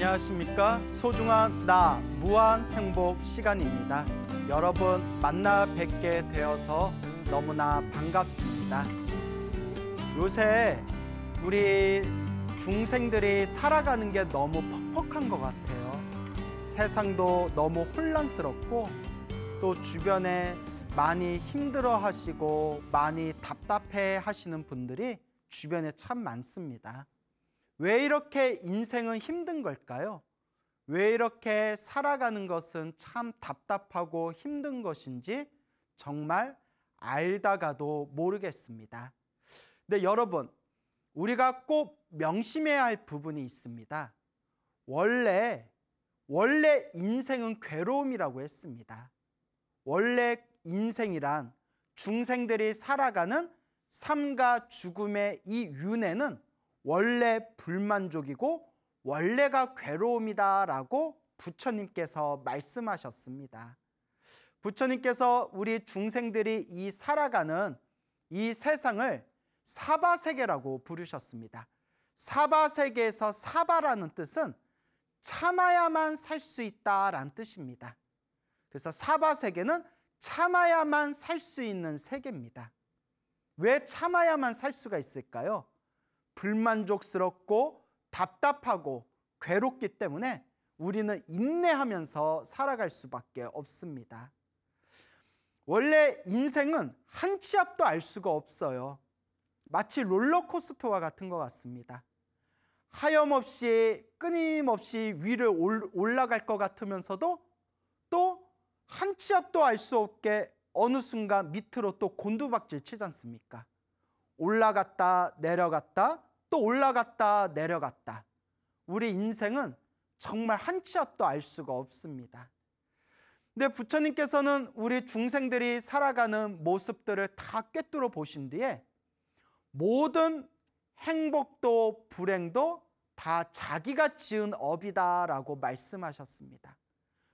안녕하십니까? 소중한 나 무한 행복 시간입니다. 여러분 만나 뵙게 되어서 너무나 반갑습니다. 요새 우리 중생들이 살아가는 게 너무 퍽퍽한 것 같아요. 세상도 너무 혼란스럽고 또 주변에 많이 힘들어 하시고 많이 답답해 하시는 분들이 주변에 참 많습니다. 왜 이렇게 인생은 힘든 걸까요? 왜 이렇게 살아가는 것은 참 답답하고 힘든 것인지 정말 알다가도 모르겠습니다. 근 여러분, 우리가 꼭 명심해야 할 부분이 있습니다. 원래, 원래 인생은 괴로움이라고 했습니다. 원래 인생이란 중생들이 살아가는 삶과 죽음의 이 윤회는 원래 불만족이고 원래가 괴로움이다라고 부처님께서 말씀하셨습니다. 부처님께서 우리 중생들이 이 살아가는 이 세상을 사바세계라고 부르셨습니다. 사바세계에서 사바라는 뜻은 참아야만 살 수 있다라는 뜻입니다. 그래서 사바세계는 참아야만 살 수 있는 세계입니다. 왜 참아야만 살 수가 있을까요? 불만족스럽고 답답하고 괴롭기 때문에 우리는 인내하면서 살아갈 수밖에 없습니다. 원래 인생은 한 치 앞도 알 수가 없어요. 마치 롤러코스터와 같은 것 같습니다. 하염없이 끊임없이 위를 올라갈 것 같으면서도 또 한 치 앞도 알 수 없게 어느 순간 밑으로 또 곤두박질 치지 않습니까? 올라갔다 내려갔다 또 올라갔다 내려갔다. 우리 인생은 정말 한 치 앞도 알 수가 없습니다. 근데 부처님께서는 우리 중생들이 살아가는 모습들을 다 꿰뚫어 보신 뒤에 모든 행복도 불행도 다 자기가 지은 업이다라고 말씀하셨습니다.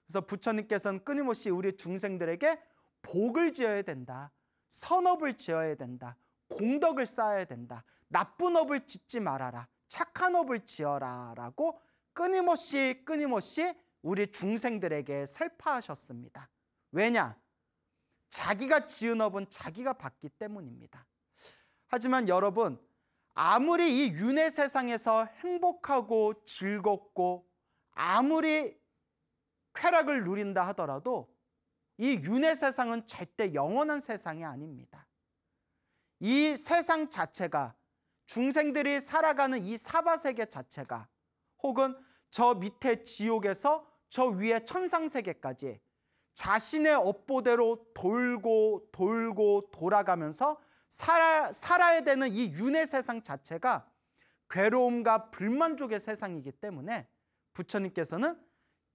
그래서 부처님께서는 끊임없이 우리 중생들에게 복을 지어야 된다. 선업을 지어야 된다. 공덕을 쌓아야 된다. 나쁜 업을 짓지 말아라. 착한 업을 지어라. 라고 끊임없이 끊임없이 우리 중생들에게 설파하셨습니다. 왜냐? 자기가 지은 업은 자기가 받기 때문입니다. 하지만 여러분, 아무리 이 윤회 세상에서 행복하고 즐겁고 아무리 쾌락을 누린다 하더라도 이 윤회 세상은 절대 영원한 세상이 아닙니다. 이 세상 자체가 중생들이 살아가는 이 사바세계 자체가 혹은 저 밑에 지옥에서 저 위에 천상세계까지 자신의 업보대로 돌고 돌고 돌아가면서 살아, 살아야 되는 이 윤회 세상 자체가 괴로움과 불만족의 세상이기 때문에 부처님께서는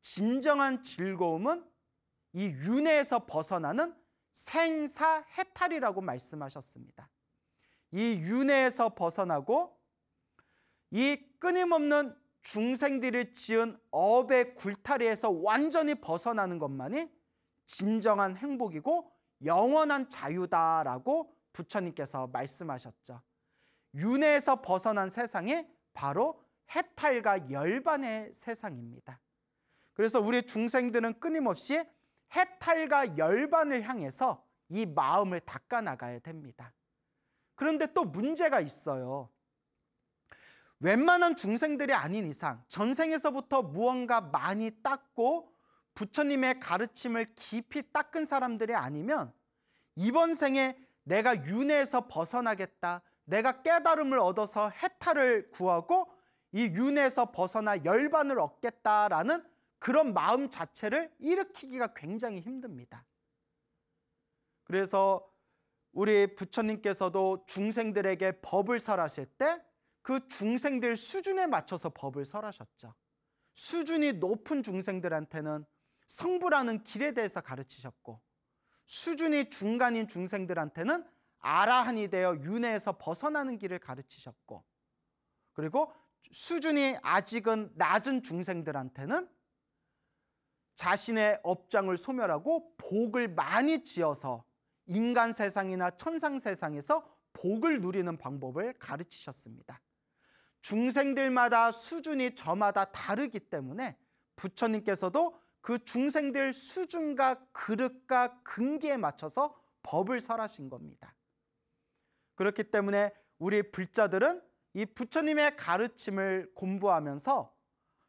진정한 즐거움은 이 윤회에서 벗어나는 생사해탈이라고 말씀하셨습니다. 이 윤회에서 벗어나고 이 끊임없는 중생들을 지은 업의 굴타리에서 완전히 벗어나는 것만이 진정한 행복이고 영원한 자유다라고 부처님께서 말씀하셨죠. 윤회에서 벗어난 세상이 바로 해탈과 열반의 세상입니다. 그래서 우리 중생들은 끊임없이 해탈과 열반을 향해서 이 마음을 닦아나가야 됩니다. 그런데 또 문제가 있어요. 웬만한 중생들이 아닌 이상 전생에서부터 무언가 많이 닦고 부처님의 가르침을 깊이 닦은 사람들이 아니면 이번 생에 내가 윤회에서 벗어나겠다. 내가 깨달음을 얻어서 해탈을 구하고 이 윤회에서 벗어나 열반을 얻겠다라는 그런 마음 자체를 일으키기가 굉장히 힘듭니다. 그래서 우리 부처님께서도 중생들에게 법을 설하실 때 그 중생들 수준에 맞춰서 법을 설하셨죠. 수준이 높은 중생들한테는 성부라는 길에 대해서 가르치셨고 수준이 중간인 중생들한테는 아라한이 되어 윤회에서 벗어나는 길을 가르치셨고 그리고 수준이 아직은 낮은 중생들한테는 자신의 업장을 소멸하고 복을 많이 지어서 인간 세상이나 천상 세상에서 복을 누리는 방법을 가르치셨습니다. 중생들마다 수준이 저마다 다르기 때문에 부처님께서도 그 중생들 수준과 그릇과 근기에 맞춰서 법을 설하신 겁니다. 그렇기 때문에 우리 불자들은 이 부처님의 가르침을 공부하면서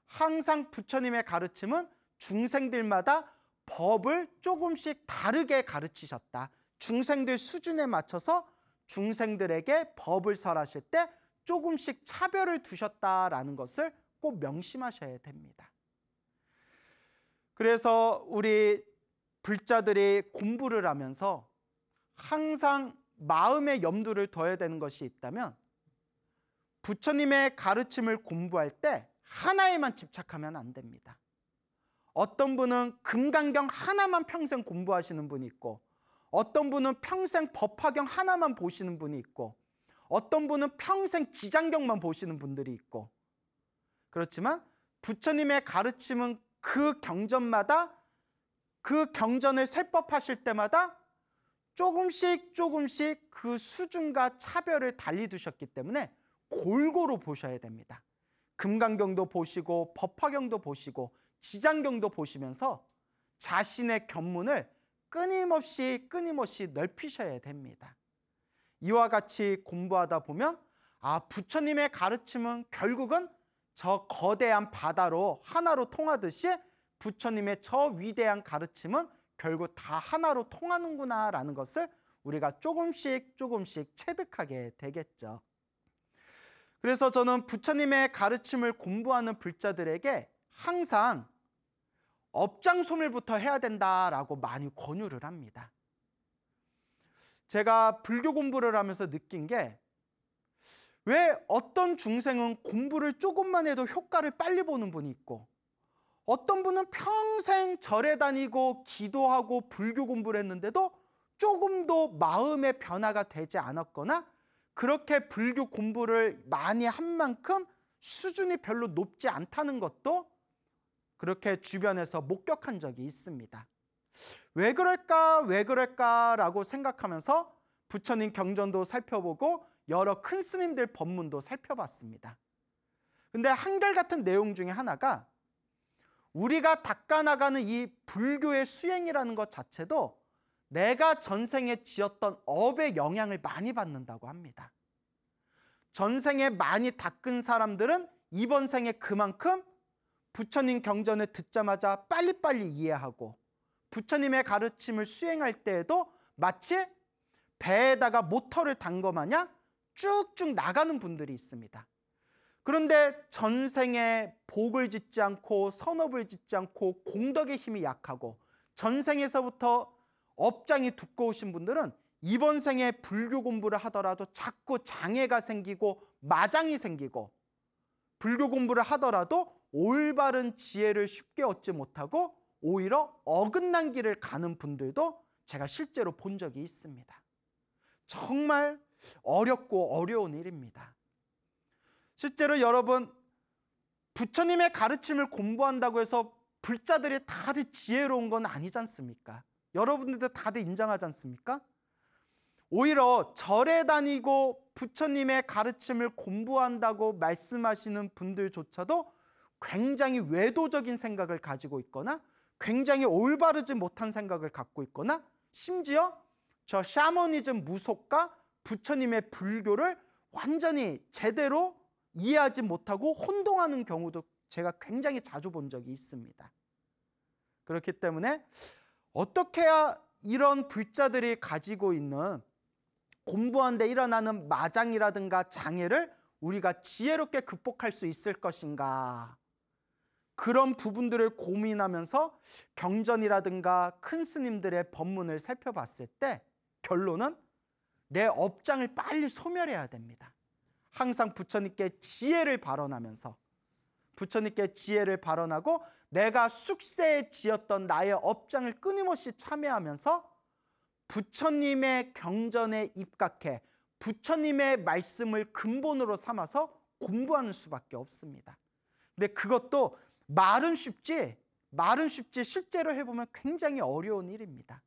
항상 부처님의 가르침은 중생들마다 법을 조금씩 다르게 가르치셨다. 중생들 수준에 맞춰서 중생들에게 법을 설하실 때 조금씩 차별을 두셨다라는 것을 꼭 명심하셔야 됩니다. 그래서 우리 불자들이 공부를 하면서 항상 마음의 염두를 둬야 되는 것이 있다면 부처님의 가르침을 공부할 때 하나에만 집착하면 안 됩니다. 어떤 분은 금강경 하나만 평생 공부하시는 분이 있고 어떤 분은 평생 법화경 하나만 보시는 분이 있고 어떤 분은 평생 지장경만 보시는 분들이 있고 그렇지만 부처님의 가르침은 그 경전마다 그 경전을 세법하실 때마다 조금씩 조금씩 그 수준과 차별을 달리 두셨기 때문에 골고루 보셔야 됩니다. 금강경도 보시고 법화경도 보시고 지장경도 보시면서 자신의 견문을 끊임없이 끊임없이 넓히셔야 됩니다. 이와 같이 공부하다 보면 아, 부처님의 가르침은 결국은 저 거대한 바다로 하나로 통하듯이 부처님의 저 위대한 가르침은 결국 다 하나로 통하는구나라는 것을 우리가 조금씩 조금씩 체득하게 되겠죠. 그래서 저는 부처님의 가르침을 공부하는 불자들에게 항상 업장 소멸부터 해야 된다라고 많이 권유를 합니다. 제가 불교 공부를 하면서 느낀 게 왜 어떤 중생은 공부를 조금만 해도 효과를 빨리 보는 분이 있고 어떤 분은 평생 절에 다니고 기도하고 불교 공부를 했는데도 조금도 마음의 변화가 되지 않았거나 그렇게 불교 공부를 많이 한 만큼 수준이 별로 높지 않다는 것도 그렇게 주변에서 목격한 적이 있습니다. 왜 그럴까, 왜 그럴까라고 생각하면서 부처님 경전도 살펴보고 여러 큰 스님들 법문도 살펴봤습니다. 근데 한결같은 내용 중에 하나가 우리가 닦아나가는 이 불교의 수행이라는 것 자체도 내가 전생에 지었던 업의 영향을 많이 받는다고 합니다. 전생에 많이 닦은 사람들은 이번 생에 그만큼 부처님 경전을 듣자마자 빨리빨리 이해하고 부처님의 가르침을 수행할 때에도 마치 배에다가 모터를 단거 마냥 쭉쭉 나가는 분들이 있습니다. 그런데 전생에 복을 짓지 않고 선업을 짓지 않고 공덕의 힘이 약하고 전생에서부터 업장이 두꺼우신 분들은 이번 생에 불교 공부를 하더라도 자꾸 장애가 생기고 마장이 생기고 불교 공부를 하더라도 올바른 지혜를 쉽게 얻지 못하고 오히려 어긋난 길을 가는 분들도 제가 실제로 본 적이 있습니다. 정말 어렵고 어려운 일입니다. 실제로 여러분 부처님의 가르침을 공부한다고 해서 불자들이 다들 지혜로운 건 아니지 않습니까? 여러분들도 다들 인정하지 않습니까? 오히려 절에 다니고 부처님의 가르침을 공부한다고 말씀하시는 분들조차도 굉장히 외도적인 생각을 가지고 있거나 굉장히 올바르지 못한 생각을 갖고 있거나 심지어 저 샤머니즘 무속과 부처님의 불교를 완전히 제대로 이해하지 못하고 혼동하는 경우도 제가 굉장히 자주 본 적이 있습니다. 그렇기 때문에 어떻게 해야 이런 불자들이 가지고 있는 공부하는데 일어나는 마장이라든가 장애를 우리가 지혜롭게 극복할 수 있을 것인가 그런 부분들을 고민하면서 경전이라든가 큰 스님들의 법문을 살펴봤을 때 결론은 내 업장을 빨리 소멸해야 됩니다. 항상 부처님께 지혜를 발언하면서 부처님께 지혜를 발언하고 내가 숙세에 지었던 나의 업장을 끊임없이 참여하면서 부처님의 경전에 입각해 부처님의 말씀을 근본으로 삼아서 공부하는 수밖에 없습니다. 근데 그것도 말은 쉽지 말은 쉽지 실제로 해보면 굉장히 어려운 일입니다.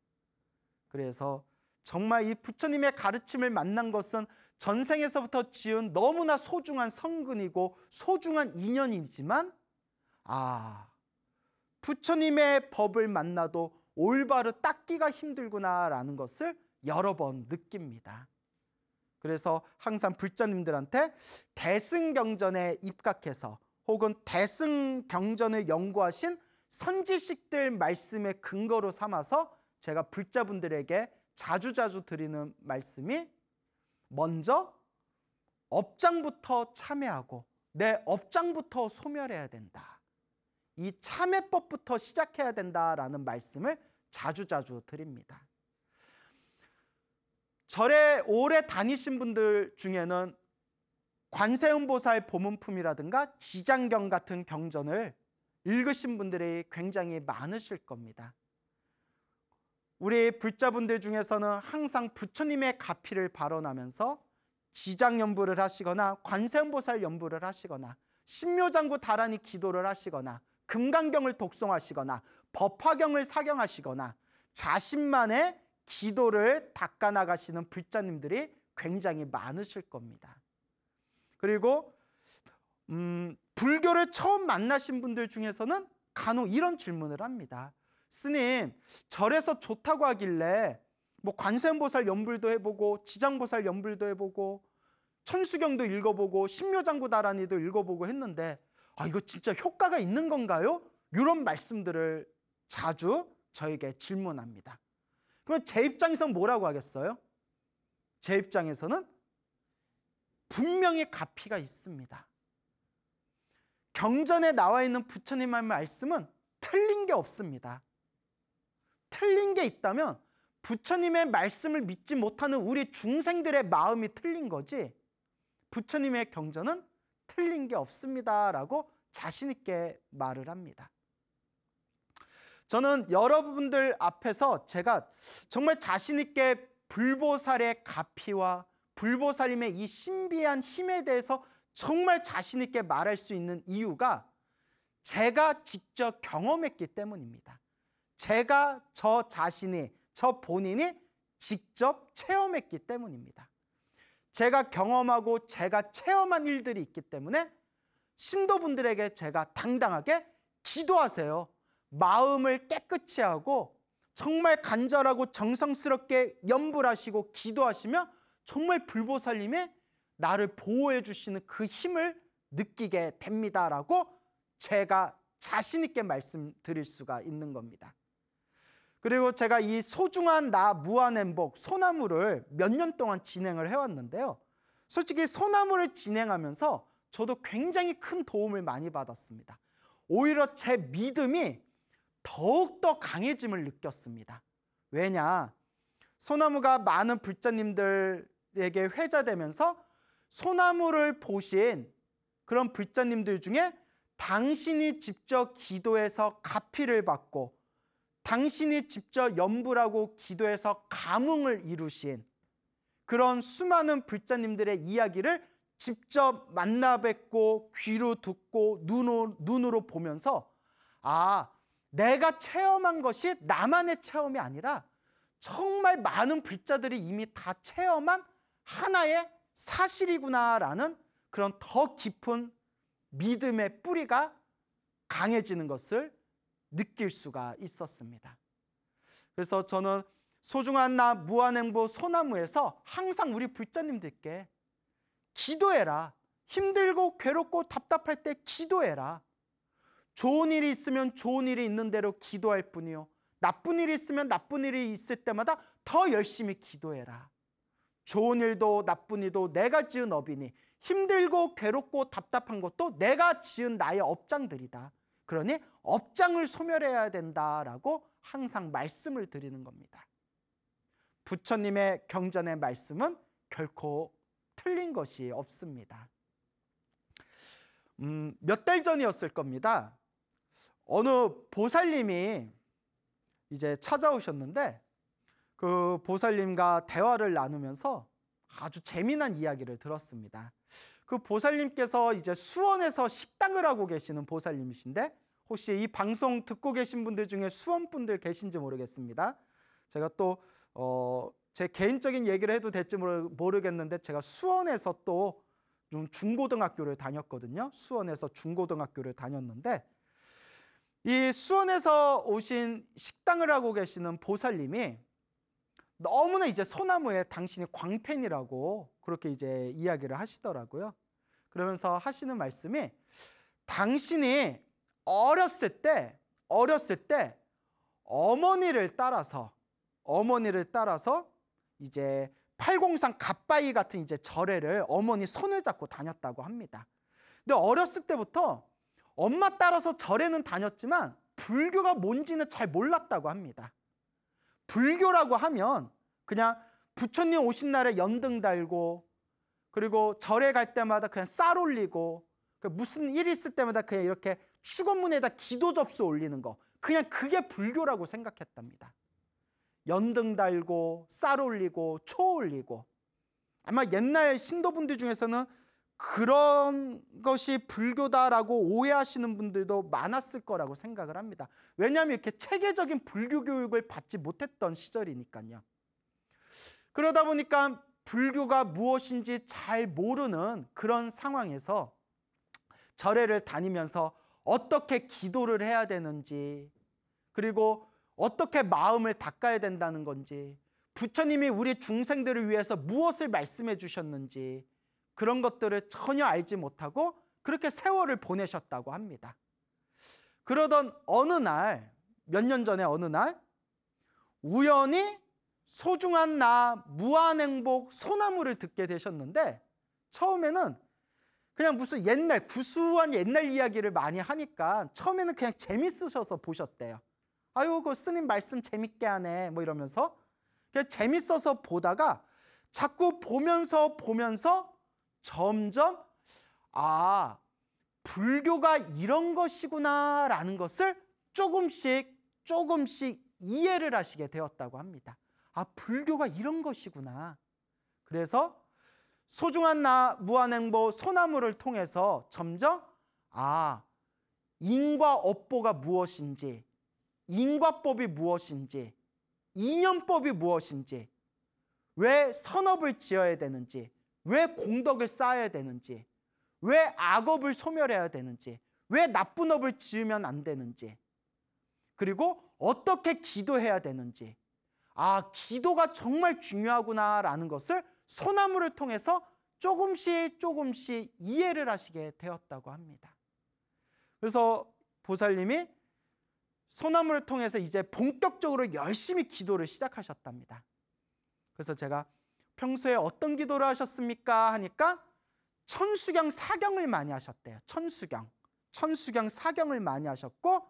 그래서 정말 이 부처님의 가르침을 만난 것은 전생에서부터 지은 너무나 소중한 성근이고 소중한 인연이지만 아 부처님의 법을 만나도 올바로 닦기가 힘들구나라는 것을 여러 번 느낍니다. 그래서 항상 불자님들한테 대승경전에 입각해서 혹은 대승 경전을 연구하신 선지식들 말씀의 근거로 삼아서 제가 불자분들에게 자주자주 드리는 말씀이 먼저 업장부터 참여하고 내 업장부터 소멸해야 된다. 이 참회법부터 시작해야 된다라는 말씀을 자주자주 드립니다. 절에 오래 다니신 분들 중에는 관세음보살 보문품이라든가 지장경 같은 경전을 읽으신 분들이 굉장히 많으실 겁니다. 우리 불자분들 중에서는 항상 부처님의 가피를 발언하면서 지장 연부를 하시거나 관세음보살 연부를 하시거나 신묘장구 다란히 기도를 하시거나 금강경을 독송하시거나 법화경을 사경하시거나 자신만의 기도를 닦아나가시는 불자님들이 굉장히 많으실 겁니다. 그리고 음, 불교를 처음 만나신 분들 중에서는 간혹 이런 질문을 합니다. 스님, 절에서 좋다고 하길래 뭐 관세음보살 연불도 해보고 지장보살 연불도 해보고 천수경도 읽어보고 신묘장구 다라니도 읽어보고 했는데 아 이거 진짜 효과가 있는 건가요? 이런 말씀들을 자주 저에게 질문합니다. 그럼 제 입장에서는 뭐라고 하겠어요? 제 입장에서는 분명히 가피가 있습니다. 경전에 나와 있는 부처님의 말씀은 틀린 게 없습니다. 틀린 게 있다면 부처님의 말씀을 믿지 못하는 우리 중생들의 마음이 틀린 거지 부처님의 경전은 틀린 게 없습니다. 라고 자신있게 말을 합니다. 저는 여러분들 앞에서 제가 정말 자신있게 불보살의 가피와 불보살님의 이 신비한 힘에 대해서 정말 자신 있게 말할 수 있는 이유가 제가 직접 경험했기 때문입니다. 제가 저 자신이 저 본인이 직접 체험했기 때문입니다. 제가 경험하고 제가 체험한 일들이 있기 때문에 신도분들에게 제가 당당하게 기도하세요. 마음을 깨끗이 하고 정말 간절하고 정성스럽게 염불하시고 기도하시면 정말 불보살님의 나를 보호해 주시는 그 힘을 느끼게 됩니다라고 제가 자신 있게 말씀드릴 수가 있는 겁니다. 그리고 제가 이 소중한 나 무한행복 소나무를 몇 년 동안 진행을 해왔는데요. 솔직히 소나무를 진행하면서 저도 굉장히 큰 도움을 많이 받았습니다. 오히려 제 믿음이 더욱더 강해짐을 느꼈습니다. 왜냐? 소나무가 많은 불자님들 에게 회자되면서 소나무를 보신 그런 불자님들 중에 당신이 직접 기도해서 가피를 받고 당신이 직접 염불하고 기도해서 감흥을 이루신 그런 수많은 불자님들의 이야기를 직접 만나 뵙고 귀로 듣고 눈으로, 눈으로 보면서 아 내가 체험한 것이 나만의 체험이 아니라 정말 많은 불자들이 이미 다 체험한 하나의 사실이구나라는 그런 더 깊은 믿음의 뿌리가 강해지는 것을 느낄 수가 있었습니다. 그래서 저는 소중한 나 무한행보 소나무에서 항상 우리 불자님들께 기도해라. 힘들고 괴롭고 답답할 때 기도해라. 좋은 일이 있으면 좋은 일이 있는 대로 기도할 뿐이요. 나쁜 일이 있으면 나쁜 일이 있을 때마다 더 열심히 기도해라. 좋은 일도 나쁜 일도 내가 지은 업이니 힘들고 괴롭고 답답한 것도 내가 지은 나의 업장들이다. 그러니 업장을 소멸해야 된다라고 항상 말씀을 드리는 겁니다. 부처님의 경전의 말씀은 결코 틀린 것이 없습니다. 음, 몇 달 전이었을 겁니다. 어느 보살님이 이제 찾아오셨는데 그 보살님과 대화를 나누면서 아주 재미난 이야기를 들었습니다. 그 보살님께서 이제 수원에서 식당을 하고 계시는 보살님이신데 혹시 이 방송 듣고 계신 분들 중에 수원 분들 계신지 모르겠습니다. 제가 또 어, 제 개인적인 얘기를 해도 될지 모르겠는데 제가 수원에서 또좀 중고등학교를 다녔거든요. 수원에서 중고등학교를 다녔는데 이 수원에서 오신 식당을 하고 계시는 보살님이 너무나 이제 소나무에 당신이 광팬이라고 그렇게 이제 이야기를 하시더라고요. 그러면서 하시는 말씀이 당신이 어렸을 때 어렸을 때 어머니를 따라서 어머니를 따라서 이제 팔공산 갓바위 같은 이제 절에를 어머니 손을 잡고 다녔다고 합니다. 근데 어렸을 때부터 엄마 따라서 절에는 다녔지만 불교가 뭔지는 잘 몰랐다고 합니다. 불교라고 하면 그냥 부처님 오신 날에 연등 달고 그리고 절에 갈 때마다 그냥 쌀 올리고 그 무슨 일 있을 때마다 그냥 이렇게 축원문에다 기도 접수 올리는 거 그냥 그게 불교라고 생각했답니다. 연등 달고 쌀 올리고 초 올리고 아마 옛날 신도분들 중에서는 그런 것이 불교다라고 오해하시는 분들도 많았을 거라고 생각을 합니다. 왜냐하면 이렇게 체계적인 불교 교육을 받지 못했던 시절이니까요. 그러다 보니까 불교가 무엇인지 잘 모르는 그런 상황에서 절에를 다니면서 어떻게 기도를 해야 되는지 그리고 어떻게 마음을 닦아야 된다는 건지 부처님이 우리 중생들을 위해서 무엇을 말씀해 주셨는지 그런 것들을 전혀 알지 못하고 그렇게 세월을 보내셨다고 합니다. 그러던 어느 날, 몇 년 전에 어느 날, 우연히 소중한 나 무한행복 소나무를 듣게 되셨는데 처음에는 그냥 무슨 옛날 구수한 옛날 이야기를 많이 하니까 처음에는 그냥 재밌으셔서 보셨대요. 아유 그 스님 말씀 재밌게 하네 뭐 이러면서 그냥 재밌어서 보다가 자꾸 보면서 보면서 점점 아 불교가 이런 것이구나라는 것을 조금씩 조금씩 이해를 하시게 되었다고 합니다. 아 불교가 이런 것이구나. 그래서 소중한 나 무한행보 소나무를 통해서 점점 아 인과 업보가 무엇인지 인과법이 무엇인지 인연법이 무엇인지 왜 선업을 지어야 되는지 왜 공덕을 쌓아야 되는지, 왜 악업을 소멸해야 되는지, 왜 나쁜 업을 지으면 안 되는지, 그리고 어떻게 기도해야 되는지, 아, 기도가 정말 중요하구나라는 것을 소나무를 통해서 조금씩 조금씩 이해를 하시게 되었다고 합니다. 그래서 보살님이 소나무를 통해서 이제 본격적으로 열심히 기도를 시작하셨답니다. 그래서 제가 평소에 어떤 기도를 하셨습니까? 하니까 천수경 사경을 많이 하셨대요. 천수경. 천수경 사경을 많이 하셨고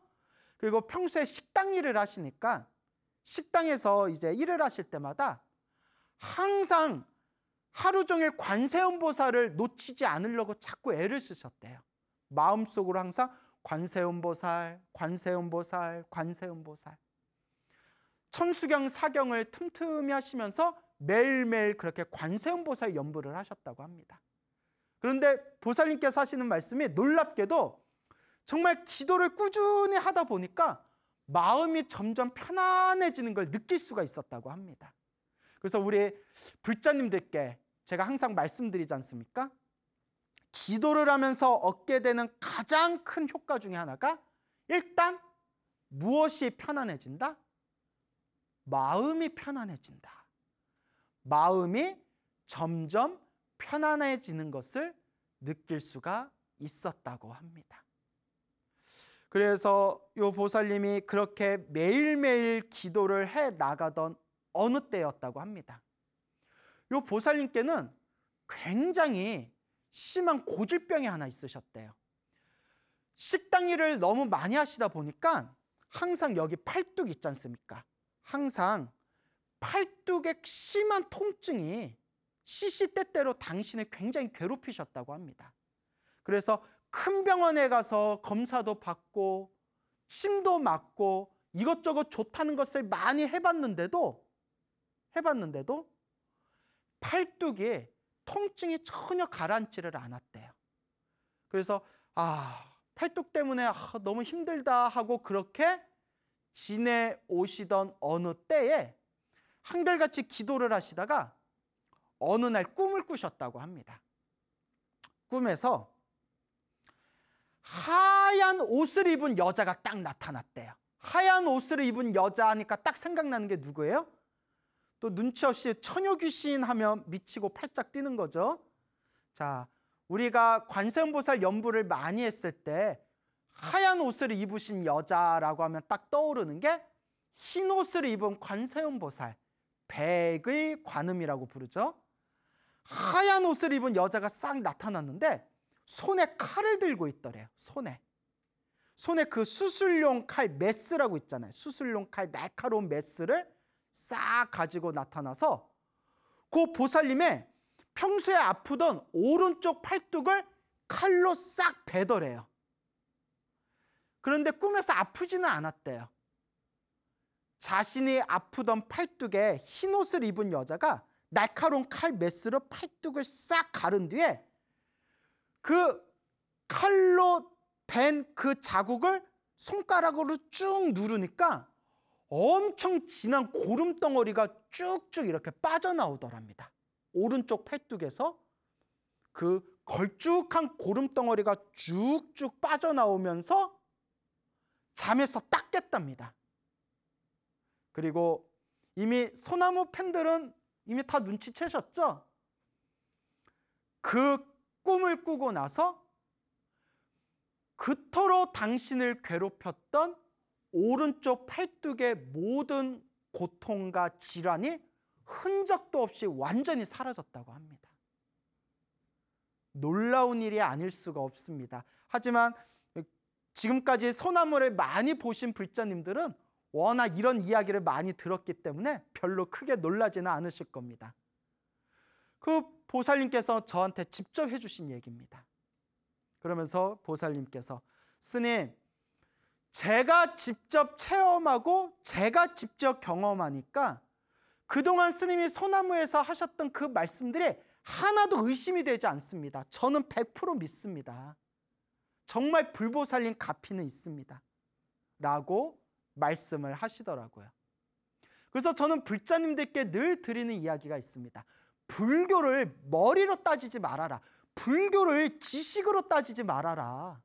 그리고 평소에 식당 일을 하시니까 식당에서 이제 일을 하실 때마다 항상 하루 종일 관세음보살을 놓치지 않으려고 자꾸 애를 쓰셨대요. 마음속으로 항상 관세음보살, 관세음보살, 관세음보살. 천수경 사경을 틈틈이 하시면서 매일매일 그렇게 관세음보살 연불을 하셨다고 합니다. 그런데 보살님께서 하시는 말씀이 놀랍게도 정말 기도를 꾸준히 하다 보니까 마음이 점점 편안해지는 걸 느낄 수가 있었다고 합니다. 그래서 우리 불자님들께 제가 항상 말씀드리지 않습니까? 기도를 하면서 얻게 되는 가장 큰 효과 중에 하나가 일단 무엇이 편안해진다? 마음이 편안해진다. 마음이 점점 편안해지는 것을 느낄 수가 있었다고 합니다. 그래서 요 보살님이 그렇게 매일매일 기도를 해 나가던 어느 때였다고 합니다. 요 보살님께는 굉장히 심한 고질병이 하나 있으셨대요. 식당 일을 너무 많이 하시다 보니까 항상 여기 팔뚝 있지 않습니까? 항상 팔뚝에 심한 통증이 시시때때로 당신을 굉장히 괴롭히셨다고 합니다. 그래서 큰 병원에 가서 검사도 받고 침도 맞고 이것저것 좋다는 것을 많이 해봤는데도 해봤는데도 팔뚝이 통증이 전혀 가라앉지를 않았대요. 그래서 아 팔뚝 때문에 아, 너무 힘들다 하고 그렇게 지내오시던 어느 때에 한결같이 기도를 하시다가 어느 날 꿈을 꾸셨다고 합니다. 꿈에서 하얀 옷을 입은 여자가 딱 나타났대요. 하얀 옷을 입은 여자 하니까 딱 생각나는 게 누구예요? 또 눈치 없이 처녀 귀신 하면 미치고 팔짝 뛰는 거죠. 자, 우리가 관세음보살 연부를 많이 했을 때 하얀 옷을 입으신 여자라고 하면 딱 떠오르는 게 흰 옷을 입은 관세음보살 백의 관음이라고 부르죠. 하얀 옷을 입은 여자가 싹 나타났는데 손에 칼을 들고 있더래요. 손에. 손에 그 수술용 칼 메스라고 있잖아요. 수술용 칼 날카로운 메스를 싹 가지고 나타나서 그 보살님의 평소에 아프던 오른쪽 팔뚝을 칼로 싹 베더래요. 그런데 꿈에서 아프지는 않았대요. 자신이 아프던 팔뚝에 흰 옷을 입은 여자가 날카로운 칼 메스로 팔뚝을 싹 가른 뒤에 그 칼로 밴 그 자국을 손가락으로 쭉 누르니까 엄청 진한 고름 덩어리가 쭉쭉 이렇게 빠져나오더랍니다. 오른쪽 팔뚝에서 그 걸쭉한 고름 덩어리가 쭉쭉 빠져나오면서 잠에서 딱 깼답니다. 그리고 이미 소나무 팬들은 이미 다 눈치채셨죠? 그 꿈을 꾸고 나서 그토록 당신을 괴롭혔던 오른쪽 팔뚝의 모든 고통과 질환이 흔적도 없이 완전히 사라졌다고 합니다. 놀라운 일이 아닐 수가 없습니다. 하지만 지금까지 소나무를 많이 보신 불자님들은 워낙 이런 이야기를 많이 들었기 때문에 별로 크게 놀라지는 않으실 겁니다. 그 보살님께서 저한테 직접 해주신 얘기입니다. 그러면서 보살님께서 스님, 제가 직접 체험하고 제가 직접 경험하니까 그동안 스님이 소나무에서 하셨던 그 말씀들이 하나도 의심이 되지 않습니다. 저는 100% 믿습니다. 정말 불보살님 가피는 있습니다. 라고 말씀을 하시더라고요. 그래서 저는 불자님들께 늘 드리는 이야기가 있습니다. 불교를 머리로 따지지 말아라. 불교를 지식으로 따지지 말아라.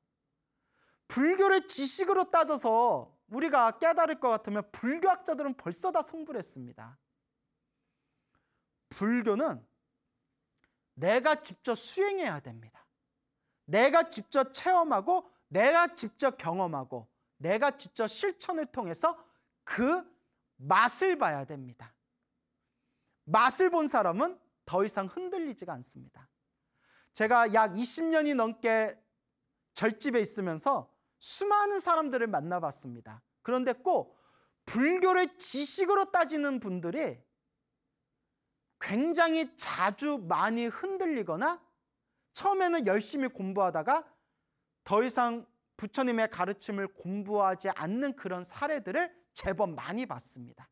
불교를 지식으로 따져서 우리가 깨달을 것 같으면 불교학자들은 벌써 다 성불했습니다. 불교는 내가 직접 수행해야 됩니다. 내가 직접 체험하고 내가 직접 경험하고 내가 직접 실천을 통해서 그 맛을 봐야 됩니다. 맛을 본 사람은 더 이상 흔들리지가 않습니다. 제가 약 20년이 넘게 절집에 있으면서 수많은 사람들을 만나봤습니다. 그런데 꼭 불교를 지식으로 따지는 분들이 굉장히 자주 많이 흔들리거나 처음에는 열심히 공부하다가 더 이상 부처님의 가르침을 공부하지 않는 그런 사례들을 제법 많이 봤습니다.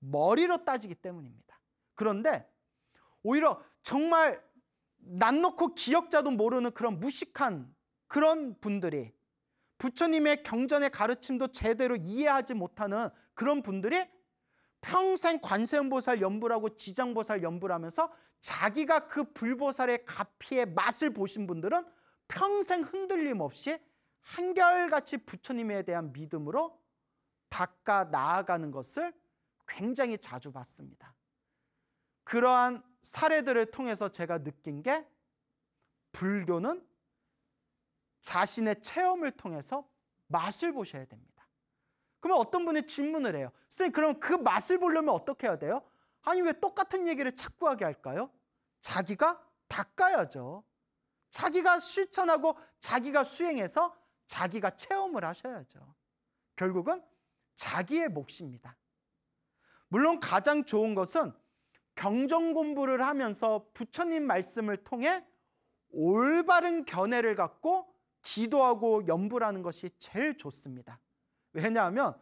머리로 따지기 때문입니다. 그런데 오히려 정말 난 놓고 기억자도 모르는 그런 무식한 그런 분들이 부처님의 경전의 가르침도 제대로 이해하지 못하는 그런 분들이 평생 관세음보살 연불하고 지장보살 연불하면서 자기가 그 불보살의 가피의 맛을 보신 분들은 평생 흔들림 없이 한결같이 부처님에 대한 믿음으로 닦아 나아가는 것을 굉장히 자주 봤습니다. 그러한 사례들을 통해서 제가 느낀 게 불교는 자신의 체험을 통해서 맛을 보셔야 됩니다. 그러면 어떤 분이 질문을 해요. 선생님 그럼 그 맛을 보려면 어떻게 해야 돼요? 아니 왜 똑같은 얘기를 자꾸 하게 할까요? 자기가 닦아야죠. 자기가 실천하고 자기가 수행해서 자기가 체험을 하셔야죠. 결국은 자기의 몫입니다. 물론 가장 좋은 것은 경전 공부를 하면서 부처님 말씀을 통해 올바른 견해를 갖고 기도하고 연불하는 것이 제일 좋습니다. 왜냐하면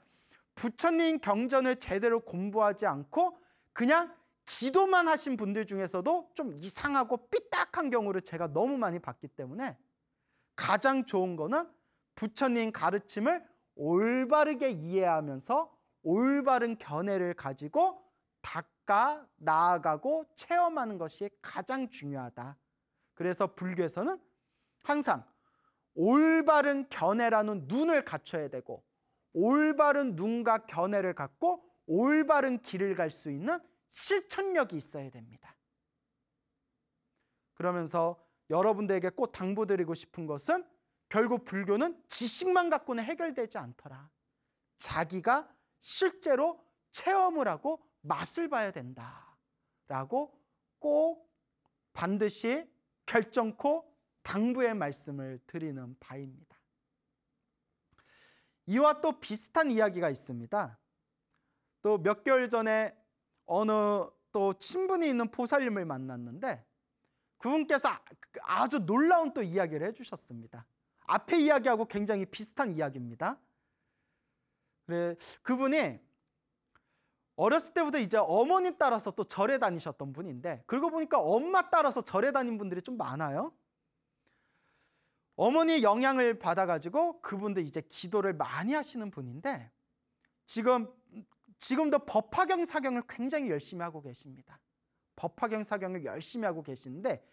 부처님 경전을 제대로 공부하지 않고 그냥 기도만 하신 분들 중에서도 좀 이상하고 삐딱한 경우를 제가 너무 많이 봤기 때문에 가장 좋은 거는 부처님 가르침을 올바르게 이해하면서 올바른 견해를 가지고 닦아 나아가고 체험하는 것이 가장 중요하다. 그래서 불교에서는 항상 올바른 견해라는 눈을 갖춰야 되고 올바른 눈과 견해를 갖고 올바른 길을 갈 수 있는 실천력이 있어야 됩니다. 그러면서 여러분들에게 꼭 당부드리고 싶은 것은 결국 불교는 지식만 갖고는 해결되지 않더라. 자기가 실제로 체험을 하고 맛을 봐야 된다. 라고 꼭 반드시 결정코 당부의 말씀을 드리는 바입니다. 이와 또 비슷한 이야기가 있습니다. 또 몇 개월 전에 어느 또 친분이 있는 보살님을 만났는데 그분께서 아, 그 아주 놀라운 또 이야기를 해주셨습니다. 앞에 이야기하고 굉장히 비슷한 이야기입니다. 그래, 그분이 어렸을 때부터 이제 어머님 따라서 또 절에 다니셨던 분인데 그러고 보니까 엄마 따라서 절에 다닌 분들이 좀 많아요. 어머니 영향을 받아가지고 그분도 이제 기도를 많이 하시는 분인데 지금 지금도 법화경 사경을 굉장히 열심히 하고 계십니다. 법화경 사경을 열심히 하고 계시데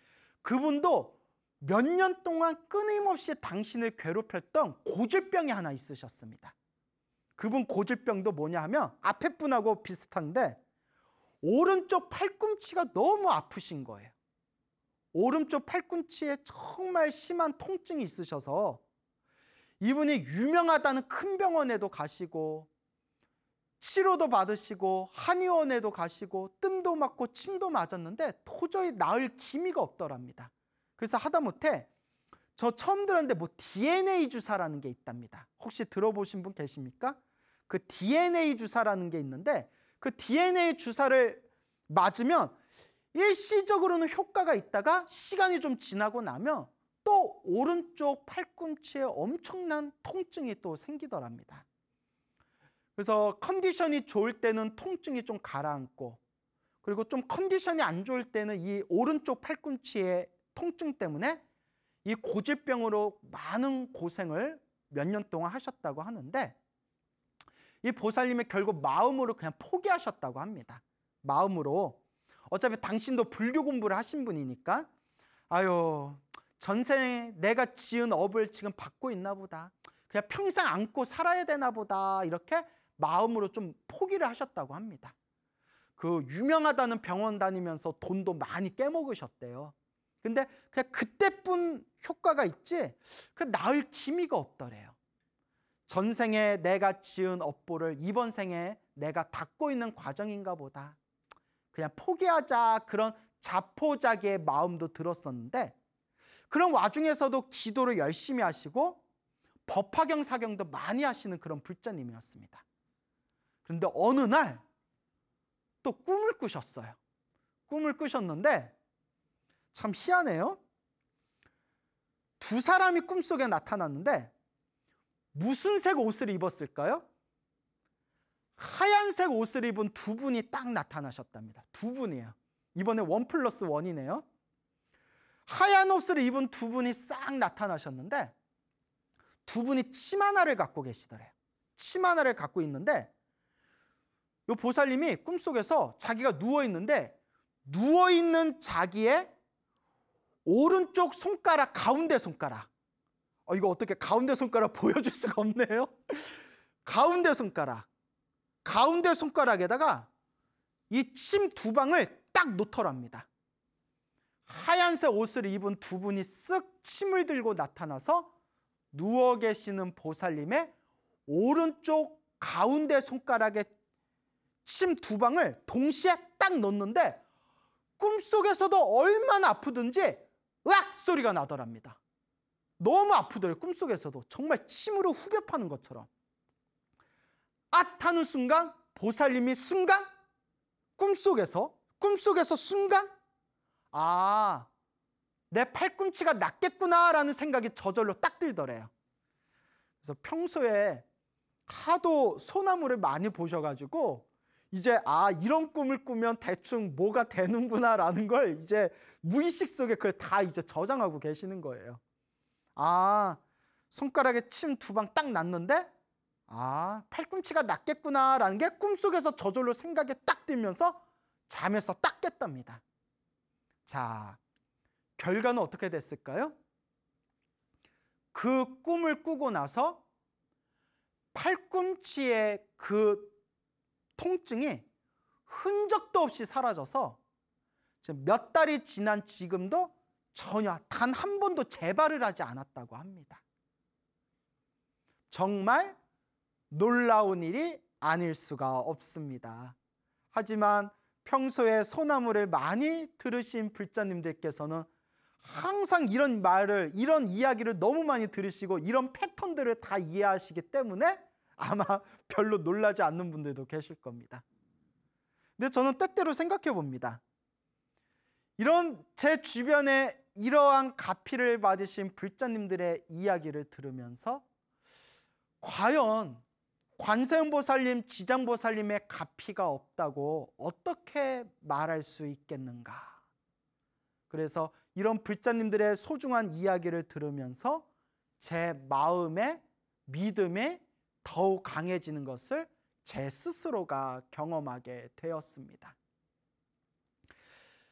그분도 몇년 동안 끊임없이 당신을 괴롭혔던 고질병이 하나 있으셨습니다. 그분 고질병도 뭐냐 하면 앞에 분하고 비슷한데 오른쪽 팔꿈치가 너무 아프신 거예요. 오른쪽 팔꿈치에 정말 심한 통증이 있으셔서 이분이 유명하다는 큰 병원에도 가시고 치료도 받으시고 한의원에도 가시고 뜸도 맞고 침도 맞았는데 도저히 나을 기미가 없더랍니다. 그래서 하다못해 저 처음 들었는데 뭐 DNA 주사라는 게 있답니다. 혹시 들어보신 분 계십니까? 그 DNA 주사라는 게 있는데 그 DNA 주사를 맞으면 일시적으로는 효과가 있다가 시간이 좀 지나고 나면 또 오른쪽 팔꿈치에 엄청난 통증이 또 생기더랍니다. 그래서 컨디션이 좋을 때는 통증이 좀 가라앉고 그리고 좀 컨디션이 안 좋을 때는 이 오른쪽 팔꿈치에 통증 때문에 이 고질병으로 많은 고생을 몇 년 동안 하셨다고 하는데 이보살님의 결국 마음으로 그냥 포기하셨다고 합니다. 마음으로 어차피 당신도 불교 공부를 하신 분이니까 아유 전생에 내가 지은 업을 지금 받고 있나 보다. 그냥 평생 안고 살아야 되나 보다. 이렇게 마음으로 좀 포기를 하셨다고 합니다. 그 유명하다는 병원 다니면서 돈도 많이 깨먹으셨대요. 근데 그냥 그때뿐 효과가 있지 그 나을 기미가 없더래요. 전생에 내가 지은 업보를 이번 생에 내가 닦고 있는 과정인가 보다. 그냥 포기하자 그런 자포자기의 마음도 들었었는데 그런 와중에서도 기도를 열심히 하시고 법화경 사경도 많이 하시는 그런 불자님이었습니다. 그런데 어느 날 또 꿈을 꾸셨어요. 꿈을 꾸셨는데 참 희한해요. 두 사람이 꿈속에 나타났는데 무슨 색 옷을 입었을까요? 하얀색 옷을 입은 두 분이 딱 나타나셨답니다. 두 분이에요. 이번에 원 플러스 원이네요. 하얀 옷을 입은 두 분이 싹 나타나셨는데 두 분이 침 하나를 갖고 계시더래요. 침 하나를 갖고 있는데 요 보살님이 꿈속에서 자기가 누워 있는데 누워 있는 자기의 오른쪽 손가락 가운데 손가락. 어, 이거 어떻게 가운데 손가락 보여줄 수가 없네요. 가운데 손가락. 가운데 손가락에다가 이 침 두 방을 딱 놓더랍니다. 하얀색 옷을 입은 두 분이 쓱 침을 들고 나타나서 누워 계시는 보살님의 오른쪽 가운데 손가락에 침 두 방을 동시에 딱 넣는데 꿈속에서도 얼마나 아프든지 으악 소리가 나더랍니다. 너무 아프더래요. 꿈속에서도 정말 침으로 후벼 파는 것처럼. 아타는 순간 보살님이 순간 꿈속에서 꿈속에서 순간 아내 팔꿈치가 낫겠구나라는 생각이 저절로 딱 들더래요. 그래서 평소에 하도 소나무를 많이 보셔가지고 이제 아 이런 꿈을 꾸면 대충 뭐가 되는구나라는 걸 이제 무의식 속에 그걸 다 이제 저장하고 계시는 거예요. 아 손가락에 침 두 방 딱 났는데 아 팔꿈치가 났겠구나라는 게 꿈속에서 저절로 생각에 딱 들면서 잠에서 딱 깼답니다. 자 결과는 어떻게 됐을까요? 그 꿈을 꾸고 나서 팔꿈치에 그 통증이 흔적도 없이 사라져서 몇 달이 지난 지금도 전혀 단 한 번도 재발을 하지 않았다고 합니다. 정말 놀라운 일이 아닐 수가 없습니다. 하지만 평소에 소나무를 많이 들으신 불자님들께서는 항상 이런 말을, 이런 이야기를 너무 많이 들으시고 이런 패턴들을 다 이해하시기 때문에 아마 별로 놀라지 않는 분들도 계실 겁니다. 근데 저는 때때로 생각해 봅니다. 이런 제 주변에 이러한 가피를 받으신 불자님들의 이야기를 들으면서 과연 관세음보살님, 지장보살님의 가피가 없다고 어떻게 말할 수 있겠는가? 그래서 이런 불자님들의 소중한 이야기를 들으면서 제 마음에 믿음에 더욱 강해지는 것을 제 스스로가 경험하게 되었습니다.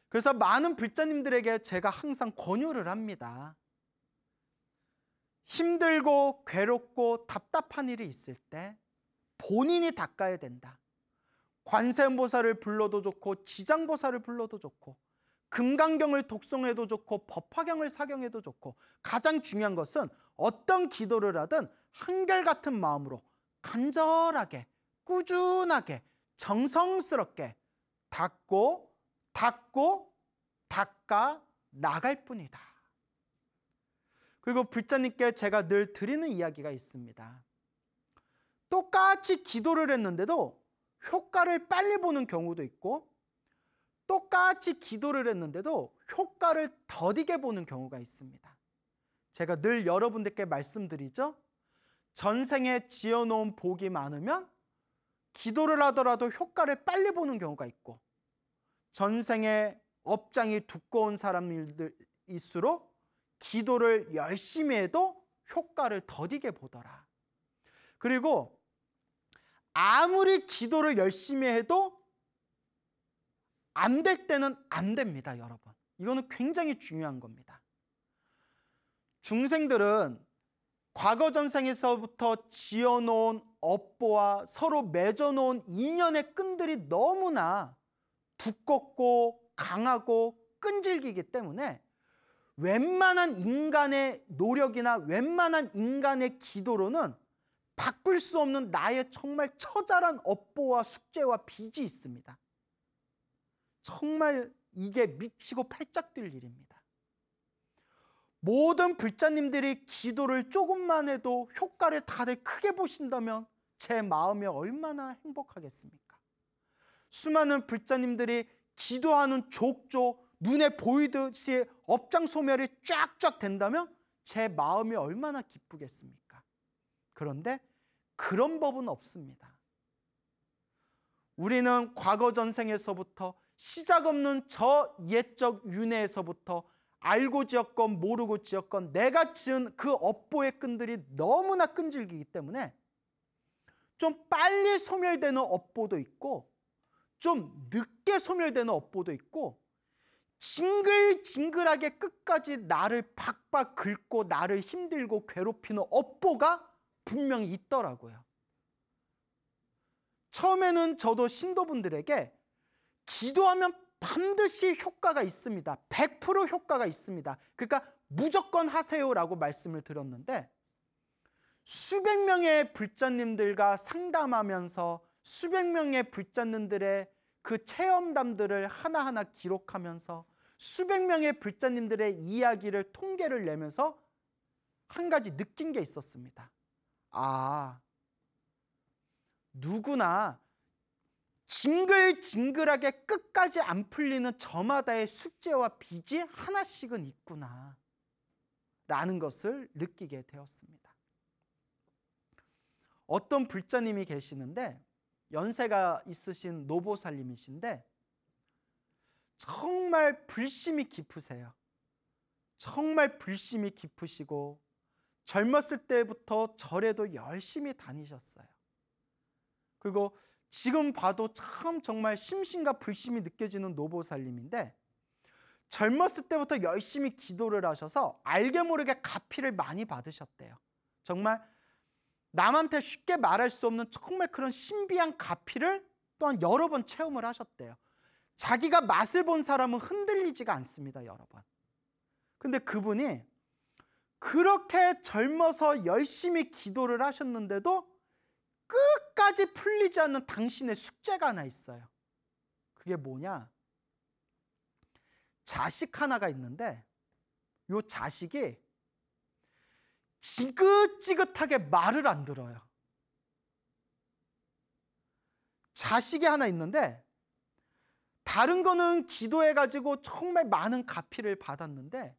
그래서 많은 불자님들에게 제가 항상 권유를 합니다. 힘들고 괴롭고 답답한 일이 있을 때 본인이 닦아야 된다. 관세음보살을 불러도 좋고 지장보살을 불러도 좋고 금강경을 독송해도 좋고 법화경을 사경해도 좋고 가장 중요한 것은 어떤 기도를 하든 한결같은 마음으로 간절하게 꾸준하게 정성스럽게 닦고 닦고 닦아 나갈 뿐이다. 그리고 불자님께 제가 늘 드리는 이야기가 있습니다. 똑같이 기도를 했는데도 효과를 빨리 보는 경우도 있고 똑같이 기도를 했는데도 효과를 더디게 보는 경우가 있습니다. 제가 늘 여러분들께 말씀드리죠. 전생에 지어놓은 복이 많으면 기도를 하더라도 효과를 빨리 보는 경우가 있고 전생에 업장이 두꺼운 사람일수록 기도를 열심히 해도 효과를 더디게 보더라. 그리고 아무리 기도를 열심히 해도 안될 때는 안 됩니다, 여러분. 이거는 굉장히 중요한 겁니다. 중생들은 과거 전생에서부터 지어놓은 업보와 서로 맺어놓은 인연의 끈들이 너무나 두껍고 강하고 끈질기기 때문에 웬만한 인간의 노력이나 웬만한 인간의 기도로는 바꿀 수 없는 나의 정말 처절한 업보와 숙제와 빚이 있습니다. 정말 이게 미치고 팔짝 뛸 일입니다. 모든 불자님들이 기도를 조금만 해도 효과를 다들 크게 보신다면 제 마음이 얼마나 행복하겠습니까? 수많은 불자님들이 기도하는 족족 눈에 보이듯이 업장 소멸이 쫙쫙 된다면 제 마음이 얼마나 기쁘겠습니까? 그런데 그런 법은 없습니다. 우리는 과거 전생에서부터 시작 없는 저 옛적 윤회에서부터 알고 지었건 모르고 지었건 내가 지은 그 업보의 끈들이 너무나 끈질기기 때문에 좀 빨리 소멸되는 업보도 있고 좀 늦게 소멸되는 업보도 있고 징글징글하게 끝까지 나를 박박 긁고 나를 힘들고 괴롭히는 업보가 분명히 있더라고요. 처음에는 저도 신도분들에게 기도하면 반드시 효과가 있습니다. 100% 효과가 있습니다. 그러니까 무조건 하세요라고 말씀을 드렸는데 수백 명의 불자님들과 상담하면서 수백 명의 불자님들의 그 체험담들을 하나하나 기록하면서 수백 명의 불자님들의 이야기를 통계를 내면서 한 가지 느낀 게 있었습니다. 아, 누구나 징글징글하게 끝까지 안 풀리는 저마다의 숙제와 빚이 하나씩은 있구나. 라는 것을 느끼게 되었습니다. 어떤 불자님이 계시는데 연세가 있으신 노보살님이신데 정말 불심이 깊으세요. 정말 불심이 깊으시고 젊었을 때부터 절에도 열심히 다니셨어요. 그리고 지금 봐도 참 정말 심신과 불심이 느껴지는 노보살림인데 젊었을 때부터 열심히 기도를 하셔서 알게 모르게 가피를 많이 받으셨대요. 정말 남한테 쉽게 말할 수 없는 정말 그런 신비한 가피를 또한 여러 번 체험을 하셨대요. 자기가 맛을 본 사람은 흔들리지가 않습니다, 여러 분 근데 그분이 그렇게 젊어서 열심히 기도를 하셨는데도 끝까지 풀리지 않는 당신의 숙제가 하나 있어요. 그게 뭐냐? 자식 하나가 있는데 요 자식이 지긋지긋하게 말을 안 들어요. 자식이 하나 있는데 다른 거는 기도해가지고 정말 많은 가피를 받았는데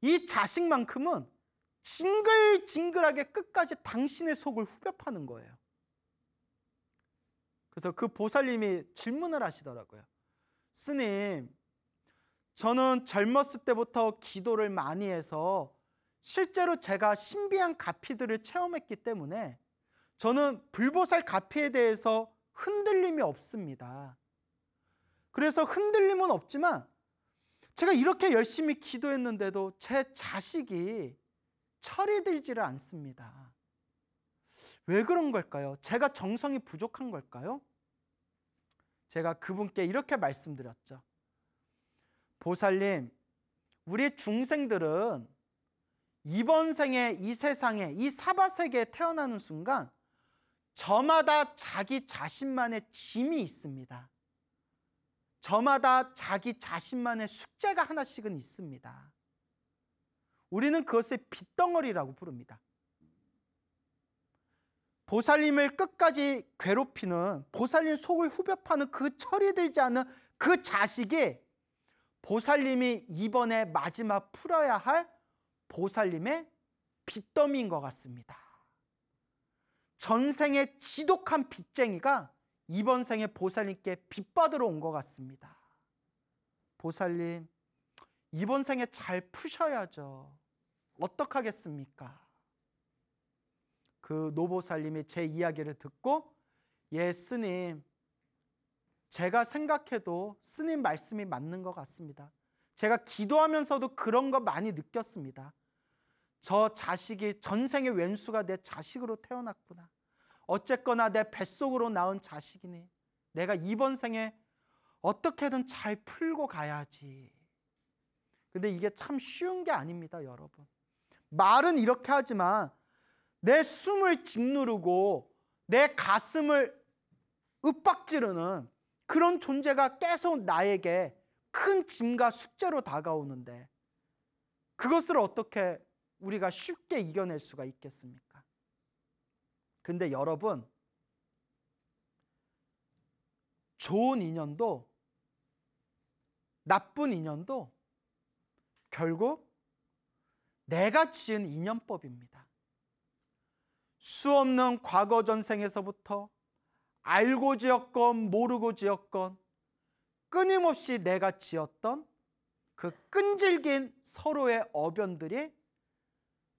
이 자식만큼은 징글징글하게 끝까지 당신의 속을 후벼 파는 거예요. 그래서 그 보살님이 질문을 하시더라고요. 스님, 저는 젊었을 때부터 기도를 많이 해서 실제로 제가 신비한 가피들을 체험했기 때문에 저는 불보살 가피에 대해서 흔들림이 없습니다. 그래서 흔들림은 없지만 제가 이렇게 열심히 기도했는데도 제 자식이 처리되지를 않습니다. 왜 그런 걸까요? 제가 정성이 부족한 걸까요? 제가 그분께 이렇게 말씀드렸죠. 보살님, 우리 중생들은 이번 생에 이 세상에 이 사바 세계에 태어나는 순간 저마다 자기 자신만의 짐이 있습니다. 저마다 자기 자신만의 숙제가 하나씩은 있습니다. 우리는 그것을 빗덩어리라고 부릅니다. 보살님을 끝까지 괴롭히는 보살님 속을 후벼 파는 그 철이 들지 않는 그 자식이 보살님이 이번에 마지막 풀어야 할 보살님의 빚더미인 것 같습니다. 전생의 지독한 빚쟁이가 이번 생에 보살님께 빚받으러 온 것 같습니다. 보살님, 이번 생에 잘 푸셔야죠. 어떡하겠습니까? 그 노보살님이 제 이야기를 듣고 예 스님 제가 생각해도 스님 말씀이 맞는 것 같습니다. 제가 기도하면서도 그런 거 많이 느꼈습니다. 저 자식이 전생의 왼수가 내 자식으로 태어났구나. 어쨌거나 내 뱃속으로 낳은 자식이니 내가 이번 생에 어떻게든 잘 풀고 가야지. 근데 이게 참 쉬운 게 아닙니다, 여러분. 말은 이렇게 하지만 내 숨을 짓누르고 내 가슴을 윽박지르는 그런 존재가 계속 나에게 큰 짐과 숙제로 다가오는데 그것을 어떻게 우리가 쉽게 이겨낼 수가 있겠습니까? 근데 여러분, 좋은 인연도 나쁜 인연도 결국 내가 지은 인연법입니다. 수없는 과거 전생에서부터 알고 지었건 모르고 지었건 끊임없이 내가 지었던 그 끈질긴 서로의 어변들이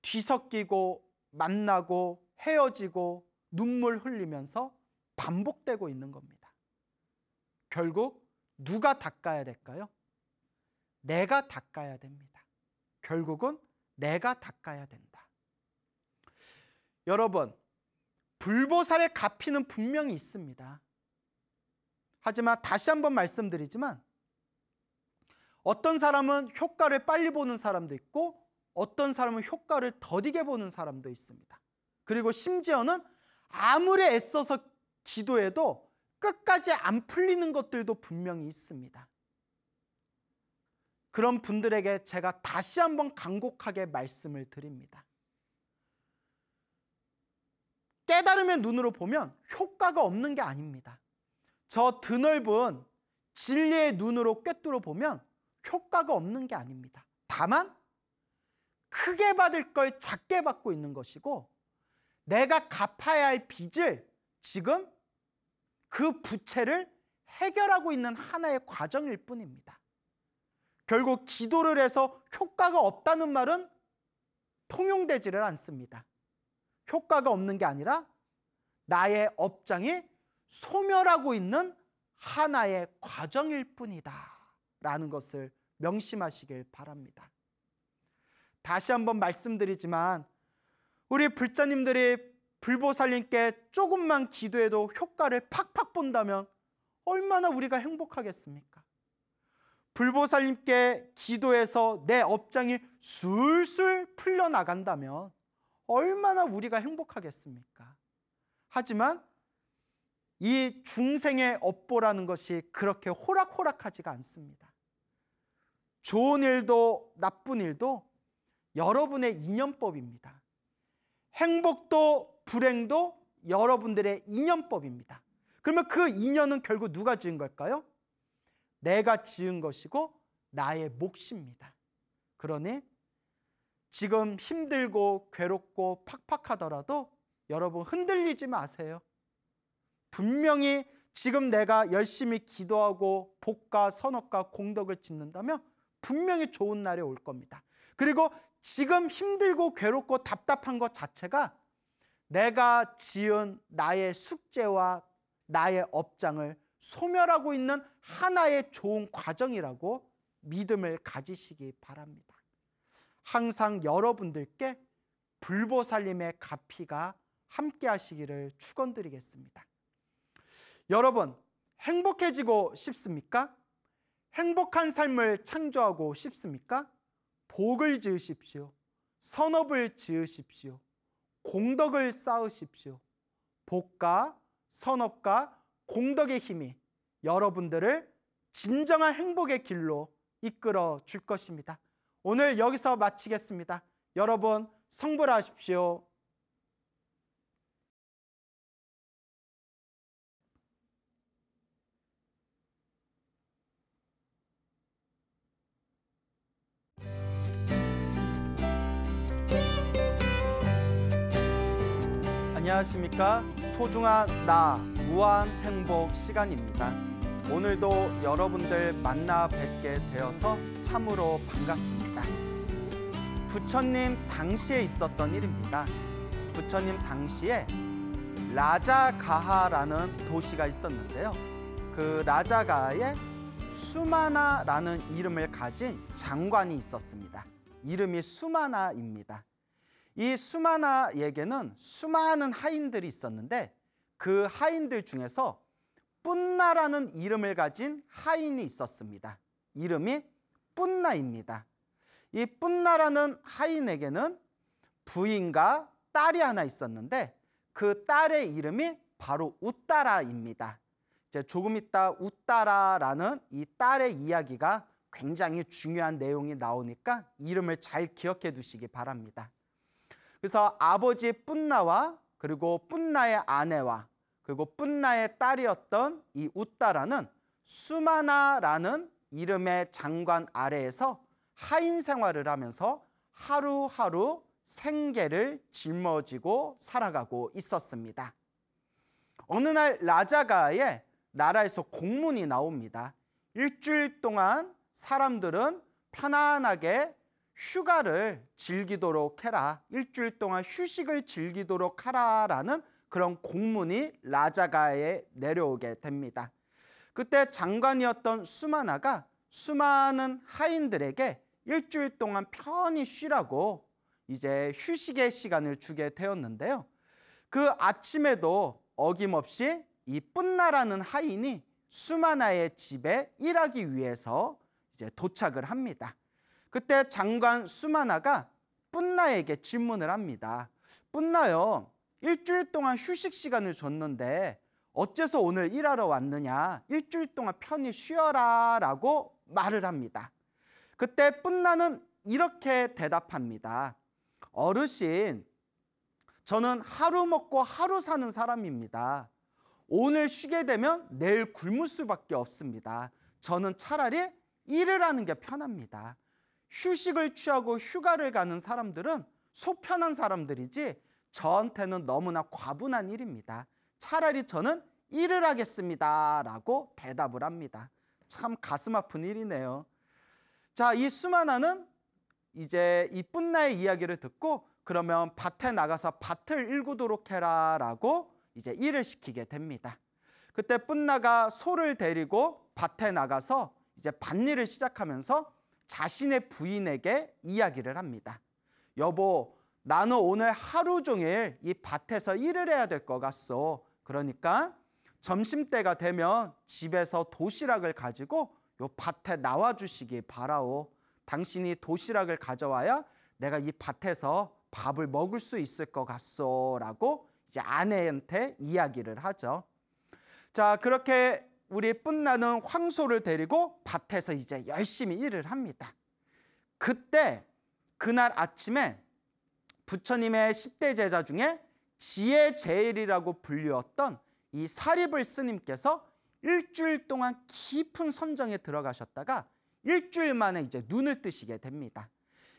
뒤섞이고 만나고 헤어지고 눈물 흘리면서 반복되고 있는 겁니다. 결국 누가 닦아야 될까요? 내가 닦아야 됩니다. 결국은 내가 닦아야 된다. 여러분, 불보살의 가피는 분명히 있습니다. 하지만 다시 한번 말씀드리지만 어떤 사람은 효과를 빨리 보는 사람도 있고 어떤 사람은 효과를 더디게 보는 사람도 있습니다. 그리고 심지어는 아무리 애써서 기도해도 끝까지 안 풀리는 것들도 분명히 있습니다. 그런 분들에게 제가 다시 한번 간곡하게 말씀을 드립니다. 깨달음의 눈으로 보면 효과가 없는 게 아닙니다. 저 드넓은 진리의 눈으로 꿰뚫어 보면 효과가 없는 게 아닙니다. 다만 크게 받을 걸 작게 받고 있는 것이고 내가 갚아야 할 빚을 지금 그 부채를 해결하고 있는 하나의 과정일 뿐입니다. 결국 기도를 해서 효과가 없다는 말은 통용되지를 않습니다. 효과가 없는 게 아니라 나의 업장이 소멸하고 있는 하나의 과정일 뿐이다. 라는 것을 명심하시길 바랍니다. 다시 한번 말씀드리지만 우리 불자님들이 불보살님께 조금만 기도해도 효과를 팍팍 본다면 얼마나 우리가 행복하겠습니까? 불보살님께 기도해서 내 업장이 술술 풀려나간다면 얼마나 우리가 행복하겠습니까? 하지만 이 중생의 업보라는 것이 그렇게 호락호락하지가 않습니다. 좋은 일도 나쁜 일도 여러분의 인연법입니다. 행복도 불행도 여러분들의 인연법입니다. 그러면 그 인연은 결국 누가 지은 걸까요? 내가 지은 것이고 나의 몫입니다. 그러니 지금 힘들고 괴롭고 팍팍하더라도 여러분 흔들리지 마세요. 분명히 지금 내가 열심히 기도하고 복과 선업과 공덕을 짓는다면 분명히 좋은 날이 올 겁니다. 그리고 지금 힘들고 괴롭고 답답한 것 자체가 내가 지은 나의 숙제와 나의 업장을 소멸하고 있는 하나의 좋은 과정이라고 믿음을 가지시기 바랍니다. 항상 여러분들께 불보살님의 가피가 함께 하시기를 축원드리겠습니다. 여러분, 행복해지고 싶습니까? 행복한 삶을 창조하고 싶습니까? 복을 지으십시오. 선업을 지으십시오. 공덕을 쌓으십시오. 복과 선업과 공덕의 힘이 여러분들을 진정한 행복의 길로 이끌어 줄 것입니다. 오늘 여기서 마치겠습니다. 여러분 성불하십시오. 안녕하십니까? 소중한 나. 무한 행복 시간입니다. 오늘도 여러분들 만나 뵙게 되어서 참으로 반갑습니다. 부처님 당시에 있었던 일입니다. 부처님 당시에 라자가하라는 도시가 있었는데요. 그 라자가하에 수마나라는 이름을 가진 장관이 있었습니다. 이름이 수마나입니다. 이 수마나에게는 수많은 하인들이 있었는데 그 하인들 중에서 뿐나라는 이름을 가진 하인이 있었습니다. 이름이 뿐나입니다. 이 뿐나라는 하인에게는 부인과 딸이 하나 있었는데 그 딸의 이름이 바로 웃따라입니다. 이제 조금 있다 웃따라라는 이 딸의 이야기가 굉장히 중요한 내용이 나오니까 이름을 잘 기억해 두시기 바랍니다. 그래서 아버지 뿐나와 그리고 뿐나의 아내와 그리고 뿐나의 딸이었던 이 웃다라는 수마나라는 이름의 장관 아래에서 하인 생활을 하면서 하루하루 생계를 짊어지고 살아가고 있었습니다. 어느 날 라자가의 나라에서 공문이 나옵니다. 일주일 동안 사람들은 편안하게 휴가를 즐기도록 해라. 일주일 동안 휴식을 즐기도록 하라라는 그런 공문이 라자가에 내려오게 됩니다. 그때 장관이었던 수마나가 수많은 하인들에게 일주일 동안 편히 쉬라고 이제 휴식의 시간을 주게 되었는데요. 그 아침에도 어김없이 이 뿐나라는 하인이 수마나의 집에 일하기 위해서 이제 도착을 합니다. 그때 장관 수마나가 뿐나에게 질문을 합니다. 뿐나요, 일주일 동안 휴식 시간을 줬는데 어째서 오늘 일하러 왔느냐 일주일 동안 편히 쉬어라 라고 말을 합니다. 그때 뿐나는 이렇게 대답합니다. 어르신 저는 하루 먹고 하루 사는 사람입니다. 오늘 쉬게 되면 내일 굶을 수밖에 없습니다. 저는 차라리 일을 하는 게 편합니다. 휴식을 취하고 휴가를 가는 사람들은 속편한 사람들이지 저한테는 너무나 과분한 일입니다. 차라리 저는 일을 하겠습니다. 라고 대답을 합니다. 참 가슴 아픈 일이네요. 자, 이 수만화는 이제 이 뿐나의 이야기를 듣고 그러면 밭에 나가서 밭을 일구도록 해라 라고 이제 일을 시키게 됩니다. 그때 뿐나가 소를 데리고 밭에 나가서 이제 밭일을 시작하면서 자신의 부인에게 이야기를 합니다. 여보, 나는 오늘 하루 종일 이 밭에서 일을 해야 될 것 같소. 그러니까 점심때가 되면 집에서 도시락을 가지고 이 밭에 나와 주시기 바라오. 당신이 도시락을 가져와야 내가 이 밭에서 밥을 먹을 수 있을 것 같소라고 이제 아내한테 이야기를 하죠. 자, 그렇게 우리 뿐나는 황소를 데리고 밭에서 이제 열심히 일을 합니다. 그때 그날 아침에 부처님의 10대 제자 중에 지혜 제일이라고 불리웠던 이 사립을 스님께서 일주일 동안 깊은 선정에 들어가셨다가 일주일 만에 이제 눈을 뜨시게 됩니다.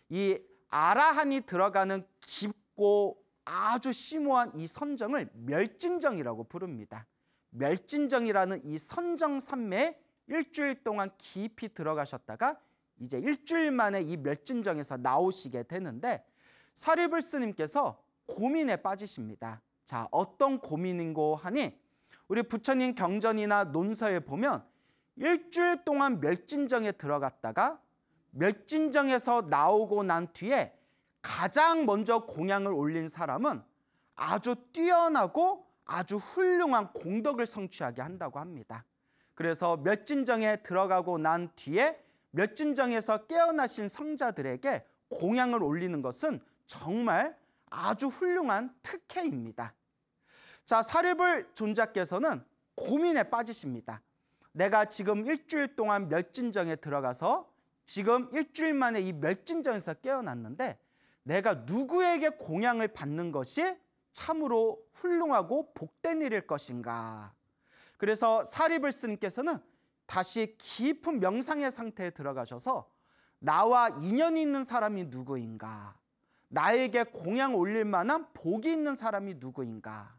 이 아라한이 들어가는 깊고 아주 심오한 이 선정을 멸진정이라고 부릅니다. 멸진정이라는 이 선정 산매에 일주일 동안 깊이 들어가셨다가 이제 일주일 만에 이 멸진정에서 나오시게 되는데 사리불스님께서 고민에 빠지십니다. 자, 어떤 고민인고 하니 우리 부처님 경전이나 논서에 보면 일주일 동안 멸진정에 들어갔다가 멸진정에서 나오고 난 뒤에 가장 먼저 공양을 올린 사람은 아주 뛰어나고 아주 훌륭한 공덕을 성취하게 한다고 합니다. 그래서 멸진정에 들어가고 난 뒤에 멸진정에서 깨어나신 성자들에게 공양을 올리는 것은 정말 아주 훌륭한 특혜입니다. 자, 사립을 존자께서는 고민에 빠지십니다. 내가 지금 일주일 동안 멸진정에 들어가서 지금 일주일 만에 이 멸진정에서 깨어났는데 내가 누구에게 공양을 받는 것이 참으로 훌륭하고 복된 일일 것인가. 그래서 사립을 스님께서는 다시 깊은 명상의 상태에 들어가셔서 나와 인연이 있는 사람이 누구인가. 나에게 공양 올릴 만한 복이 있는 사람이 누구인가?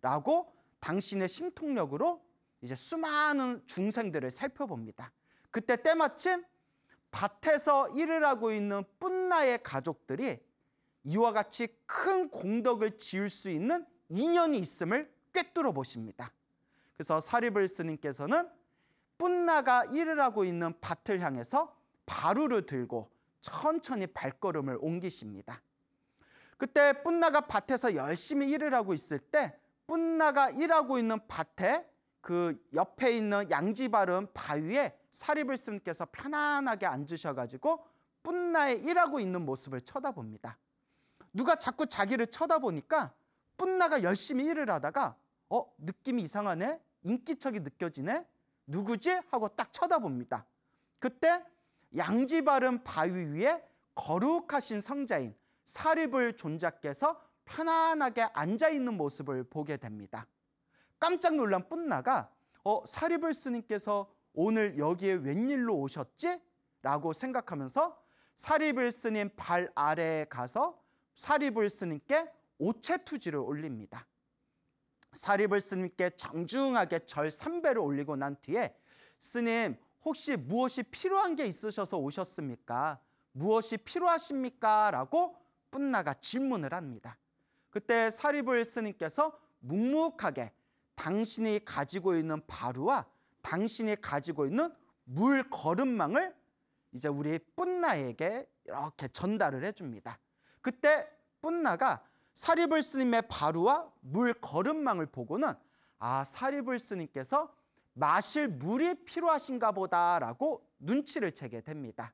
라고 당신의 신통력으로 이제 수많은 중생들을 살펴봅니다. 그때 때마침 밭에서 일을 하고 있는 뿐나의 가족들이 이와 같이 큰 공덕을 지을 수 있는 인연이 있음을 꿰뚫어 보십니다. 그래서 사리불 스님께서는 뿐나가 일을 하고 있는 밭을 향해서 바루를 들고 천천히 발걸음을 옮기십니다. 그때 뿐나가 밭에서 열심히 일을 하고 있을 때 뿐나가 일하고 있는 밭에 그 옆에 있는 양지바른 바위에 사리불스님께서 편안하게 앉으셔가지고 뿐나의 일하고 있는 모습을 쳐다봅니다. 누가 자꾸 자기를 쳐다보니까 뿐나가 열심히 일을 하다가 어 느낌이 이상하네 인기척이 느껴지네 누구지 하고 딱 쳐다봅니다. 그때 양지바른 바위 위에 거룩하신 성자인 사립을 존자께서 편안하게 앉아 있는 모습을 보게 됩니다. 깜짝 놀란 뿐나가 어, 사립을 스님께서 오늘 여기에 웬일로 오셨지? 라고 생각하면서 사립을 스님 발 아래에 가서 사립을 스님께 오체투지를 올립니다. 사립을 스님께 정중하게 절 3배를 올리고 난 뒤에 스님 혹시 무엇이 필요한 게 있으셔서 오셨습니까? 무엇이 필요하십니까? 라고 뿐나가 질문을 합니다. 그때 사리불 스님께서 묵묵하게 당신이 가지고 있는 바루와 당신이 가지고 있는 물걸음망을 이제 우리 뿐나에게 이렇게 전달을 해줍니다. 그때 뿐나가 사리불 스님의 바루와 물걸음망을 보고는 아 사리불 스님께서 마실 물이 필요하신가 보다라고 눈치를 채게 됩니다.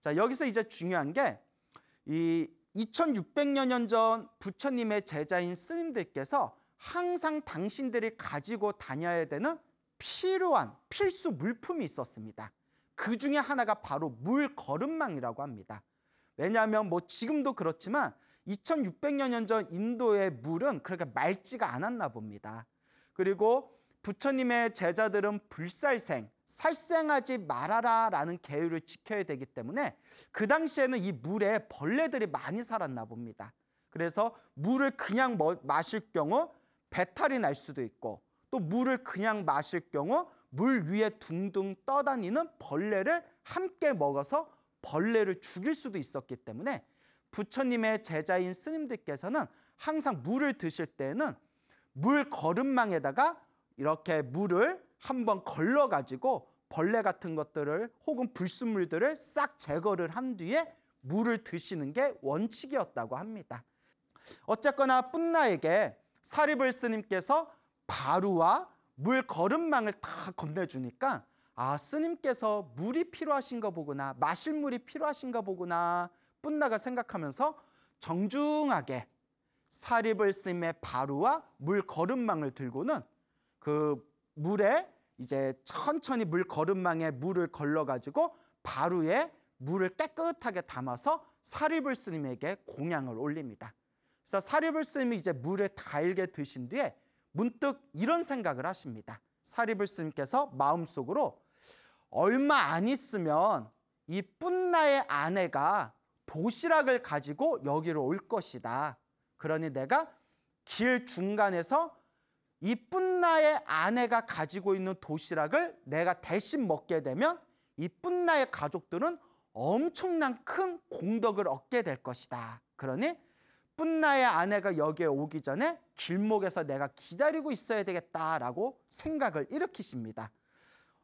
자 여기서 이제 중요한 게이 2600여 년전 부처님의 제자인 스님들께서 항상 당신들이 가지고 다녀야 되는 필요한 필수 물품이 있었습니다. 그 중에 하나가 바로 물걸음망이라고 합니다. 왜냐하면 뭐 지금도 그렇지만 2600여 년전 인도의 물은 그렇게 맑지가 않았나 봅니다. 그리고 부처님의 제자들은 불살생, 살생하지 말아라 라는 계율을 지켜야 되기 때문에 그 당시에는 이 물에 벌레들이 많이 살았나 봅니다. 그래서 물을 그냥 마실 경우 배탈이 날 수도 있고 또 물을 그냥 마실 경우 물 위에 둥둥 떠다니는 벌레를 함께 먹어서 벌레를 죽일 수도 있었기 때문에 부처님의 제자인 스님들께서는 항상 물을 드실 때에는 물 거름망에다가 이렇게 물을 한번 걸러 가지고 벌레 같은 것들을 혹은 불순물들을 싹 제거를 한 뒤에 물을 드시는 게 원칙이었다고 합니다. 어쨌거나 뿐나에게 사립을 스님께서 바루와 물 거름망을 다 건네주니까 아 스님께서 물이 필요하신가 보구나 마실 물이 필요하신가 보구나 뿐나가 생각하면서 정중하게 사립을 스님의 바루와 물 거름망을 들고는 그 물에 이제 천천히 물 거름망에 물을 걸러가지고 바루에 물을 깨끗하게 담아서 사리불스님에게 공양을 올립니다. 그래서 사리불스님이 이제 물을 다게 드신 뒤에 문득 이런 생각을 하십니다. 사리불스님께서 마음속으로 얼마 안 있으면 이 뿐나의 아내가 도시락을 가지고 여기로 올 것이다. 그러니 내가 길 중간에서 이쁜 나의 아내가 가지고 있는 도시락을 내가 대신 먹게 되면 이쁜 나의 가족들은 엄청난 큰 공덕을 얻게 될 것이다. 그러니 뿐나의 아내가 여기에 오기 전에 길목에서 내가 기다리고 있어야 되겠다라고 생각을 일으키십니다.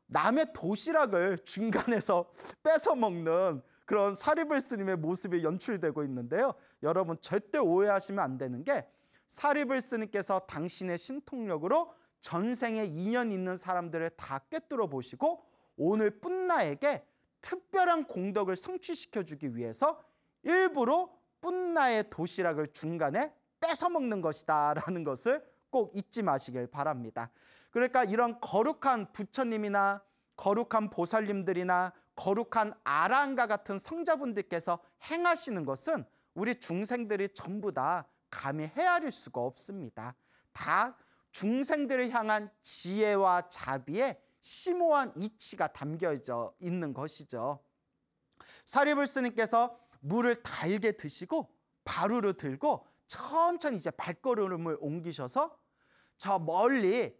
남의 도시락을 중간에서 뺏어 먹는 그런 사리불스님의 모습이 연출되고 있는데요. 여러분 절대 오해하시면 안 되는 게 사립을 스님께서 당신의 신통력으로 전생에 인연 있는 사람들을 다 꿰뚫어 보시고 오늘 뿐나에게 특별한 공덕을 성취시켜 주기 위해서 일부러 뿐나의 도시락을 중간에 뺏어 먹는 것이다라는 것을 꼭 잊지 마시길 바랍니다. 그러니까 이런 거룩한 부처님이나 거룩한 보살님들이나 거룩한 아랑과 같은 성자분들께서 행하시는 것은 우리 중생들이 전부 다 감히 헤아릴 수가 없습니다. 다 중생들을 향한 지혜와 자비에 심오한 이치가 담겨져 있는 것이죠. 사리불스님께서 물을 달게 드시고 바루를 들고 천천히 이제 발걸음을 옮기셔서 저 멀리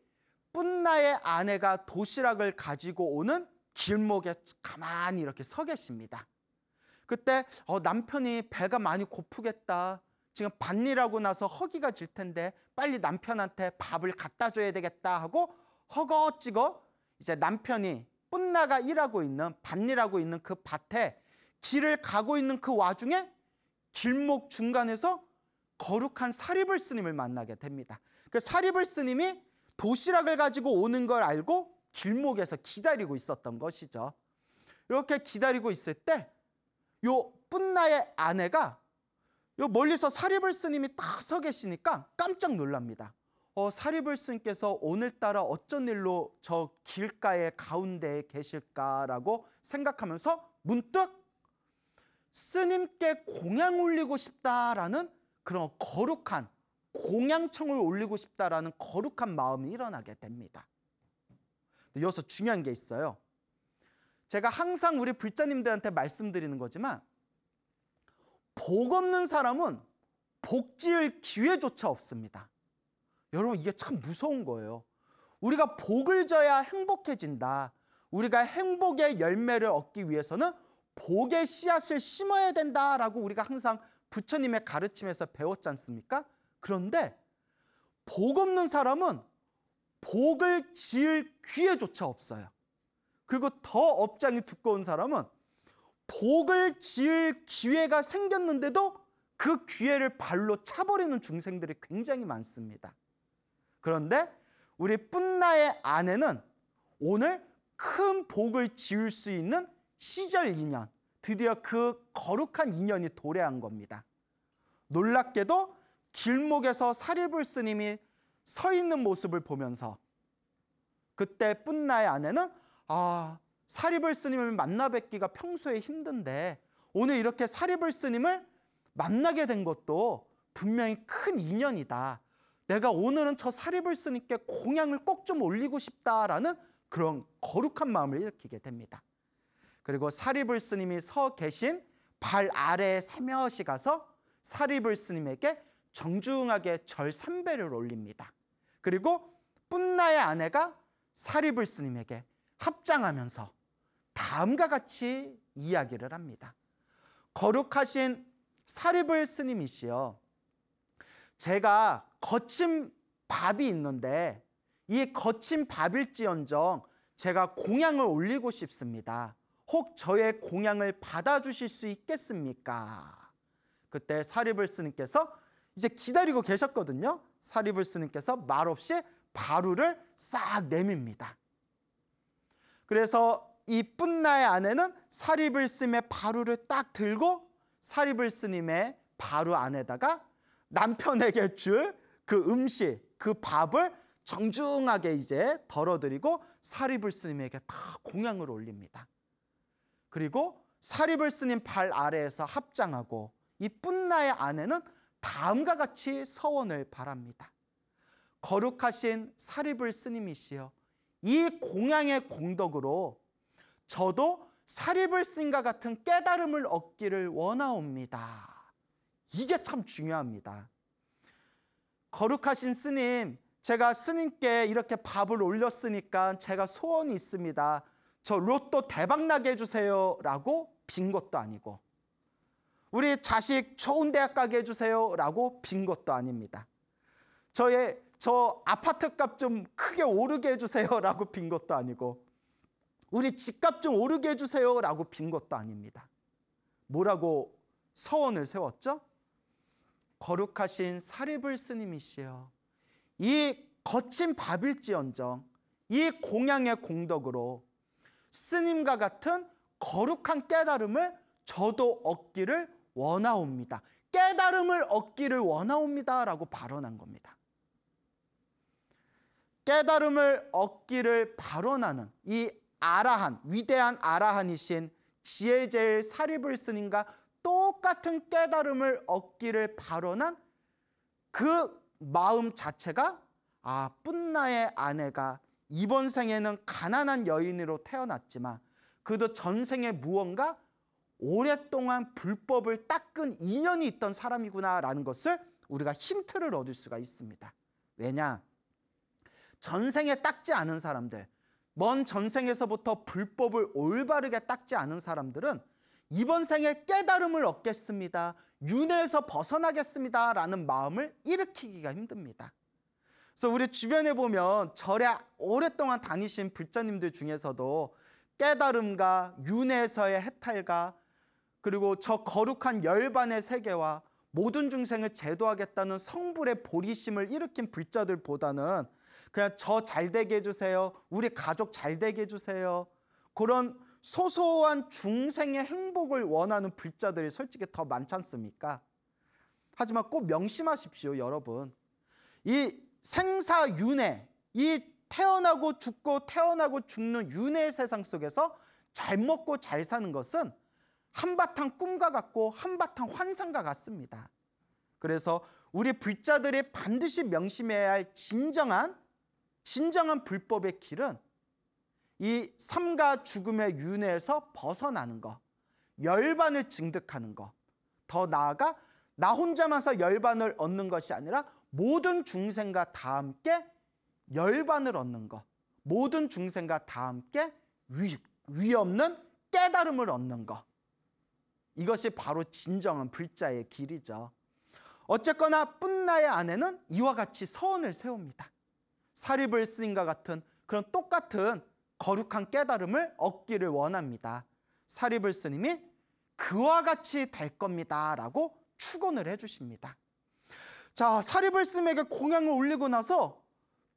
뿐나의 아내가 도시락을 가지고 오는 길목에 가만히 이렇게 서 계십니다. 그때 어, 남편이 배가 많이 고프겠다. 지금 반일하고 나서 허기가 질 텐데 빨리 남편한테 밥을 갖다 줘야 되겠다 하고 허거찍어 이제 남편이 뿐나가 일하고 있는 밭일하고 있는 그 밭에 길을 가고 있는 그 와중에 길목 중간에서 거룩한 사리불 스님을 만나게 됩니다. 그 사리불 스님이 도시락을 가지고 오는 걸 알고 길목에서 기다리고 있었던 것이죠. 이렇게 기다리고 있을 때요 뿐나의 아내가 요 멀리서 사리불 스님이 딱 서 계시니까 깜짝 놀랍니다. 어, 사리불 스님께서 오늘따라 어쩐 일로 저 길가의 가운데에 계실까라고 생각하면서 문득 스님께 공양 올리고 싶다라는 그런 거룩한 공양청을 올리고 싶다라는 거룩한 마음이 일어나게 됩니다. 여기서 중요한 게 있어요. 제가 항상 우리 불자님들한테 말씀드리는 거지만 복 없는 사람은 복 지을 기회조차 없습니다. 여러분 이게 참 무서운 거예요. 우리가 복을 져야 행복해진다. 우리가 행복의 열매를 얻기 위해서는 복의 씨앗을 심어야 된다라고 우리가 항상 부처님의 가르침에서 배웠지 않습니까? 그런데 복 없는 사람은 복을 지을 기회조차 없어요. 그리고 더 업장이 두꺼운 사람은 복을 지을 기회가 생겼는데도 그 기회를 발로 차버리는 중생들이 굉장히 많습니다. 그런데 우리 뿐나의 아내는 오늘 큰 복을 지을 수 있는 시절 인연, 드디어 그 거룩한 인연이 도래한 겁니다. 놀랍게도 길목에서 사리불 스님이 서 있는 모습을 보면서 그때 뿐나의 아내는 아 사리불 스님을 만나 뵙기가 평소에 힘든데 오늘 이렇게 사리불 스님을 만나게 된 것도 분명히 큰 인연이다. 내가 오늘은 저 사리불 스님께 공양을 꼭 좀 올리고 싶다라는 그런 거룩한 마음을 일으키게 됩니다. 그리고 사리불 스님이 서 계신 발 아래에 세며시 가서 사리불 스님에게 정중하게 절 삼배를 올립니다. 그리고 뿐나의 아내가 사리불 스님에게 합장하면서 다음과 같이 이야기를 합니다. 거룩하신 사리불 스님이시여 제가 거친 밥이 있는데 이 거친 밥일지언정 제가 공양을 올리고 싶습니다. 혹 저의 공양을 받아주실 수 있겠습니까? 그때 사리불 스님께서 이제 기다리고 계셨거든요. 사리불 스님께서 말없이 바루를 싹 내밉니다. 그래서 이쁜 나의 아내는 사리불 스님의 바루를 딱 들고 사리불 스님의 바루 안에다가 남편에게 줄 그 음식, 그 밥을 정중하게 이제 덜어드리고 사리불 스님에게 다 공양을 올립니다. 그리고 사리불 스님 발 아래에서 합장하고 이 뿐나의 아내는 다음과 같이 서원을 바랍니다. 거룩하신 사리불 스님이시여 이 공양의 공덕으로 저도 사립을 쓴과 같은 깨달음을 얻기를 원하옵니다. 이게 참 중요합니다. 거룩하신 스님, 제가 스님께 이렇게 밥을 올렸으니까 제가 소원이 있습니다. 저 로또 대박나게 해주세요. 라고 빈 것도 아니고, 우리 자식 좋은 대학 가게 해주세요. 라고 빈 것도 아닙니다. 저의, 저 아파트 값 좀 크게 오르게 해주세요. 라고 빈 것도 아니고, 우리 집값 좀 오르게 해주세요. 라고 빈 것도 아닙니다. 뭐라고 서원을 세웠죠? 거룩하신 사립을 스님이시여. 이 거친 밥일지언정, 이 공양의 공덕으로 스님과 같은 거룩한 깨달음을 저도 얻기를 원하옵니다. 깨달음을 얻기를 원하옵니다. 라고 발언한 겁니다. 깨달음을 얻기를 발언하는 이 아라한 위대한 아라한이신 지혜 제일 사립을 스님과 똑같은 깨달음을 얻기를 발언한 그 마음 자체가 아 뿐나의 아내가 이번 생에는 가난한 여인으로 태어났지만 그도 전생에 무언가 오랫동안 불법을 닦은 인연이 있던 사람이구나라는 것을 우리가 힌트를 얻을 수가 있습니다. 왜냐? 전생에 닦지 않은 사람들, 먼 전생에서부터 불법을 올바르게 닦지 않은 사람들은 이번 생에 깨달음을 얻겠습니다. 윤회에서 벗어나겠습니다. 라는 마음을 일으키기가 힘듭니다. 그래서 우리 주변에 보면 절에 오랫동안 다니신 불자님들 중에서도 깨달음과 윤회에서의 해탈과 그리고 저 거룩한 열반의 세계와 모든 중생을 제도하겠다는 성불의 보리심을 일으킨 불자들보다는 그냥 저 잘 되게 해주세요. 우리 가족 잘 되게 해주세요. 그런 소소한 중생의 행복을 원하는 불자들이 솔직히 더 많지 않습니까? 하지만 꼭 명심하십시오, 여러분. 이 생사윤회, 이 태어나고 죽고 태어나고 죽는 윤회의 세상 속에서 잘 먹고 잘 사는 것은 한바탕 꿈과 같고 한바탕 환상과 같습니다. 그래서 우리 불자들이 반드시 명심해야 할 진정한 진정한 불법의 길은 이 삼가 죽음의 윤회에서 벗어나는 것, 열반을 증득하는 것, 더 나아가 나 혼자만서 열반을 얻는 것이 아니라 모든 중생과 다 함께 열반을 얻는 것, 모든 중생과 다 함께 위, 위 없는 깨달음을 얻는 것. 이것이 바로 진정한 불자의 길이죠. 어쨌거나 뿐나의 아내는 이와 같이 서원을 세웁니다. 사립을 쓰인과 같은 그런 똑같은 거룩한 깨달음을 얻기를 원합니다. 사립을 스님이 그와 같이 될 겁니다. 라고 축원을 해주십니다. 자, 사립을 스님에게 공양을 올리고 나서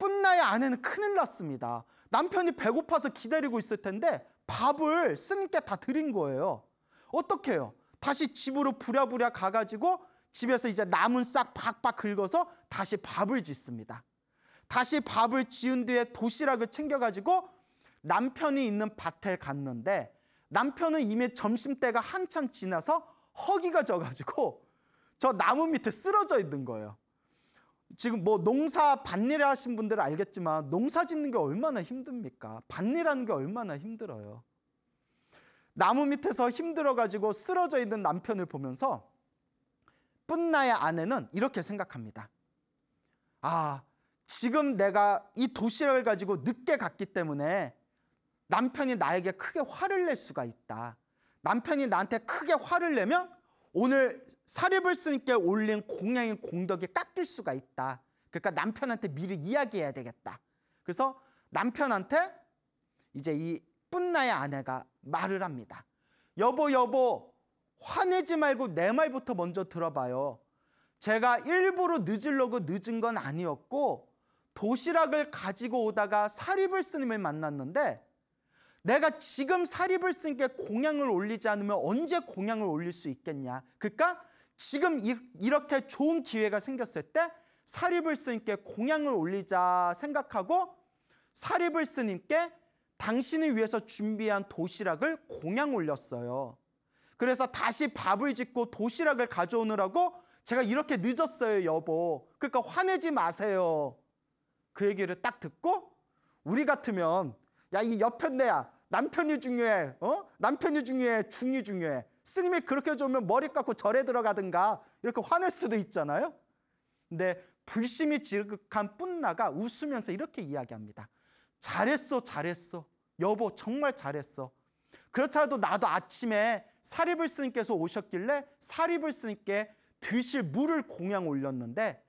뿐나의 아내는 큰일 났습니다. 남편이 배고파서 기다리고 있을 텐데 밥을 스님께 다 드린 거예요. 어떻게 해요? 다시 집으로 부랴부랴 가가지고 집에서 이제 나은싹 박박 긁어서 다시 밥을 짓습니다. 다시 밥을 지은 뒤에 도시락을 챙겨가지고 남편이 있는 밭에 갔는데 남편은 이미 점심때가 한참 지나서 허기가 져가지고 저 나무 밑에 쓰러져 있는 거예요. 지금 뭐 농사 밭일 하신 분들은 알겠지만 농사 짓는 게 얼마나 힘듭니까? 밭일하는 게 얼마나 힘들어요. 나무 밑에서 힘들어가지고 쓰러져 있는 남편을 보면서 뿐나의 아내는 이렇게 생각합니다. 아, 지금 내가 이 도시락을 가지고 늦게 갔기 때문에 남편이 나에게 크게 화를 낼 수가 있다. 남편이 나한테 크게 화를 내면 오늘 사립을 스님께 올린 공양인 공덕이 깎일 수가 있다. 그러니까 남편한테 미리 이야기해야 되겠다. 그래서 남편한테 이제 이 뿐나의 아내가 말을 합니다. 여보 여보 화내지 말고 내 말부터 먼저 들어봐요. 제가 일부러 늦으려고 늦은 건 아니었고 도시락을 가지고 오다가 사리불 스님을 만났는데 내가 지금 사리불 스님께 공양을 올리지 않으면 언제 공양을 올릴 수 있겠냐. 그러니까 지금 이, 이렇게 좋은 기회가 생겼을 때사리불 스님께 공양을 올리자 생각하고 사리불 스님께 당신을 위해서 준비한 도시락을 공양 올렸어요. 그래서 다시 밥을 짓고 도시락을 가져오느라고 제가 이렇게 늦었어요, 여보. 그러니까 화내지 마세요. 그 얘기를 딱 듣고 우리 같으면 야이 옆에 내야 남편이 중요해 어 남편이 중요해 중이 중요해 스님이 그렇게 좋으면 머리 깎고 절에 들어가든가 이렇게 화낼 수도 있잖아요 근데 불심이 지극한 뿐나가 웃으면서 이렇게 이야기합니다 잘했어 잘했어 여보 정말 잘했어 그렇더라도 나도 아침에 사리불 스님께서 오셨길래 사리불 스님께 드실 물을 공양 올렸는데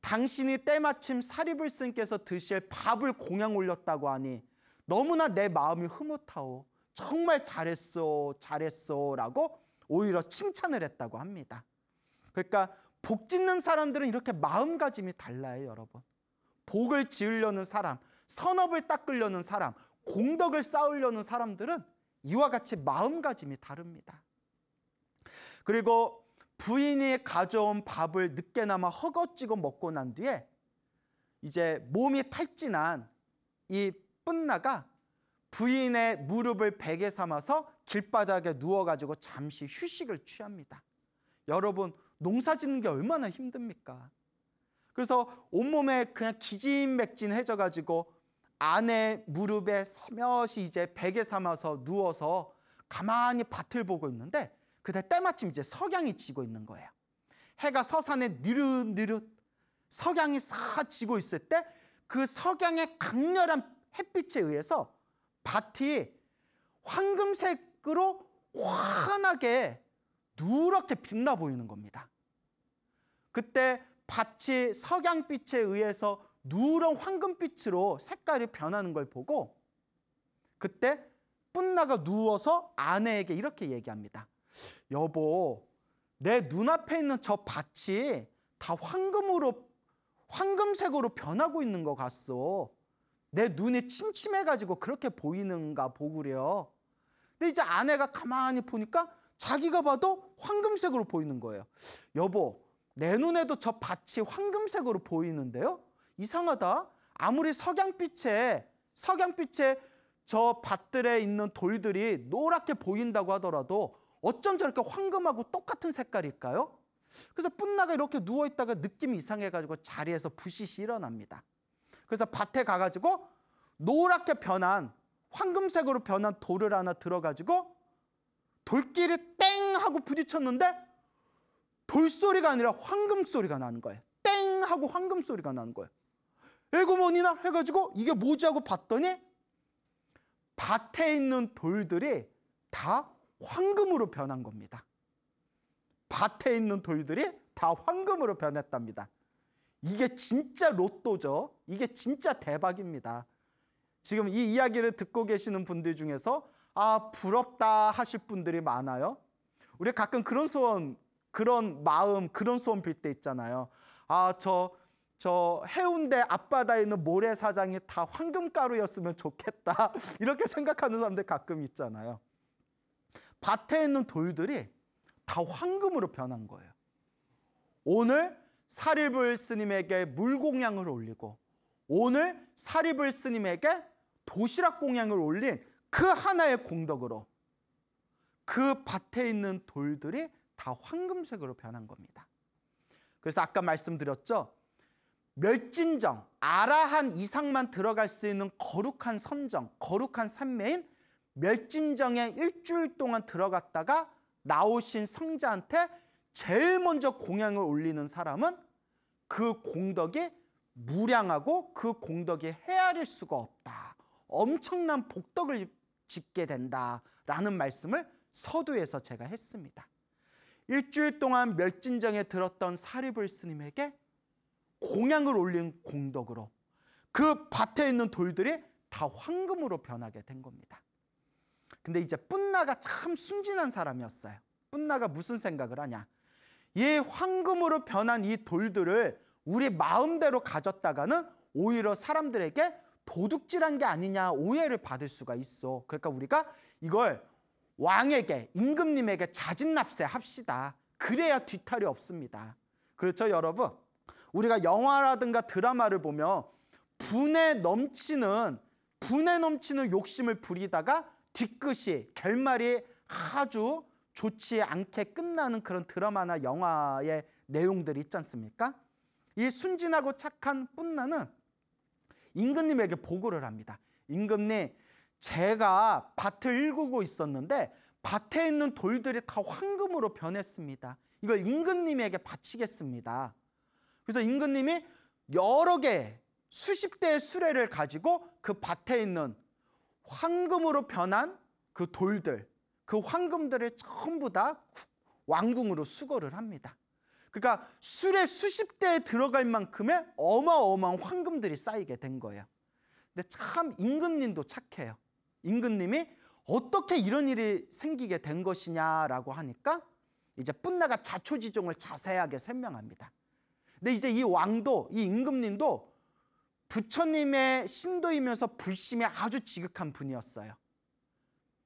당신이 때마침 사립을 쓴께서 드실 밥을 공양 올렸다고 하니 너무나 내 마음이 흐뭇하오. 정말 잘했어, 잘했어 라고 오히려 칭찬을 했다고 합니다. 그러니까 복 짓는 사람들은 이렇게 마음가짐이 달라요, 여러분. 복을 지으려는 사람, 선업을 닦으려는 사람, 공덕을 쌓으려는 사람들은 이와 같이 마음가짐이 다릅니다. 그리고 부인이 가져온 밥을 늦게나마 허겁지겁 먹고 난 뒤에 이제 몸이 탈진한 이 뿐나가 부인의 무릎을 베개 삼아서 길바닥에 누워가지고 잠시 휴식을 취합니다. 여러분, 농사 짓는 게 얼마나 힘듭니까? 그래서 온몸에 그냥 기진맥진해져가지고 아내 무릎에 서며시 이제 베개 삼아서 누워서 가만히 밭을 보고 있는데 그때 때마침 이제 석양이 지고 있는 거예요. 해가 서산에 느릇느릇 석양이 사 지고 있을 때 그 석양의 강렬한 햇빛에 의해서 밭이 황금색으로 환하게 누렇게 빛나 보이는 겁니다. 그때 밭이 석양빛에 의해서 누런 황금빛으로 색깔이 변하는 걸 보고 그때 s 나가 누워서 아내에게 이렇게 얘기합니다. 여보, 내 눈앞에 있는 저 밭이 다 황금으로, 황금색으로 변하고 있는 것 같소. 내 눈이 침침해가지고 그렇게 보이는가 보구려. 근데 이제 아내가 가만히 보니까 자기가 봐도 황금색으로 보이는 거예요. 여보, 내 눈에도 저 밭이 황금색으로 보이는데요? 이상하다. 아무리 석양빛에, 석양빛에 저 밭들에 있는 돌들이 노랗게 보인다고 하더라도 어쩜 저렇게 황금하고 똑같은 색깔일까요? 그래서 뿔나가 이렇게 누워있다가 느낌이 이상해가지고 자리에서 부시시 일어납니다. 그래서 밭에 가가지고 노랗게 변한 황금색으로 변한 돌을 하나 들어가지고 돌끼리 땡 하고 부딪혔는데 돌소리가 아니라 황금 소리가 나는 거예요. 땡 하고 황금 소리가 나는 거예요. 에고머니나 해가지고 이게 뭐지 하고 봤더니 밭에 있는 돌들이 다 황금으로 변한 겁니다. 밭에 있는 돌들이 다 황금으로 변했답니다. 이게 진짜 로또죠. 이게 진짜 대박입니다. 지금 이 이야기를 듣고 계시는 분들 중에서 아, 부럽다 하실 분들이 많아요. 우리 가끔 그런 소원, 그런 마음, 그런 소원 빌 때 있잖아요. 아, 저, 저 해운대 앞바다에 있는 모래사장이 다 황금가루였으면 좋겠다. 이렇게 생각하는 사람들 가끔 있잖아요. 밭에 있는 돌들이 다 황금으로 변한 거예요. 오늘 사립을 스님에게 물공양을 올리고 오늘 사립을 스님에게 도시락 공양을 올린 그 하나의 공덕으로 그 밭에 있는 돌들이 다 황금색으로 변한 겁니다. 그래서 아까 말씀드렸죠. 멸진정, 아라한 이상만 들어갈 수 있는 거룩한 선정, 거룩한 산매인 멸진정에 일주일 동안 들어갔다가 나오신 성자한테 제일 먼저 공양을 올리는 사람은 그 공덕이 무량하고 그 공덕이 헤아릴 수가 없다. 엄청난 복덕을 짓게 된다라는 말씀을 서두에서 제가 했습니다. 일주일 동안 멸진정에 들었던 사리불 스님에게 공양을 올린 공덕으로 그 밭에 있는 돌들이 다 황금으로 변하게 된 겁니다. 근데 이제 뿐나가 참 순진한 사람이었어요. 뿐나가 무슨 생각을 하냐? 이 황금으로 변한 이 돌들을 우리 마음대로 가졌다가는 오히려 사람들에게 도둑질한 게 아니냐 오해를 받을 수가 있어. 그러니까 우리가 이걸 왕에게 임금님에게 자진 납세합시다. 그래야 뒤탈이 없습니다. 그렇죠, 여러분? 우리가 영화라든가 드라마를 보면 분에 넘치는 분에 넘치는 욕심을 부리다가 뒤끝이 결말이 아주 좋지 않게 끝나는 그런 드라마나 영화의 내용들이 있지 않습니까? 이 순진하고 착한 뿐나는 임금님에게 보고를 합니다. 임금님, 제가 밭을 일구고 있었는데 밭에 있는 돌들이 다 황금으로 변했습니다. 이걸 임금님에게 바치겠습니다. 그래서 임금님이 여러 개 수십 대의 수레를 가지고 그 밭에 있는 황금으로 변한 그 돌들, 그 황금들을 전부 다 왕궁으로 수거를 합니다. 그러니까 술의 수십 대에 들어갈 만큼의 어마어마한 황금들이 쌓이게 된 거예요. 근데 참 임금님도 착해요. 임금님이 어떻게 이런 일이 생기게 된 것이냐라고 하니까 이제 뿐나가 자초지종을 자세하게 설명합니다. 근데 이제 이 왕도 이 임금님도 부처님의 신도이면서 불심이 아주 지극한 분이었어요.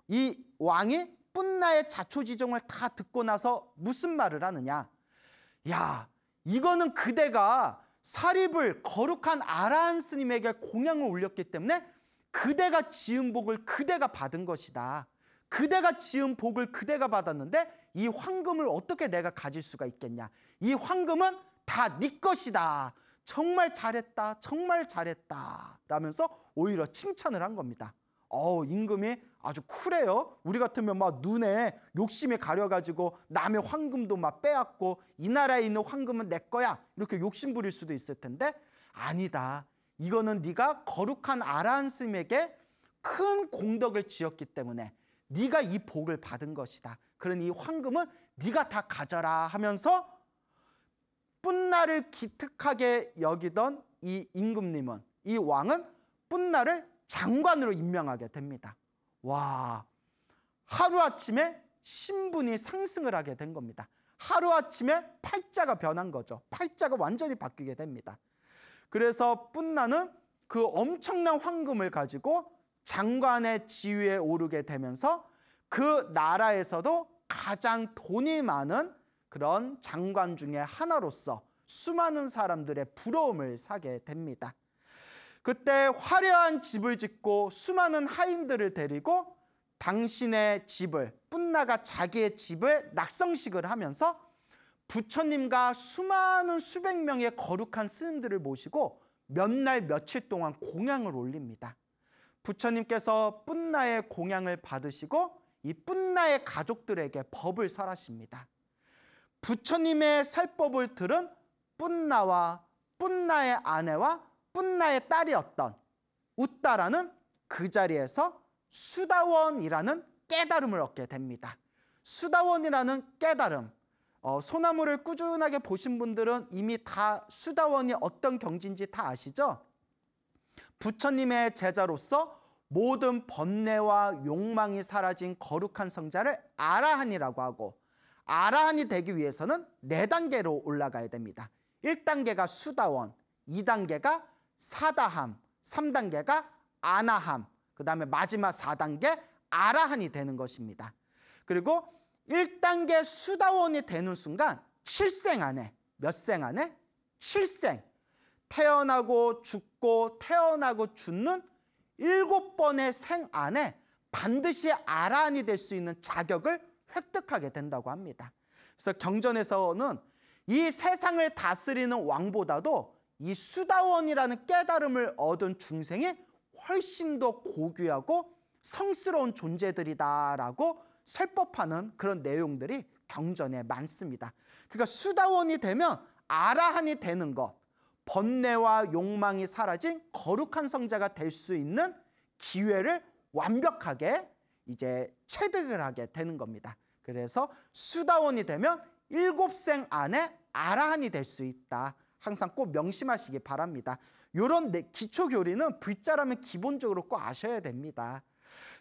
이 왕이 뿐나의 자초지종을 다 듣고 나서 무슨 말을 하느냐. 야, 이거는 그대가 사립을 거룩한 아라한 스님에게 공양을 올렸기 때문에 그대가 지은 복을 그대가 받은 것이다. 그대가 지은 복을 그대가 받았는데 이 황금을 어떻게 내가 가질 수가 있겠냐. 이 황금은 다 네 것이다. 정말 잘했다, 정말 잘했다. 라면서 오히려 칭찬을 한 겁니다. 어우, 임금이 아주 쿨해요. 우리 같으면 막 눈에 욕심에 가려가지고 남의 황금도 막 빼앗고 이 나라에 있는 황금은 내 거야. 이렇게 욕심 부릴 수도 있을 텐데 아니다. 이거는 네가 거룩한 아라한스에게 큰 공덕을 지었기 때문에 네가 이 복을 받은 것이다. 그러니 이 황금은 네가 다 가져라 하면서 뿐나를 기특하게 여기던 이 임금님은 이 왕은 뿐나를 장관으로 임명하게 됩니다. 와 하루아침에 신분이 상승을 하게 된 겁니다. 하루아침에 팔자가 변한 거죠. 팔자가 완전히 바뀌게 됩니다. 그래서 뿔나는 그 엄청난 황금을 가지고 장관의 지위에 오르게 되면서 그 나라에서도 가장 돈이 많은 그런 장관 중에 하나로서 수많은 사람들의 부러움을 사게 됩니다. 그때 화려한 집을 짓고 수많은 하인들을 데리고 당신의 집을 뿐나가 자기의 집을 낙성식을 하면서 부처님과 수많은 수백 명의 거룩한 스님들을 모시고 몇 날 며칠 동안 공양을 올립니다. 부처님께서 뿐나의 공양을 받으시고 이 뿐나의 가족들에게 법을 설하십니다. 부처님의 살법을 들은 뿐나와 뿐나의 아내와 뿐나의 딸이었던 웃다라는 그 자리에서 수다원이라는 깨달음을 얻게 됩니다. 수다원이라는 깨달음, 어, 소나무를 꾸준하게 보신 분들은 이미 다 수다원이 어떤 경지인지 다 아시죠? 부처님의 제자로서 모든 번뇌와 욕망이 사라진 거룩한 성자를 아라한이라고 하고 아라한이 되기 위해서는 네단계로 올라가야 됩니다. 1단계가 수다원, 2단계가 사다함, 3단계가 아나함, 그 다음에 마지막 4단계 아라한이 되는 것입니다. 그리고 1단계 수다원이 되는 순간 7생 안에, 몇 생 안에? 7생. 태어나고 죽고 태어나고 죽는 7번의 생 안에 반드시 아라한이 될 수 있는 자격을 획득하게 된다고 합니다. 그래서 경전에서는 이 세상을 다스리는 왕보다도 이 수다원이라는 깨달음을 얻은 중생이 훨씬 더 고귀하고 성스러운 존재들이다라고 설법하는 그런 내용들이 경전에 많습니다. 그러니까 수다원이 되면 아라한이 되는 것, 번뇌와 욕망이 사라진 거룩한 성자가 될 수 있는 기회를 완벽하게 이제 체득을 하게 되는 겁니다. 그래서 수다원이 되면 일곱 생 안에 아라한이 될 수 있다. 항상 꼭 명심하시기 바랍니다. 요런 네, 기초 교리는 불자라면 기본적으로 꼭 아셔야 됩니다.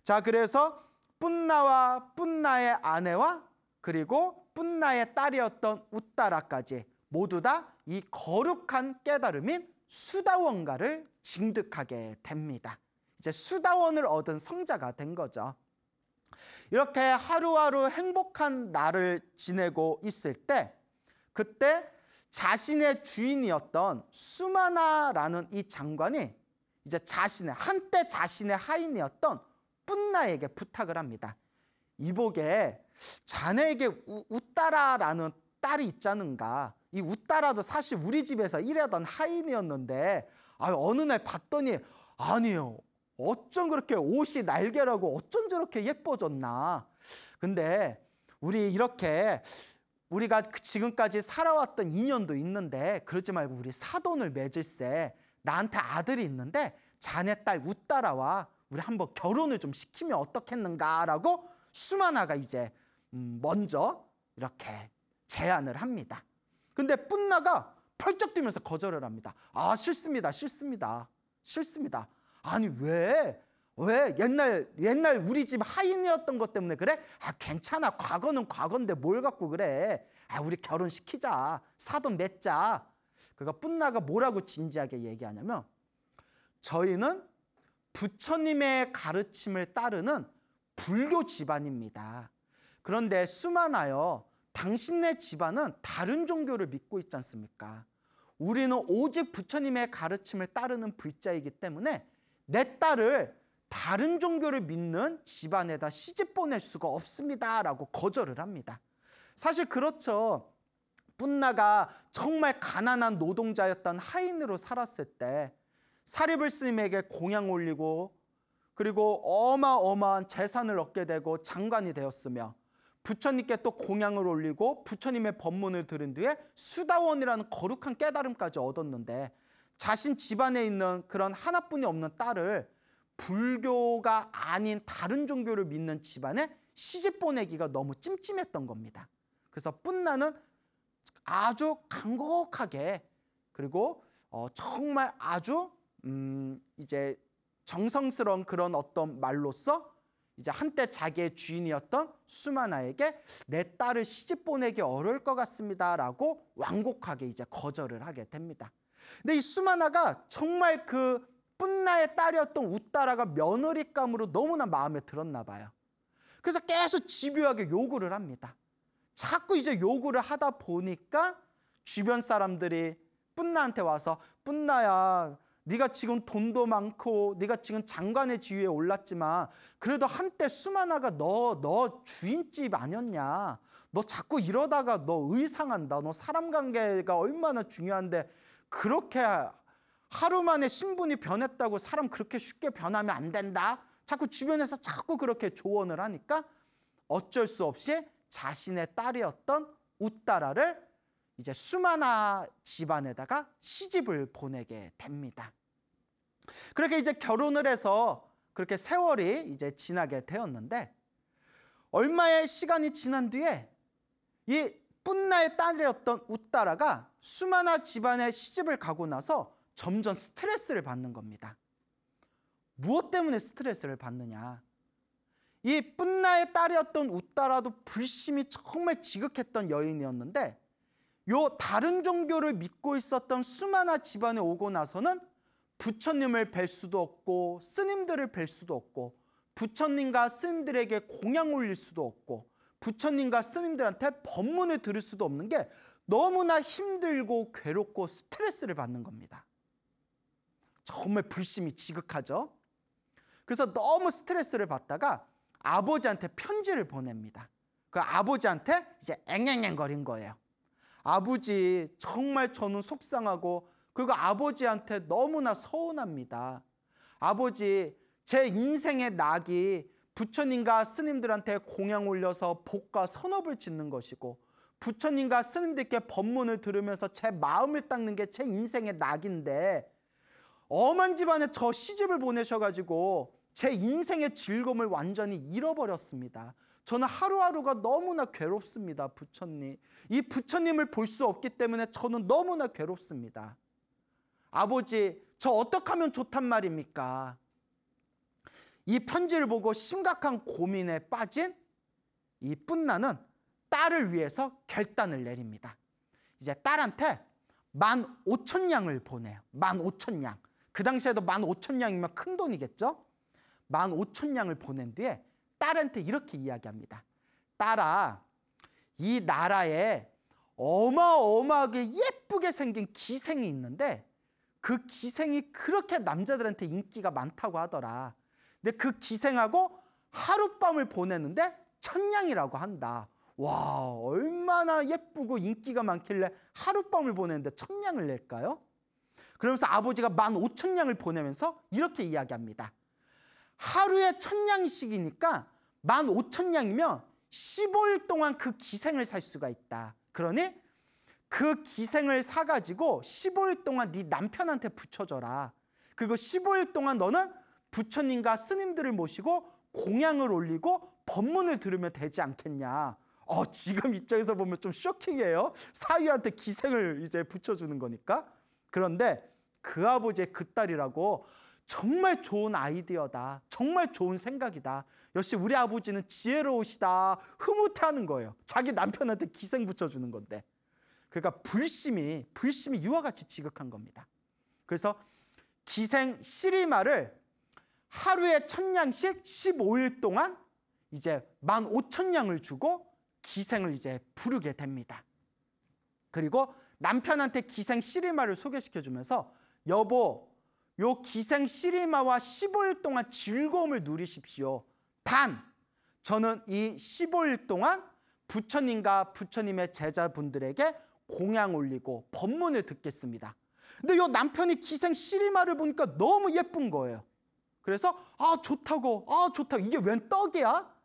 자, 그래서 뿐나와 뿐나의 아내와 그리고 뿐나의 딸이었던 웃다라까지 모두 다 이 거룩한 깨달음인 수다원가를 징득하게 됩니다. 이제 수다원을 얻은 성자가 된 거죠. 이렇게 하루하루 행복한 나를 지내고 있을 때 그때 자신의 주인이었던 수마나라는 이 장관이 이제 자신의 한때 자신의 하인이었던 뿐나에게 부탁을 합니다. 이복에 자네에게 우, 따라라는 딸이 있잖은가. 이 우따라도 사실 우리 집에서 일하던 하인이었는데 아 어느 날 봤더니 아니요 어쩜 그렇게 옷이 날개라고 어쩜 저렇게 예뻐졌나. 근데 우리 이렇게 우리가 그 지금까지 살아왔던 인연도 있는데 그러지 말고 우리 사돈을 맺을세. 나한테 아들이 있는데 자네 딸 웃따라와 우리 한번 결혼을 좀 시키면 어떻겠는가라고 수만아가 이제 음, 먼저 이렇게 제안을 합니다. 근데 뿐나가 펄쩍 뛰면서 거절을 합니다. 아 싫습니다, 싫습니다, 싫습니다. 아니 왜? 왜 옛날 옛날 우리 집 하인이었던 것 때문에 그래? 아 괜찮아 과거는 과거인데 뭘 갖고 그래? 아 우리 결혼 시키자 사돈 맺자. 그러니까 뿐나가 뭐라고 진지하게 얘기하냐면 저희는 부처님의 가르침을 따르는 불교 집안입니다. 그런데 수많아요 당신네 집안은 다른 종교를 믿고 있지 않습니까? 우리는 오직 부처님의 가르침을 따르는 불자이기 때문에 내 딸을 다른 종교를 믿는 집안에다 시집 보낼 수가 없습니다. 라고 거절을 합니다. 사실 그렇죠. 뿐나가 정말 가난한 노동자였던 하인으로 살았을 때 사립을 스님에게 공양 올리고 그리고 어마어마한 재산을 얻게 되고 장관이 되었으며 부처님께 또 공양을 올리고 부처님의 법문을 들은 뒤에 수다원이라는 거룩한 깨달음까지 얻었는데 자신 집안에 있는 그런 하나뿐이 없는 딸을 불교가 아닌 다른 종교를 믿는 집안에 시집 보내기가 너무 찜찜했던 겁니다. 그래서 뿐나는 아주 간곡하게 그리고 어, 정말 아주 음, 이제 정성스러운 그런 어떤 말로써 이제 한때 자기의 주인이었던 수마나에게 내 딸을 시집 보내기 어려울 것 같습니다라고 완곡하게 이제 거절을 하게 됩니다. 근데 이 수마나가 정말 그 뿐나의 딸이었던 웃다라가 며느리감으로 너무나 마음에 들었나 봐요. 그래서 계속 집요하게 요구를 합니다. 자꾸 이제 요구를 하다 보니까 주변 사람들이 뿐나한테 와서 뿐나야 네가 지금 돈도 많고 네가 지금 장관의 지위에 올랐지만 그래도 한때 수만화가 너 너 주인집 아니었냐 너 자꾸 이러다가 너 의상한다 너 사람 관계가 얼마나 중요한데 그렇게 하루 만에 신분이 변했다고 사람 그렇게 쉽게 변하면 안 된다. 자꾸 주변에서 자꾸 그렇게 조언을 하니까 어쩔 수 없이 자신의 딸이었던 웃다라를 이제 수마아 집안에다가 시집을 보내게 됩니다. 그렇게 이제 결혼을 해서 그렇게 세월이 이제 지나게 되었는데 얼마의 시간이 지난 뒤에 이 뿐나의 딸이었던 웃다라가 수많아 집안에 시집을 가고 나서 점점 스트레스를 받는 겁니다. 무엇 때문에 스트레스를 받느냐? 이 뿐나의 딸이었던 웃다라도 불심이 정말 지극했던 여인이었는데 요 다른 종교를 믿고 있었던 수마나 집안에 오고 나서는 부처님을 뵐 수도 없고 스님들을 뵐 수도 없고 부처님과 스님들에게 공양 올릴 수도 없고 부처님과 스님들한테 법문을 들을 수도 없는 게 너무나 힘들고 괴롭고 스트레스를 받는 겁니다. 정말 불심이 지극하죠. 그래서 너무 스트레스를 받다가 아버지한테 편지를 보냅니다. 그 아버지한테 이제 앵앵앵거린 거예요. 아버지 정말 저는 속상하고 그리고 아버지한테 너무나 서운합니다. 아버지 제 인생의 낙이 부처님과 스님들한테 공양 올려서 복과 선업을 짓는 것이고 부처님과 스님들께 법문을 들으면서 제 마음을 닦는 게 제 인생의 낙인데 엄한 집안에 저 시집을 보내셔가지고 제 인생의 즐거움을 완전히 잃어버렸습니다. 저는 하루하루가 너무나 괴롭습니다, 부처님. 이 부처님을 볼 수 없기 때문에 저는 너무나 괴롭습니다. 아버지, 저 어떻게 하면 좋단 말입니까? 이 편지를 보고 심각한 고민에 빠진 이 뿐나는 딸을 위해서 결단을 내립니다. 이제 딸한테 만 오천 양을 보내요. 만 오천 양. 그 당시에도 만 오천 양이면 큰 돈이겠죠? 만 오천 양을 보낸 뒤에 딸한테 이렇게 이야기합니다. 딸아, 이 나라에 어마어마하게 예쁘게 생긴 기생이 있는데 그 기생이 그렇게 남자들한테 인기가 많다고 하더라. 근데 그 기생하고 하룻밤을 보내는데 천냥이라고 한다. 와, 얼마나 예쁘고 인기가 많길래 하룻밤을 보냈는데 천냥을 낼까요? 그러면서 아버지가 만 오천 냥을 보내면서 이렇게 이야기합니다. 하루에 천 냥씩이니까 만 오천 냥이면 15일 동안 그 기생을 살 수가 있다. 그러니 그 기생을 사가지고 15일 동안 네 남편한테 붙여줘라. 그리고 15일 동안 너는 부처님과 스님들을 모시고 공양을 올리고 법문을 들으면 되지 않겠냐. 어, 지금 입장에서 보면 좀쇼킹이요 사위한테 기생을 이제 붙여주는 거니까. 그런데 그 아버지의 그 딸이라고 정말 좋은 아이디어다. 정말 좋은 생각이다. 역시 우리 아버지는 지혜로우시다. 흐뭇해하는 거예요. 자기 남편한테 기생 붙여주는 건데. 그러니까 불심이 불심이 이와 같이 지극한 겁니다. 그래서 기생 시리마를 하루에 천냥씩 15일 동안 이제 만 오천 냥을 주고 기생을 이제 부르게 됩니다. 그리고 남편한테 기생 시리마를 소개시켜주면서 여보 요 기생 시리마와 15일 동안 즐거움을 누리십시오. 단 저는 이 15일 동안 부처님과 부처님의 제자분들에게 공양 올리고 법문을 듣겠습니다. 근데 요 남편이 기생 시리마를 보니까 너무 예쁜 거예요. 그래서 아 좋다고 아 좋다고 이게 웬 떡이야?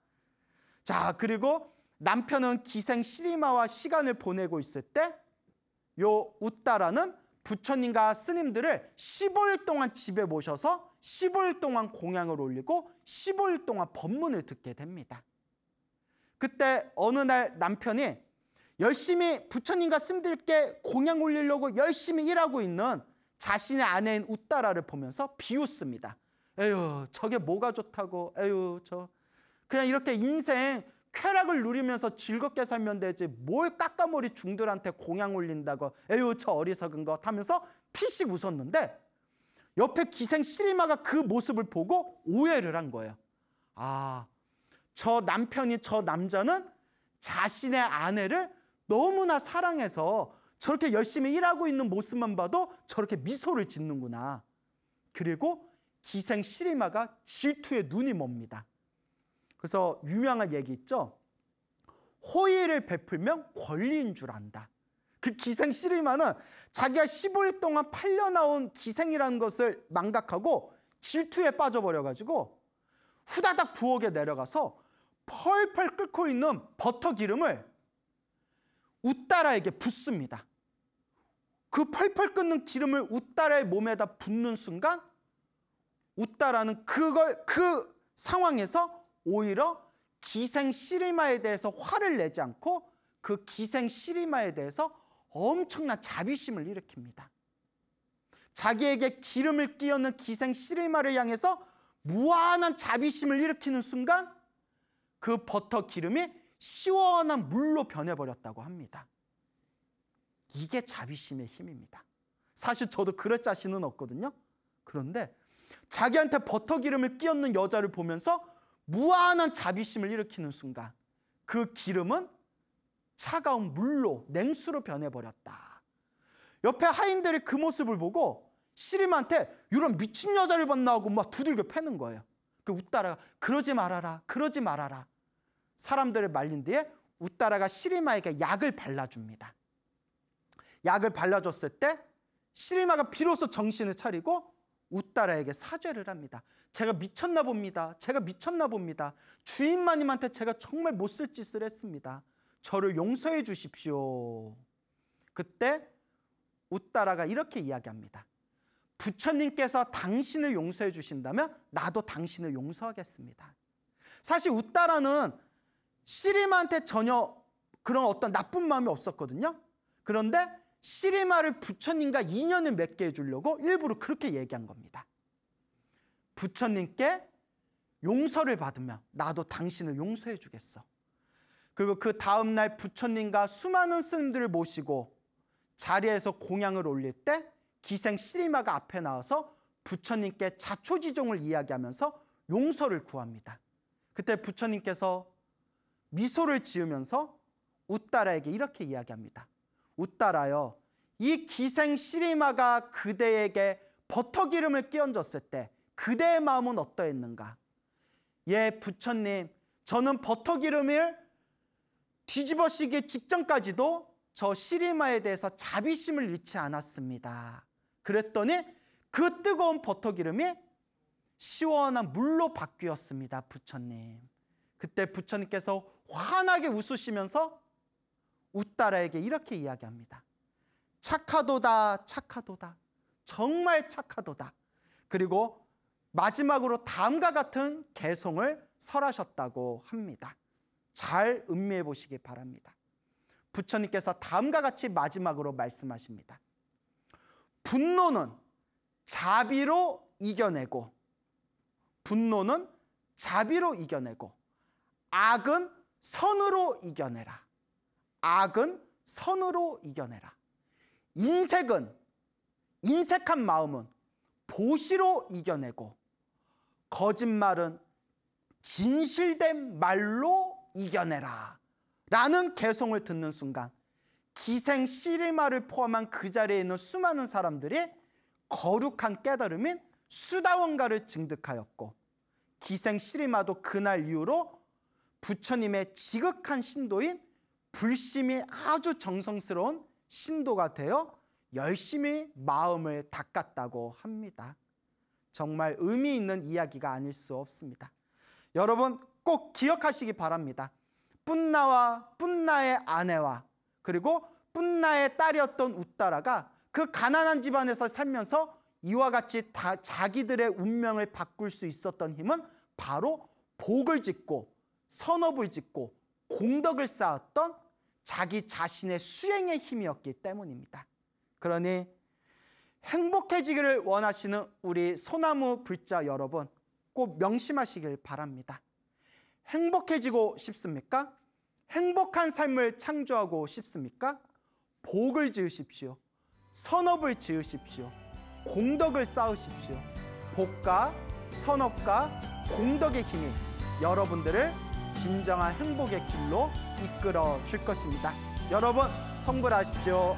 자 그리고 남편은 기생 시리마와 시간을 보내고 있을 때요 웃다라는 부처님과 스님들을 15일 동안 집에 모셔서 15일 동안 공양을 올리고 15일 동안 법문을 듣게 됩니다. 그때 어느 날 남편이 열심히 부처님과 스님들께 공양 올리려고 열심히 일하고 있는 자신의 아내인 웃다라를 보면서 비웃습니다. 에휴, 저게 뭐가 좋다고. 에휴, 저. 그냥 이렇게 인생 쾌락을 누리면서 즐겁게 살면 되지 뭘 깎아머리 중들한테 공양 올린다고 에휴 저 어리석은 것 하면서 피식 웃었는데 옆에 기생 시리마가 그 모습을 보고 오해를 한 거예요. 아, 저 남편이 저 남자는 자신의 아내를 너무나 사랑해서 저렇게 열심히 일하고 있는 모습만 봐도 저렇게 미소를 짓는구나. 그리고 기생 시리마가 질투의 눈이 멉니다. 그래서 유명한 얘기 있죠. 호의를 베풀면 권리인 줄 안다. 그 기생 시리마는 자기가 15일 동안 팔려나온 기생이라는 것을 망각하고 질투에 빠져버려가지고 후다닥 부엌에 내려가서 펄펄 끓고 있는 버터 기름을 웃다라에게 붓습니다. 그 펄펄 끓는 기름을 웃다라의 몸에다 붓는 순간 웃다라는 그걸 그 상황에서 오히려 기생 시리마에 대해서 화를 내지 않고 그 기생 시리마에 대해서 엄청난 자비심을 일으킵니다. 자기에게 기름을 끼얹는 기생 시리마를 향해서 무한한 자비심을 일으키는 순간 그 버터 기름이 시원한 물로 변해버렸다고 합니다. 이게 자비심의 힘입니다. 사실 저도 그럴 자신은 없거든요. 그런데 자기한테 버터 기름을 끼얹는 여자를 보면서 무한한 자비심을 일으키는 순간 그 기름은 차가운 물로 냉수로 변해버렸다. 옆에 하인들이 그 모습을 보고 시림한테 이런 미친 여자를 만나고막 두들겨 패는 거예요. 그 웃다라가 그러지 말아라 그러지 말아라 사람들을 말린 뒤에 웃다라가 시리마에게 약을 발라줍니다. 약을 발라줬을 때 시리마가 비로소 정신을 차리고 웃다라에게 사죄를 합니다. 제가 미쳤나 봅니다. 제가 미쳤나 봅니다. 주인마님한테 제가 정말 못 쓸 짓을 했습니다. 저를 용서해 주십시오. 그때 웃다라가 이렇게 이야기합니다. 부처님께서 당신을 용서해 주신다면 나도 당신을 용서하겠습니다. 사실 웃다라는 시림한테 전혀 그런 어떤 나쁜 마음이 없었거든요. 그런데 시리마를 부처님과 인연을 맺게 해주려고 일부러 그렇게 얘기한 겁니다. 부처님께 용서를 받으면 나도 당신을 용서해 주겠어. 그리고 그 다음날 부처님과 수많은 스님들을 모시고 자리에서 공양을 올릴 때 기생 시리마가 앞에 나와서 부처님께 자초지종을 이야기하면서 용서를 구합니다. 그때 부처님께서 미소를 지으면서 웃다라에게 이렇게 이야기합니다. 웃달아요이 기생 시리마가 그대에게 버터기름을 끼얹었을 때 그대의 마음은 어떠했는가? 예, 부처님, 저는 버터기름을 뒤집어쓰기 직전까지도 저 시리마에 대해서 자비심을 잃지 않았습니다. 그랬더니 그 뜨거운 버터기름이 시원한 물로 바뀌었습니다, 부처님. 그때 부처님께서 환하게 웃으시면서 웃다라에게 이렇게 이야기합니다. 착하도다, 착하도다. 정말 착하도다. 그리고 마지막으로 다음과 같은 개송을 설하셨다고 합니다. 잘 음미해 보시기 바랍니다. 부처님께서 다음과 같이 마지막으로 말씀하십니다. 분노는 자비로 이겨내고 분노는 자비로 이겨내고 악은 선으로 이겨내라. 악은 선으로 이겨내라. 인색은 인색한 마음은 보시로 이겨내고 거짓말은 진실된 말로 이겨내라. 라는 개성을 듣는 순간 기생 시리마를 포함한 그 자리에 있는 수많은 사람들이 거룩한 깨달음인 수다원가를 증득하였고 기생 시리마도 그날 이후로 부처님의 지극한 신도인 불심이 아주 정성스러운 신도가 되어 열심히 마음을 닦았다고 합니다. 정말 의미 있는 이야기가 아닐 수 없습니다. 여러분 꼭 기억하시기 바랍니다. 뿐나와 뿐나의 아내와 그리고 뿐나의 딸이었던 웃다라가 그 가난한 집안에서 살면서 이와 같이 다 자기들의 운명을 바꿀 수 있었던 힘은 바로 복을 짓고 선업을 짓고 공덕을 쌓았던 자기 자신의 수행의 힘이었기 때문입니다. 그러니 행복해지기를 원하시는 우리 소나무 불자 여러분 꼭 명심하시길 바랍니다. 행복해지고 싶습니까? 행복한 삶을 창조하고 싶습니까? 복을 지으십시오. 선업을 지으십시오. 공덕을 쌓으십시오. 복과 선업과 공덕의 힘이 여러분들을 진정한 행복의 길로 이끌어 줄 것입니다. 여러분 성불하십시오.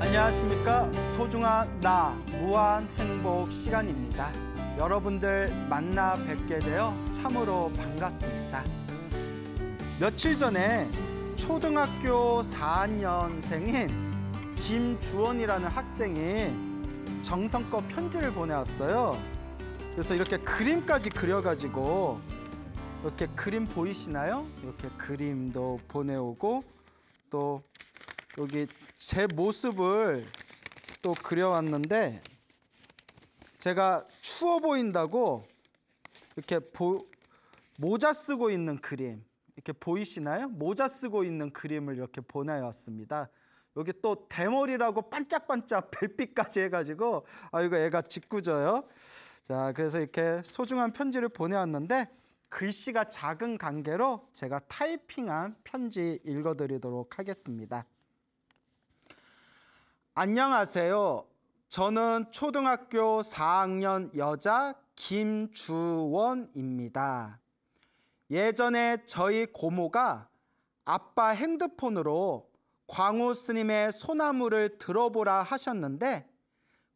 안녕하십니까 소중한 나 무한 행복 시간입니다. 여러분들 만나 뵙게 되어 참으로 반갑습니다. 며칠 전에 초등학교 4학년생인 김주원이라는 학생이 정성껏 편지를 보내왔어요. 그래서 이렇게 그림까지 그려가지고 이렇게 그림 보이시나요? 이렇게 그림도 보내오고 또 여기 제 모습을 또 그려왔는데 제가 추워 보인다고 이렇게 보, 모자 쓰고 있는 그림 이렇게 보이시나요? 모자 쓰고 있는 그림을 이렇게 보내왔습니다. 여기 또 대머리라고 반짝반짝 별빛까지 해가지고 아 이거 애가 짓궂어요. 자 그래서 이렇게 소중한 편지를 보내왔는데 글씨가 작은 관계로 제가 타이핑한 편지 읽어드리도록 하겠습니다. 안녕하세요. 저는 초등학교 4학년 여자 김주원입니다. 예전에 저희 고모가 아빠 핸드폰으로 광우 스님의 소나무를 들어보라 하셨는데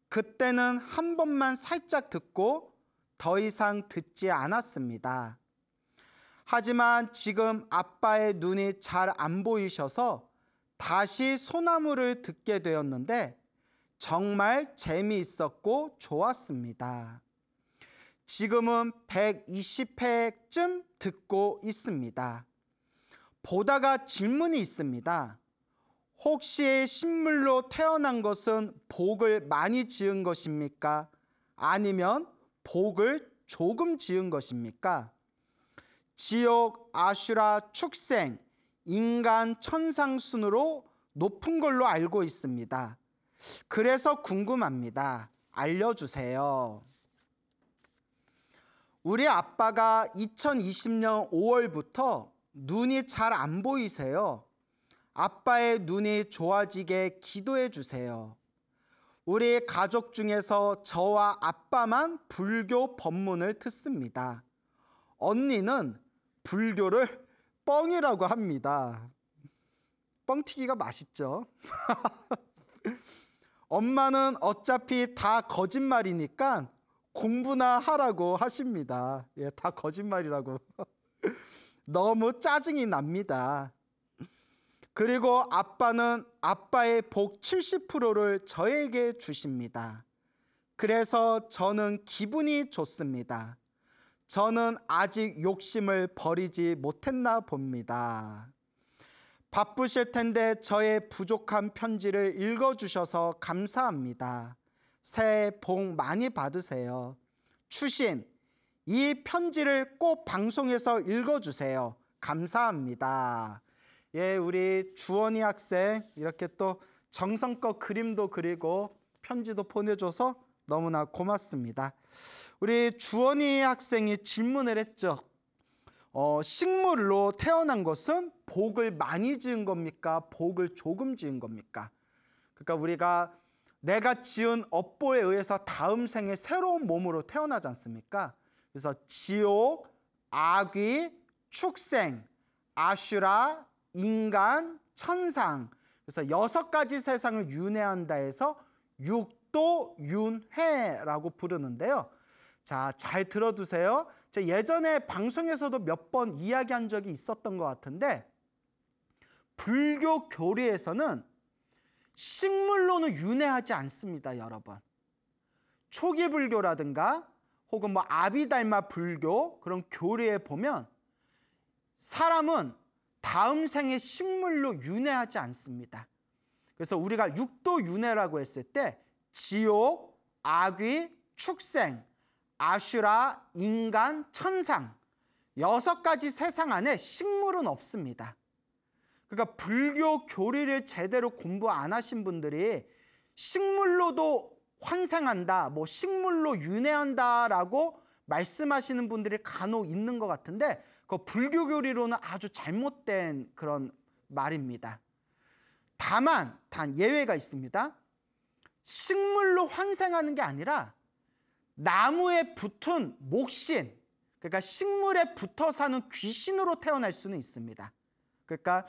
그때는 한 번만 살짝 듣고 더 이상 듣지 않았습니다. 하지만 지금 아빠의 눈이 잘 안 보이셔서 다시 소나무를 듣게 되었는데 정말 재미있었고 좋았습니다. 지금은 120회쯤 듣고 있습니다. 보다가 질문이 있습니다. 혹시 신물로 태어난 것은 복을 많이 지은 것입니까? 아니면 복을 조금 지은 것입니까? 지옥, 아슈라, 축생, 인간, 천상순으로 높은 걸로 알고 있습니다. 그래서 궁금합니다. 알려주세요. 우리 아빠가 2020년 5월부터 눈이 잘 안 보이세요. 아빠의 눈이 좋아지게 기도해 주세요. 우리 가족 중에서 저와 아빠만 불교 법문을 듣습니다. 언니는 불교를 뻥이라고 합니다. 뻥튀기가 맛있죠. 엄마는 어차피 다 거짓말이니까 공부나 하라고 하십니다. 예, 다 거짓말이라고. 너무 짜증이 납니다. 그리고 아빠는 아빠의 복 70%를 저에게 주십니다. 그래서 저는 기분이 좋습니다. 저는 아직 욕심을 버리지 못했나 봅니다. 바쁘실 텐데 저의 부족한 편지를 읽어주셔서 감사합니다. 새해 복 많이 받으세요. 추신, 이 편지를 꼭 방송에서 읽어주세요. 감사합니다. 예, 우리 주원이 학생 이렇게 또 정성껏 그림도 그리고 편지도 보내줘서 너무나 고맙습니다. 우리 주원이 학생이 질문을 했죠. 어, 식물로 태어난 것은 복을 많이 지은 겁니까? 복을 조금 지은 겁니까? 그러니까 우리가 내가 지은 업보에 의해서 다음 생에 새로운 몸으로 태어나지 않습니까? 그래서 지옥, 악귀 축생, 아슈라, 인간, 천상 그래서 여섯 가지 세상을 윤회한다 해서 육도 윤회라고 부르는데요. 자, 잘 들어두세요. 제 예전에 방송에서도 몇 번 이야기한 적이 있었던 것 같은데 불교 교리에서는 식물로는 윤회하지 않습니다, 여러분. 초기 불교라든가 혹은 뭐 아비달마 불교 그런 교리에 보면 사람은 다음 생에 식물로 윤회하지 않습니다. 그래서 우리가 육도 윤회라고 했을 때 지옥, 악귀, 축생, 아슈라, 인간, 천상 여섯 가지 세상 안에 식물은 없습니다. 그러니까 불교 교리를 제대로 공부 안 하신 분들이 식물로도 환생한다, 뭐 식물로 윤회한다라고 말씀하시는 분들이 간혹 있는 것 같은데 그 불교 교리로는 아주 잘못된 그런 말입니다. 다만 단 예외가 있습니다. 식물로 환생하는 게 아니라 나무에 붙은 목신, 그러니까 식물에 붙어 사는 귀신으로 태어날 수는 있습니다. 그러니까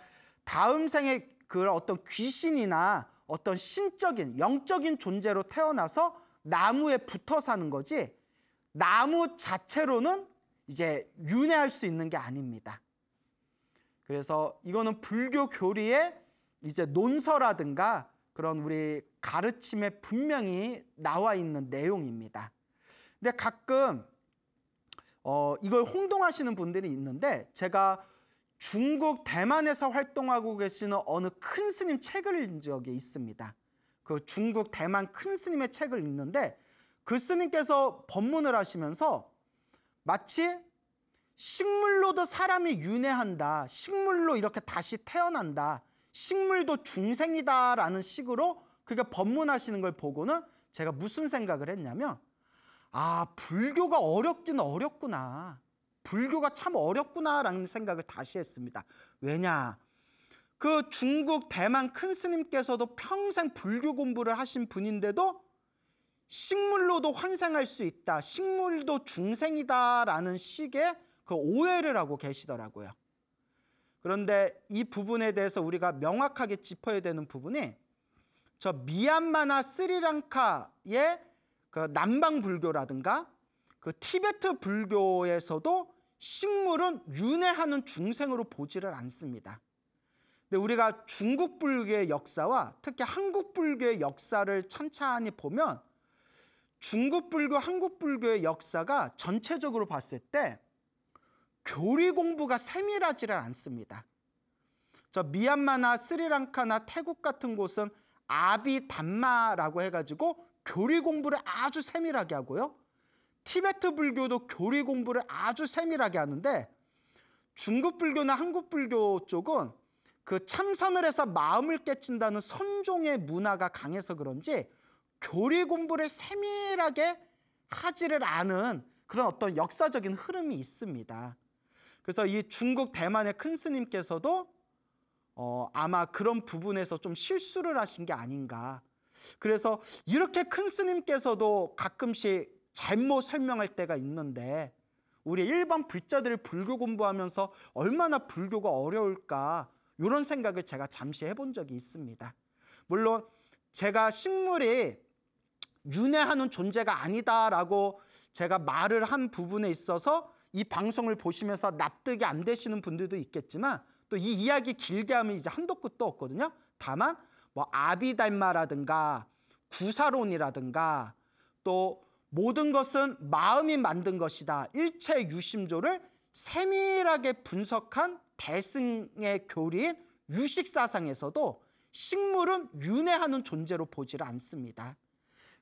다음 생에 그런 어떤 귀신이나 어떤 신적인 영적인 존재로 태어나서 나무에 붙어 사는 거지 나무 자체로는 이제 윤회할 수 있는 게 아닙니다. 그래서 이거는 불교 교리의 이제 논서라든가 그런 우리 가르침에 분명히 나와 있는 내용입니다. 근데 가끔 어 이걸 홍동하시는 분들이 있는데 제가 중국 대만에서 활동하고 계시는 어느 큰 스님 책을 읽은 적이 있습니다. 그 중국 대만 큰 스님의 책을 읽는데 그 스님께서 법문을 하시면서 마치 식물로도 사람이 윤회한다. 식물로 이렇게 다시 태어난다. 식물도 중생이다라는 식으로 그게 법문하시는 걸 보고는 제가 무슨 생각을 했냐면 아, 불교가 어렵긴 어렵구나. 불교가 참 어렵구나라는 생각을 다시 했습니다. 왜냐? 그 중국 대만 큰 스님께서도 평생 불교 공부를 하신 분인데도 식물로도 환생할 수 있다. 식물도 중생이다라는 식의 그 오해를 하고 계시더라고요. 그런데 이 부분에 대해서 우리가 명확하게 짚어야 되는 부분이 저 미얀마나 스리랑카의 그 남방 불교라든가 그 티베트 불교에서도 식물은 윤회하는 중생으로 보지를 않습니다. 근데 우리가 중국 불교의 역사와 특히 한국 불교의 역사를 찬찬히 보면 중국 불교, 한국 불교의 역사가 전체적으로 봤을 때 교리 공부가 세밀하지를 않습니다. 저 미얀마나 스리랑카나 태국 같은 곳은 아비담마라고 해가지고 교리 공부를 아주 세밀하게 하고요. 티베트 불교도 교리 공부를 아주 세밀하게 하는데 중국 불교나 한국 불교 쪽은 그 참선을 해서 마음을 깨친다는 선종의 문화가 강해서 그런지 교리 공부를 세밀하게 하지를 않은 그런 어떤 역사적인 흐름이 있습니다. 그래서 이 중국 대만의 큰 스님께서도 어, 아마 그런 부분에서 좀 실수를 하신 게 아닌가. 그래서 이렇게 큰 스님께서도 가끔씩 잘못 설명할 때가 있는데 우리 일반 불자들을 불교 공부하면서 얼마나 불교가 어려울까 이런 생각을 제가 잠시 해본 적이 있습니다. 물론 제가 식물이 윤회하는 존재가 아니다라고 제가 말을 한 부분에 있어서 이 방송을 보시면서 납득이 안 되시는 분들도 있겠지만 또 이 이야기 길게 하면 이제 한도 끝도 없거든요. 다만 뭐 아비달마라든가 구사론이라든가 또 모든 것은 마음이 만든 것이다. 일체 유심조를 세밀하게 분석한 대승의 교리인 유식 사상에서도 식물은 윤회하는 존재로 보지를 않습니다.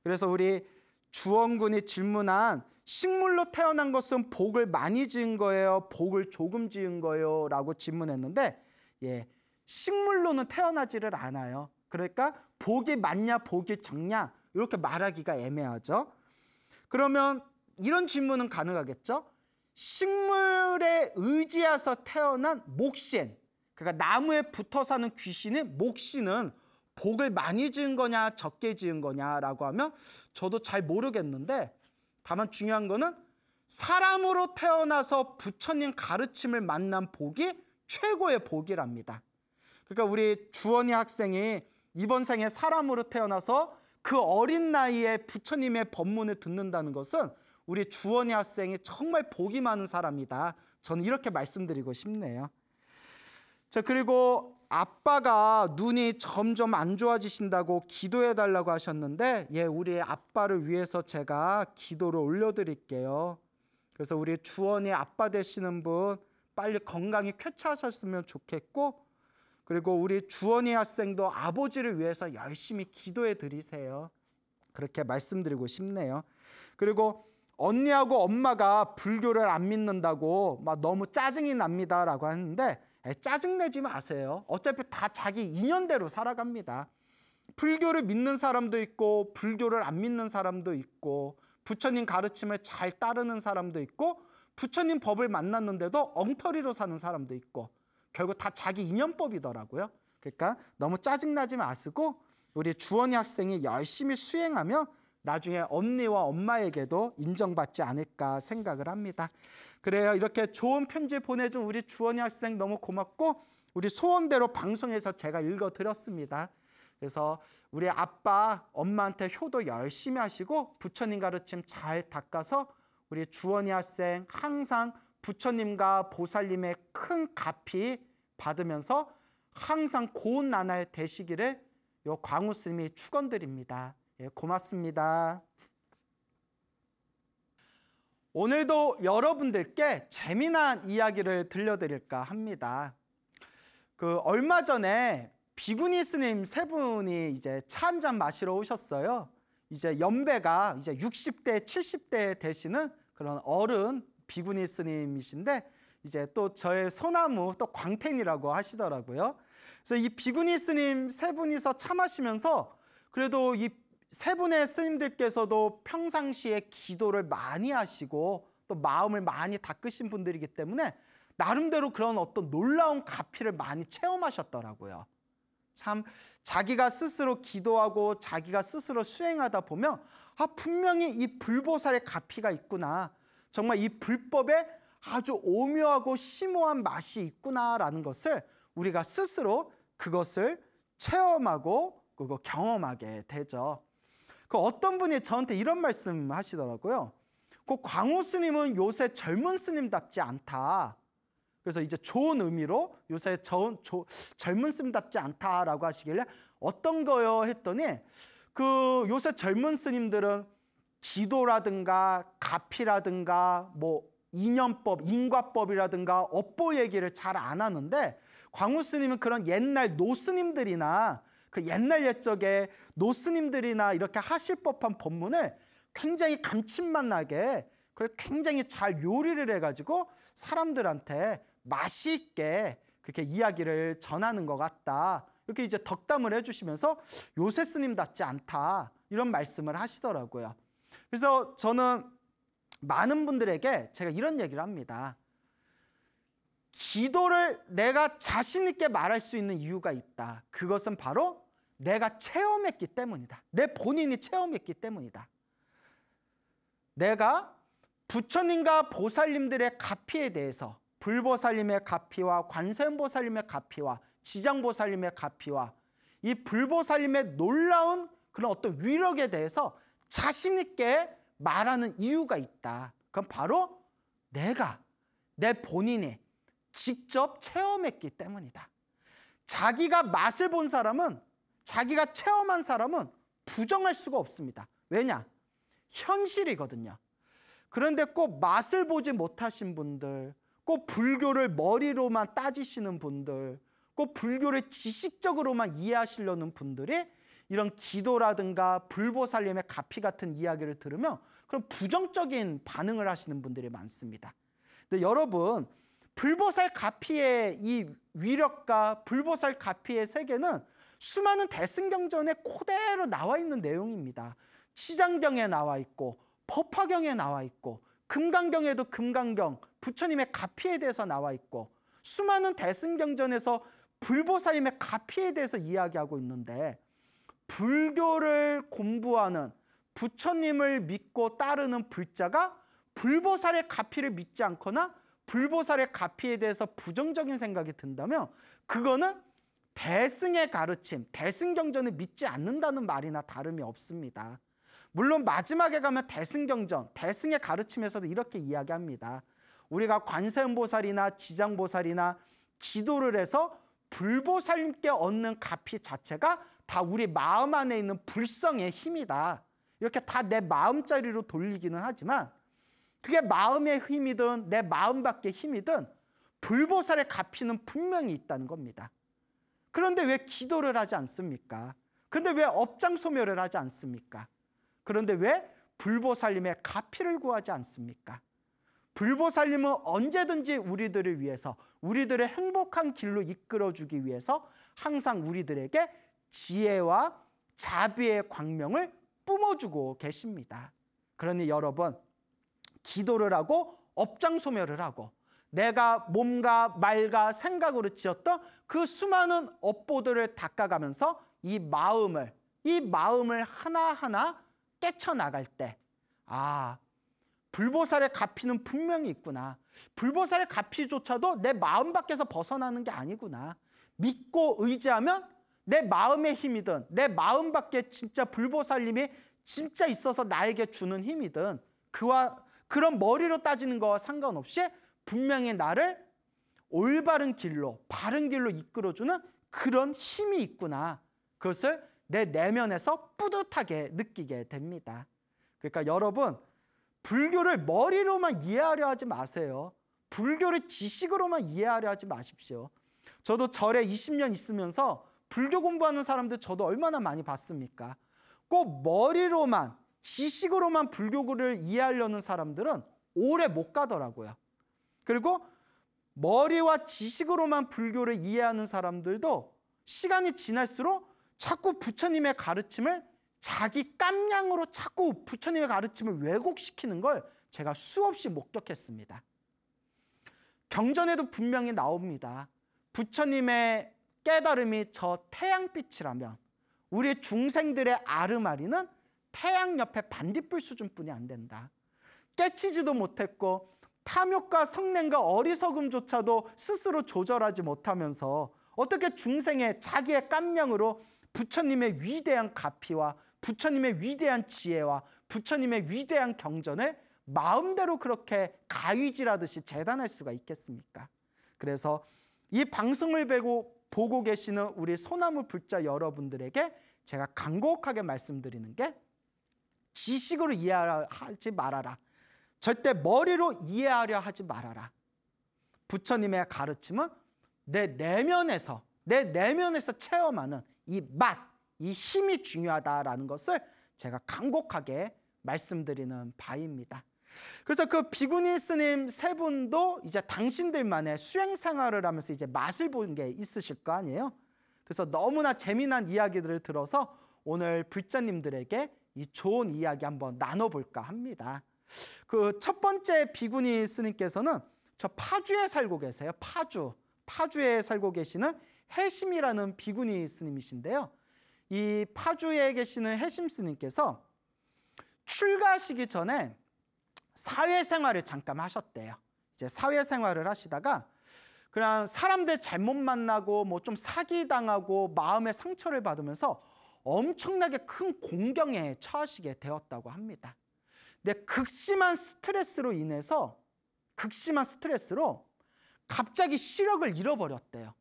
그래서 우리 주원군이 질문한 식물로 태어난 것은 복을 많이 지은 거예요, 복을 조금 지은 거예요 라고 질문했는데 예, 식물로는 태어나지를 않아요. 그러니까 복이 많냐 복이 적냐 이렇게 말하기가 애매하죠. 그러면 이런 질문은 가능하겠죠? 식물에 의지해서 태어난 목신, 그러니까 나무에 붙어 사는 귀신인 목신은 복을 많이 지은 거냐 적게 지은 거냐라고 하면 저도 잘 모르겠는데 다만 중요한 거는 사람으로 태어나서 부처님 가르침을 만난 복이 최고의 복이랍니다. 그러니까 우리 주원이 학생이 이번 생에 사람으로 태어나서 그 어린 나이에 부처님의 법문을 듣는다는 것은 우리 주원이 학생이 정말 복이 많은 사람이다. 저는 이렇게 말씀드리고 싶네요. 자, 그리고 아빠가 눈이 점점 안 좋아지신다고 기도해 달라고 하셨는데 예, 우리 아빠를 위해서 제가 기도를 올려 드릴게요. 그래서 우리 주원이 아빠 되시는 분 빨리 건강히 쾌차하셨으면 좋겠고 그리고 우리 주원이 학생도 아버지를 위해서 열심히 기도해 드리세요. 그렇게 말씀드리고 싶네요. 그리고 언니하고 엄마가 불교를 안 믿는다고 막 너무 짜증이 납니다라고 하는데 짜증내지 마세요. 어차피 다 자기 인연대로 살아갑니다. 불교를 믿는 사람도 있고 불교를 안 믿는 사람도 있고 부처님 가르침을 잘 따르는 사람도 있고 부처님 법을 만났는데도 엉터리로 사는 사람도 있고 결국 다 자기 인연법이더라고요. 그러니까 너무 짜증나지 마시고 우리 주원이 학생이 열심히 수행하며 나중에 언니와 엄마에게도 인정받지 않을까 생각을 합니다. 그래요. 이렇게 좋은 편지 보내준 우리 주원이 학생 너무 고맙고 우리 소원대로 방송에서 제가 읽어드렸습니다. 그래서 우리 아빠, 엄마한테 효도 열심히 하시고 부처님 가르침 잘 닦아서 우리 주원이 학생 항상 부처님과 보살님의 큰 가피 받으면서 항상 고운 나날 되시기를 요 광우 스님이 축원드립니다. 예, 고맙습니다. 오늘도 여러분들께 재미난 이야기를 들려드릴까 합니다. 그 얼마 전에 비구니 스님 세 분이 이제 차한 잔 마시러 오셨어요. 이제 연배가 이제 60대, 70대 되시는 그런 어른 비구니 스님이신데 이제 또 저의 소나무 또 광팬이라고 하시더라고요. 그래서 이 비구니 스님 세 분이서 차 마시면서 그래도 이 세 분의 스님들께서도 평상시에 기도를 많이 하시고 또 마음을 많이 닦으신 분들이기 때문에 나름대로 그런 어떤 놀라운 가피를 많이 체험하셨더라고요. 참 자기가 스스로 기도하고 자기가 스스로 수행하다 보면 아 분명히 이 불보살의 가피가 있구나. 정말 이 불법에 아주 오묘하고 심오한 맛이 있구나라는 것을 우리가 스스로 그것을 체험하고 그거 경험하게 되죠. 그 어떤 분이 저한테 이런 말씀 하시더라고요. 그 광호 스님은 요새 젊은 스님답지 않다. 그래서 이제 좋은 의미로 요새 저, 저, 젊은 스님답지 않다라고 하시길래 어떤 거요? 했더니 그 요새 젊은 스님들은 지도라든가 가피라든가 뭐 인연법, 인과법이라든가 업보 얘기를 잘 안 하는데 광우 스님은 그런 옛날 노스님들이나 그 옛날 옛적에 노스님들이나 이렇게 하실 법한 법문을 굉장히 감칠맛 나게 그 굉장히 잘 요리를 해가지고 사람들한테 맛있게 그렇게 이야기를 전하는 것 같다. 이렇게 이제 덕담을 해주시면서 요새 스님답지 않다. 이런 말씀을 하시더라고요. 그래서 저는 많은 분들에게 제가 이런 얘기를 합니다. 기도를 내가 자신 있게 말할 수 있는 이유가 있다. 그것은 바로 내가 체험했기 때문이다. 내 본인이 체험했기 때문이다. 내가 부처님과 보살님들의 가피에 대해서 불보살님의 가피와 관세음보살님의 가피와 지장보살님의 가피와 이 불보살님의 놀라운 그런 어떤 위력에 대해서 자신 있게 말하는 이유가 있다. 그건 바로 내가 내 본인이 직접 체험했기 때문이다. 자기가 맛을 본 사람은 자기가 체험한 사람은 부정할 수가 없습니다. 왜냐? 현실이거든요. 그런데 꼭 맛을 보지 못하신 분들, 꼭 불교를 머리로만 따지시는 분들, 꼭 불교를 지식적으로만 이해하시려는 분들이 이런 기도라든가 불보살님의 가피 같은 이야기를 들으면 그런 부정적인 반응을 하시는 분들이 많습니다. 근데 여러분 불보살 가피의 이 위력과 불보살 가피의 세계는 수많은 대승경전에 코대로 나와 있는 내용입니다. 치장경에 나와 있고 법화경에 나와 있고 금강경에도 금강경 부처님의 가피에 대해서 나와 있고 수많은 대승경전에서 불보살님의 가피에 대해서 이야기하고 있는데 불교를 공부하는 부처님을 믿고 따르는 불자가 불보살의 가피를 믿지 않거나 불보살의 가피에 대해서 부정적인 생각이 든다면 그거는 대승의 가르침, 대승경전을 믿지 않는다는 말이나 다름이 없습니다. 물론 마지막에 가면 대승경전, 대승의 가르침에서도 이렇게 이야기합니다. 우리가 관세음보살이나 지장보살이나 기도를 해서 불보살님께 얻는 가피 자체가 다 우리 마음 안에 있는 불성의 힘이다. 이렇게 다 내 마음자리로 돌리기는 하지만 그게 마음의 힘이든 내 마음 밖의 힘이든 불보살의 가피는 분명히 있다는 겁니다. 그런데 왜 기도를 하지 않습니까? 근데 왜 업장 소멸을 하지 않습니까? 그런데 왜 불보살님의 가피를 구하지 않습니까? 불보살님은 언제든지 우리들을 위해서 우리들의 행복한 길로 이끌어주기 위해서 항상 우리들에게 지혜와 자비의 광명을 뿜어주고 계십니다. 그러니 여러분, 기도를 하고 업장소멸을 하고 내가 몸과 말과 생각으로 지었던 그 수많은 업보들을 닦아가면서 이 마음을 이 마음을 하나하나 깨쳐나갈 때 아, 불보살의 가피는 분명히 있구나. 불보살의 가피조차도 내 마음 밖에서 벗어나는 게 아니구나. 믿고 의지하면 내 마음의 힘이든 내 마음 밖에 진짜 불보살님이 진짜 있어서 나에게 주는 힘이든 그와 그런 머리로 따지는 거와 상관없이 분명히 나를 올바른 길로 바른 길로 이끌어주는 그런 힘이 있구나 그것을 내 내면에서 뿌듯하게 느끼게 됩니다 그러니까 여러분 불교를 머리로만 이해하려 하지 마세요 불교를 지식으로만 이해하려 하지 마십시오 저도 절에 20년 있으면서 불교 공부하는 사람들 저도 얼마나 많이 봤습니까? 꼭 머리로만 지식으로만 불교를 이해하려는 사람들은 오래 못 가더라고요. 그리고 머리와 지식으로만 불교를 이해하는 사람들도 시간이 지날수록 자꾸 부처님의 가르침을 자기 깜냥으로 자꾸 부처님의 가르침을 왜곡시키는 걸 제가 수없이 목격했습니다. 경전에도 분명히 나옵니다. 부처님의 깨달음이 저 태양빛이라면 우리 중생들의 아르마리는 태양 옆에 반딧불 수준뿐이 안 된다. 깨치지도 못했고 탐욕과 성냄과 어리석음조차도 스스로 조절하지 못하면서 어떻게 중생의 자기의 깜냥으로 부처님의 위대한 가피와 부처님의 위대한 지혜와 부처님의 위대한 경전을 마음대로 그렇게 가위질하듯이 재단할 수가 있겠습니까? 그래서 이 방송을 보고, 보고 계시는 우리 소나무 불자 여러분들에게 제가 간곡하게 말씀드리는 게 지식으로 이해하지 말아라. 절대 머리로 이해하려 하지 말아라. 부처님의 가르침은 내 내면에서 내 내면에서 체험하는 이 맛, 이 힘이 중요하다라는 것을 제가 간곡하게 말씀드리는 바입니다. 그래서 그 비구니 스님 세 분도 이제 당신들만의 수행 생활을 하면서 이제 맛을 본 게 있으실 거 아니에요. 그래서 너무나 재미난 이야기들을 들어서 오늘 불자님들에게 이 좋은 이야기 한번 나눠볼까 합니다. 그 첫 번째 비구니 스님께서는 저 파주에 살고 계세요. 파주. 파주에 살고 계시는 해심이라는 비구니 스님이신데요. 이 파주에 계시는 해심 스님께서 출가시기 전에 사회생활을 잠깐 하셨대요. 이제 사회생활을 하시다가 그냥 사람들 잘못 만나고 뭐 좀 사기당하고 마음의 상처를 받으면서 엄청나게 큰 공경에 처하시게 되었다고 합니다. 근데 극심한 스트레스로 인해서 극심한 스트레스로 갑자기 시력을 잃어버렸대요.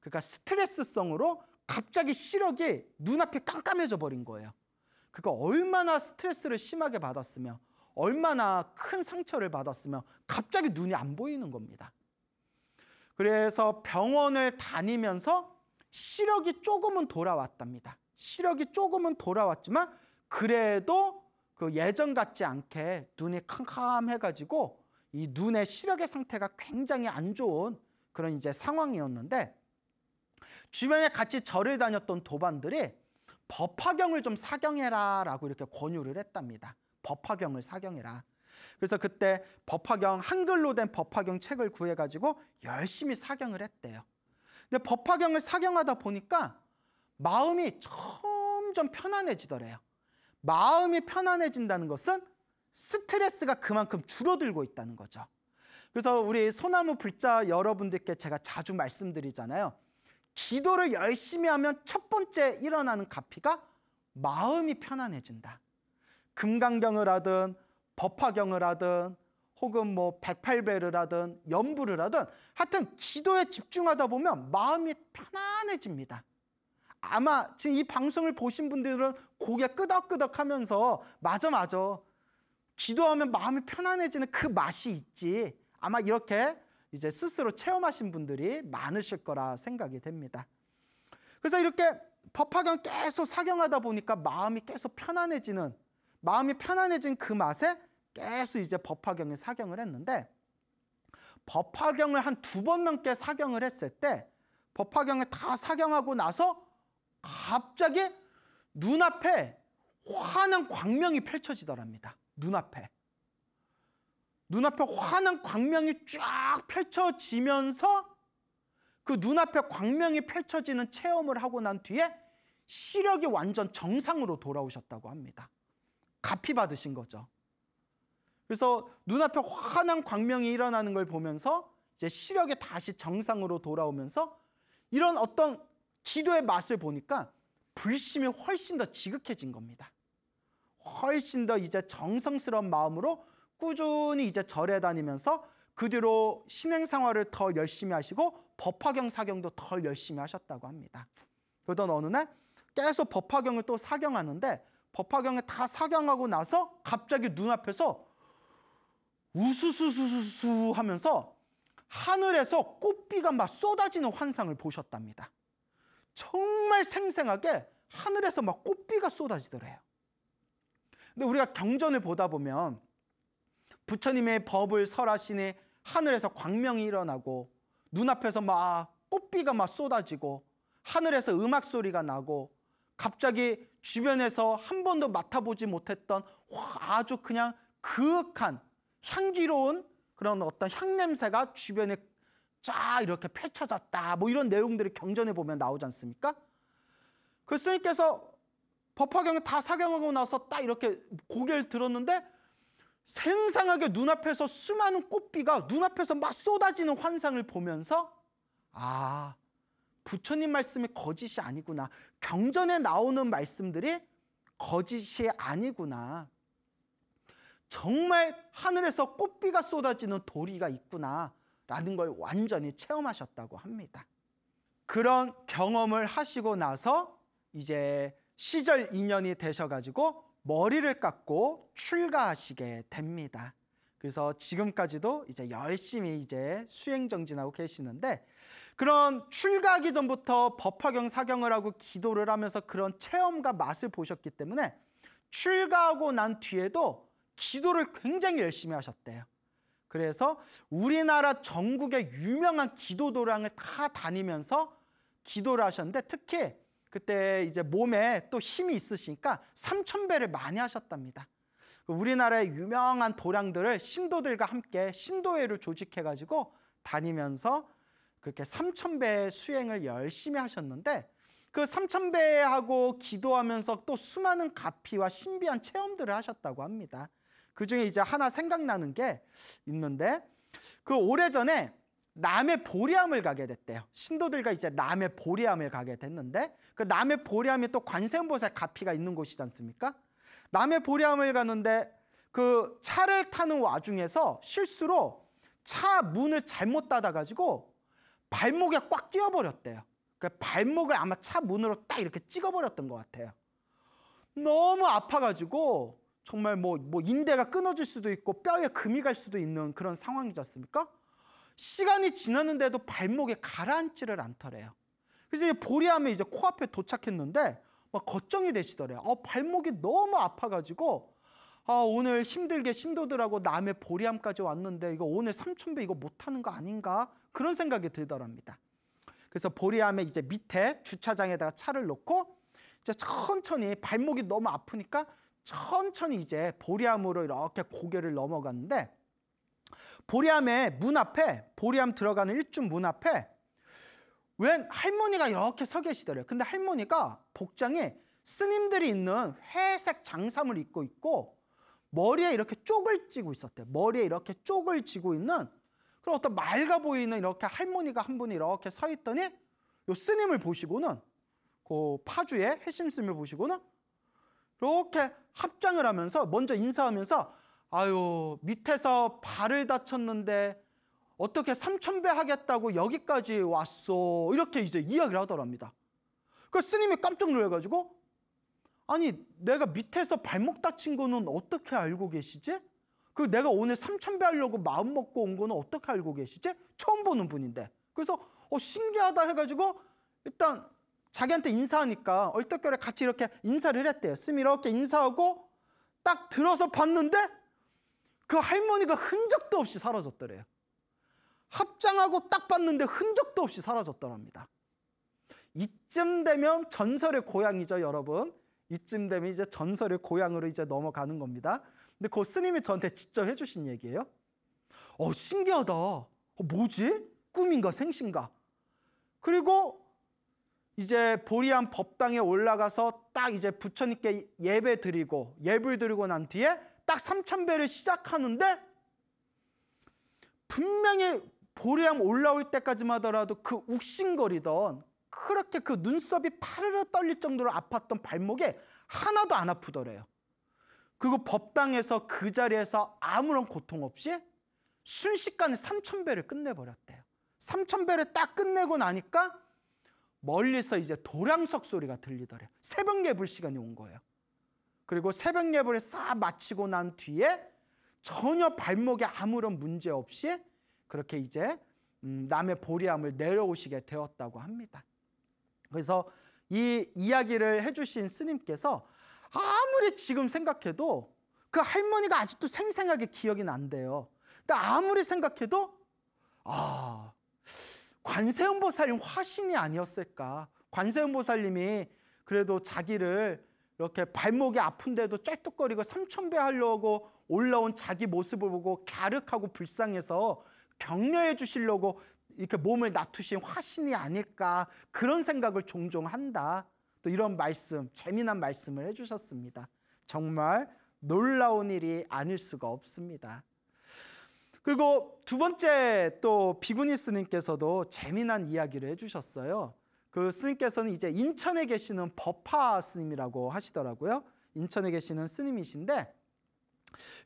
그러니까 스트레스성으로 갑자기 시력이 눈앞이 깜깜해져 버린 거예요. 그러니까 얼마나 스트레스를 심하게 받았으며 얼마나 큰 상처를 받았으면 갑자기 눈이 안 보이는 겁니다. 그래서 병원을 다니면서 시력이 조금은 돌아왔답니다. 시력이 조금은 돌아왔지만 그래도 그 예전 같지 않게 눈이 캄캄해가지고 이 눈의 시력의 상태가 굉장히 안 좋은 그런 이제 상황이었는데 주변에 같이 절을 다녔던 도반들이 법화경을 좀 사경해라 라고 이렇게 권유를 했답니다. 법화경을 사경해라. 그래서 그때 법화경 한글로 된 법화경 책을 구해 가지고 열심히 사경을 했대요. 근데 법화경을 사경하다 보니까 마음이 점점 편안해지더래요. 마음이 편안해진다는 것은 스트레스가 그만큼 줄어들고 있다는 거죠. 그래서 우리 소나무 불자 여러분들께 제가 자주 말씀드리잖아요. 기도를 열심히 하면 첫 번째 일어나는 가피가 마음이 편안해진다. 금강경을 하든 법화경을 하든 혹은 뭐 백팔배를 하든 연부를 하든 하여튼 기도에 집중하다 보면 마음이 편안해집니다. 아마 지금 이 방송을 보신 분들은 고개 끄덕끄덕 하면서 맞아 맞아 기도하면 마음이 편안해지는 그 맛이 있지 아마 이렇게 이제 스스로 체험하신 분들이 많으실 거라 생각이 됩니다. 그래서 이렇게 법화경 계속 사경하다 보니까 마음이 계속 편안해지는 마음이 편안해진 그 맛에 계속 이제 법화경을 사경을 했는데 법화경을 한 두 번 넘게 사경을 했을 때 법화경을 다 사경하고 나서 갑자기 눈앞에 환한 광명이 펼쳐지더랍니다. 눈앞에. 눈앞에 환한 광명이 쫙 펼쳐지면서 그 눈앞에 광명이 펼쳐지는 체험을 하고 난 뒤에 시력이 완전 정상으로 돌아오셨다고 합니다. 갚이 받으신 거죠. 그래서 눈앞에 환한 광명이 일어나는 걸 보면서 이제 시력이 다시 정상으로 돌아오면서 이런 어떤 기도의 맛을 보니까 불심이 훨씬 더 지극해진 겁니다. 훨씬 더 이제 정성스러운 마음으로 꾸준히 이제 절에 다니면서 그 뒤로 신행 생활을 더 열심히 하시고 법화경 사경도 더 열심히 하셨다고 합니다. 그러던 어느 날 계속 법화경을 또 사경하는데 법화경에 다 사경하고 나서 갑자기 눈앞에서 우수수수수 하면서 하늘에서 꽃비가 막 쏟아지는 환상을 보셨답니다. 정말 생생하게 하늘에서 막 꽃비가 쏟아지더래요. 근데 우리가 경전을 보다 보면 부처님의 법을 설하시니 하늘에서 광명이 일어나고 눈앞에서 막 아, 꽃비가 막 쏟아지고 하늘에서 음악 소리가 나고 갑자기 주변에서 한 번도 맡아보지 못했던 아주 그냥 그윽한 향기로운 그런 어떤 향냄새가 주변에 쫙 이렇게 펼쳐졌다. 뭐 이런 내용들이 경전에 보면 나오지 않습니까? 그 스님께서 법화경을다 사경하고 나서 딱 이렇게 고개를 들었는데 생생하게 눈앞에서 수많은 꽃비가 눈앞에서 막 쏟아지는 환상을 보면서 아, 부처님 말씀이 거짓이 아니구나. 경전에 나오는 말씀들이 거짓이 아니구나. 정말 하늘에서 꽃비가 쏟아지는 도리가 있구나. 라는 걸 완전히 체험하셨다고 합니다. 그런 경험을 하시고 나서 이제 시절 인연이 되셔가지고 머리를 깎고 출가하시게 됩니다. 그래서 지금까지도 이제 열심히 이제 수행정진하고 계시는데 그런 출가하기 전부터 법화경 사경을 하고 기도를 하면서 그런 체험과 맛을 보셨기 때문에 출가하고 난 뒤에도 기도를 굉장히 열심히 하셨대요. 그래서 우리나라 전국의 유명한 기도도량을 다 다니면서 기도를 하셨는데 특히 그때 이제 몸에 또 힘이 있으시니까 삼천배를 많이 하셨답니다. 그 우리나라의 유명한 도량들을 신도들과 함께 신도회를 조직해가지고 다니면서 그렇게 3,000배 수행을 열심히 하셨는데 그 3,000배하고 기도하면서 또 수많은 가피와 신비한 체험들을 하셨다고 합니다. 그 중에 이제 하나 생각나는 게 있는데 그 오래전에 남의 보리암을 가게 됐대요. 신도들과 이제 남의 보리암을 가게 됐는데 그 남의 보리암이 또 관세음보살 가피가 있는 곳이지 않습니까? 남의 보리암을 가는데 그 차를 타는 와중에서 실수로 차 문을 잘못 닫아가지고 발목에 꽉 끼어버렸대요. 그 그러니까 발목을 아마 차 문으로 딱 이렇게 찍어버렸던 것 같아요. 너무 아파가지고 정말 뭐, 뭐 인대가 끊어질 수도 있고 뼈에 금이 갈 수도 있는 그런 상황이지 않습니까? 시간이 지났는데도 발목에 가라앉지를 않더래요. 그래서 보리암에 이제 코앞에 도착했는데 막 걱정이 되시더래요. 어, 발목이 너무 아파가지고 아, 오늘 힘들게 신도들하고 남의 보리함까지 왔는데 이거 오늘 삼천배 이거 못하는 거 아닌가? 그런 생각이 들더랍니다. 그래서 보리함에 이제 밑에 주차장에다가 차를 놓고 이제 천천히 발목이 너무 아프니까 천천히 이제 보리함으로 이렇게 고개를 넘어갔는데 보리함의 문 앞에 보리함 들어가는 일중 문 앞에 웬 할머니가 이렇게 서 계시더래요. 근데 할머니가 복장에 스님들이 있는 회색 장삼을 입고 있고 머리에 이렇게 쪽을 찌고 있었대. 머리에 이렇게 쪽을 찌고 있는 그런 어떤 맑아 보이는 이렇게 할머니가 한 분이 이렇게 서 있더니 요 스님을 보시고는 그 파주의 해심 스님을 보시고는 이렇게 합장을 하면서 먼저 인사하면서 아유 밑에서 발을 다쳤는데 어떻게 삼천배 하겠다고 여기까지 왔어 이렇게 이제 이야기를 하더랍니다. 그 스님이 깜짝 놀래가지고 아니 내가 밑에서 발목 다친 거는 어떻게 알고 계시지? 그 내가 오늘 삼천배 하려고 마음 먹고 온 거는 어떻게 알고 계시지? 처음 보는 분인데 그래서 어 신기하다 해가지고 일단 자기한테 인사하니까 얼떨결에 같이 이렇게 인사를 했대요 쌤 이렇게 인사하고 딱 들어서 봤는데 그 할머니가 흔적도 없이 사라졌더래요 합장하고 딱 봤는데 흔적도 없이 사라졌더랍니다 이쯤 되면 전설의 고향이죠 여러분 이쯤 되면 이제 전설의 고향으로 이제 넘어가는 겁니다. 근데 그 스님이 저한테 직접 해주신 얘기예요. 어, 신기하다. 어, 뭐지? 꿈인가 생신가? 그리고 이제 보리암 법당에 올라가서 딱 이제 부처님께 예배 드리고 예불 드리고 난 뒤에 딱 삼천배를 시작하는데 분명히 보리암 올라올 때까지만 하더라도 그 욱신거리던 그렇게 그 눈썹이 파르르 떨릴 정도로 아팠던 발목에 하나도 안 아프더래요. 그리고 법당에서 그 자리에서 아무런 고통 없이 순식간에 3천배를 끝내버렸대요. 3천배를 딱 끝내고 나니까 멀리서 이제 도량석 소리가 들리더래요. 새벽 예불 시간이 온 거예요. 그리고 새벽 예불을 싹 마치고 난 뒤에 전혀 발목에 아무런 문제 없이 그렇게 이제 음, 남의 보리함을 내려오시게 되었다고 합니다. 그래서 이 이야기를 해주신 스님께서 아무리 지금 생각해도 그 할머니가 아직도 생생하게 기억이 난대요. 근데 아무리 생각해도 아 관세음보살님 화신이 아니었을까? 관세음보살님이 그래도 자기를 이렇게 발목이 아픈데도 쩔뚝거리고 삼천배 하려고 올라온 자기 모습을 보고 갸륵하고 불쌍해서 격려해 주시려고 이렇게 몸을 놔두신 화신이 아닐까 그런 생각을 종종 한다. 또 이런 말씀, 재미난 말씀을 해주셨습니다. 정말 놀라운 일이 아닐 수가 없습니다. 그리고 두 번째 또 비구니 스님께서도 재미난 이야기를 해주셨어요. 그 스님께서는 이제 인천에 계시는 법화 스님이라고 하시더라고요. 인천에 계시는 스님이신데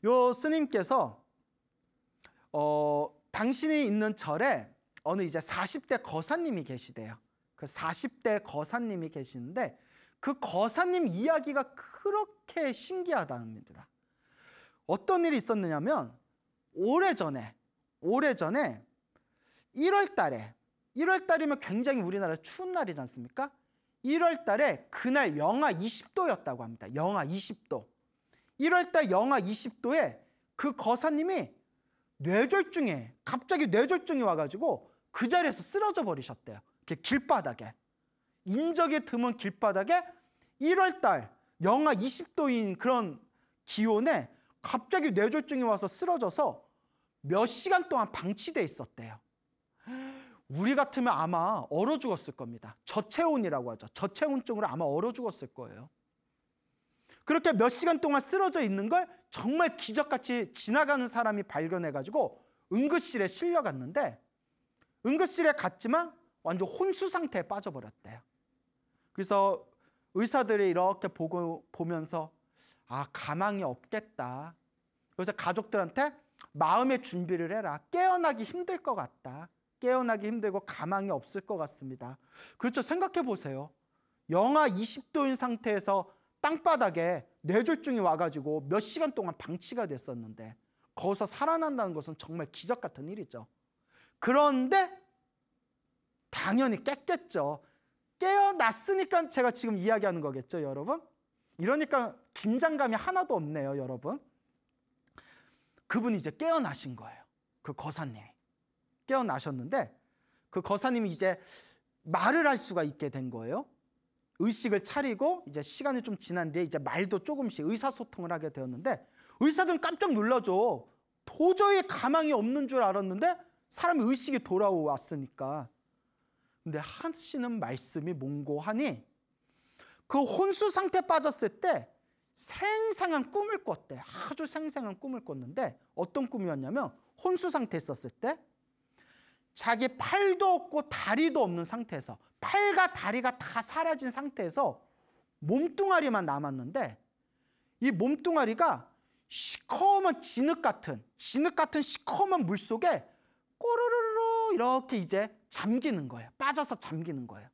요 스님께서 어, 당신이 있는 절에 어느 이제 40대 거사님이 계시대요. 그 40대 거사님이 계시는데 그 거사님 이야기가 그렇게 신기하답니다. 어떤 일이 있었느냐면 오래전에 오래전에 1월 달에 1월 달이면 굉장히 우리나라 추운 날이지 않습니까? 1월 달에 그날 영하 20도였다고 합니다. 영하 20도. 1월 달 영하 20도에 그 거사님이 뇌졸중에 갑자기 뇌졸중이 와가지고 그 자리에서 쓰러져 버리셨대요. 이렇게 길바닥에. 인적이 드문 길바닥에 1월 달 영하 20도인 그런 기온에 갑자기 뇌졸중이 와서 쓰러져서 몇 시간 동안 방치돼 있었대요. 우리 같으면 아마 얼어 죽었을 겁니다. 저체온이라고 하죠. 저체온증으로 아마 얼어 죽었을 거예요. 그렇게 몇 시간 동안 쓰러져 있는 걸 정말 기적같이 지나가는 사람이 발견해가지고 응급실에 실려갔는데 응급실에 갔지만 완전 혼수 상태에 빠져버렸대요. 그래서 의사들이 이렇게 보고 보면서 아 가망이 없겠다. 그래서 가족들한테 마음의 준비를 해라. 깨어나기 힘들 것 같다. 깨어나기 힘들고 가망이 없을 것 같습니다. 그렇죠. 생각해 보세요. 영하 20도인 상태에서 땅바닥에 뇌졸중이 와가지고 몇 시간 동안 방치가 됐었는데 거기서 살아난다는 것은 정말 기적 같은 일이죠. 그런데 당연히 깼겠죠. 깨어났으니까 제가 지금 이야기하는 거겠죠, 여러분? 이러니까 긴장감이 하나도 없네요, 여러분. 그분이 이제 깨어나신 거예요. 그 거사님이. 깨어나셨는데 그 거사님이 이제 말을 할 수가 있게 된 거예요. 의식을 차리고 이제 시간이 좀 지난 뒤에 이제 말도 조금씩 의사소통을 하게 되었는데 의사들은 깜짝 놀라죠. 도저히 가망이 없는 줄 알았는데 사람의 의식이 돌아왔으니까. 근데 하시는 말씀이 몽고하니 그 혼수 상태 빠졌을 때 생생한 꿈을 꿨대. 아주 생생한 꿈을 꿨는데 어떤 꿈이었냐면 혼수 상태 있었을 때 자기 팔도 없고 다리도 없는 상태에서 팔과 다리가 다 사라진 상태에서 몸뚱아리만 남았는데 이 몸뚱아리가 시커먼 진흙 같은 진흙 같은 시커먼 물 속에 꼬르르르 이렇게 이제 잠기는 거예요. 빠져서 잠기는 거예요.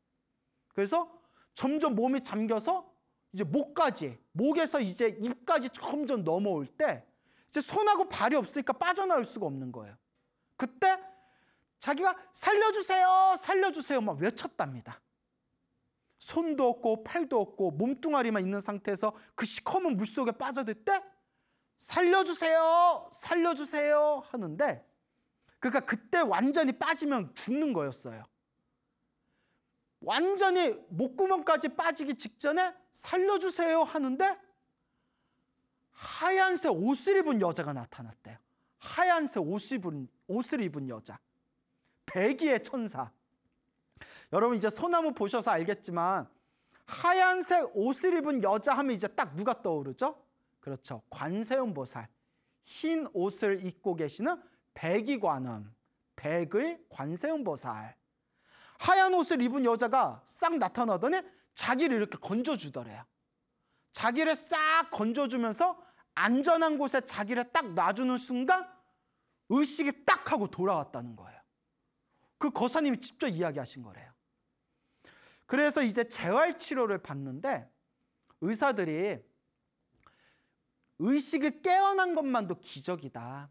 그래서 점점 몸이 잠겨서 이제 목까지, 목에서 이제 입까지 점점 넘어올 때 이제 손하고 발이 없으니까 빠져나올 수가 없는 거예요. 그때 자기가 살려주세요, 살려주세요 막 외쳤답니다. 손도 없고 팔도 없고 몸뚱아리만 있는 상태에서 그 시커먼 물속에 빠져들 때 살려주세요, 살려주세요 하는데 그러니까 그때 완전히 빠지면 죽는 거였어요. 완전히 목구멍까지 빠지기 직전에 살려주세요 하는데 하얀색 옷을 입은 여자가 나타났대요. 하얀색 옷을 입은, 옷을 입은 여자. 백기의 천사. 여러분 이제 소나무 보셔서 알겠지만 하얀색 옷을 입은 여자 하면 이제 딱 누가 떠오르죠? 그렇죠. 관세음보살. 흰 옷을 입고 계시는 백이관음, 백의 관세음보살. 하얀 옷을 입은 여자가 싹 나타나더니 자기를 이렇게 건져주더래요. 자기를 싹 건져주면서 안전한 곳에 자기를 딱 놔주는 순간 의식이 딱 하고 돌아왔다는 거예요. 그 거사님이 직접 이야기하신 거래요. 그래서 이제 재활치료를 받는데 의사들이 의식이 깨어난 것만도 기적이다.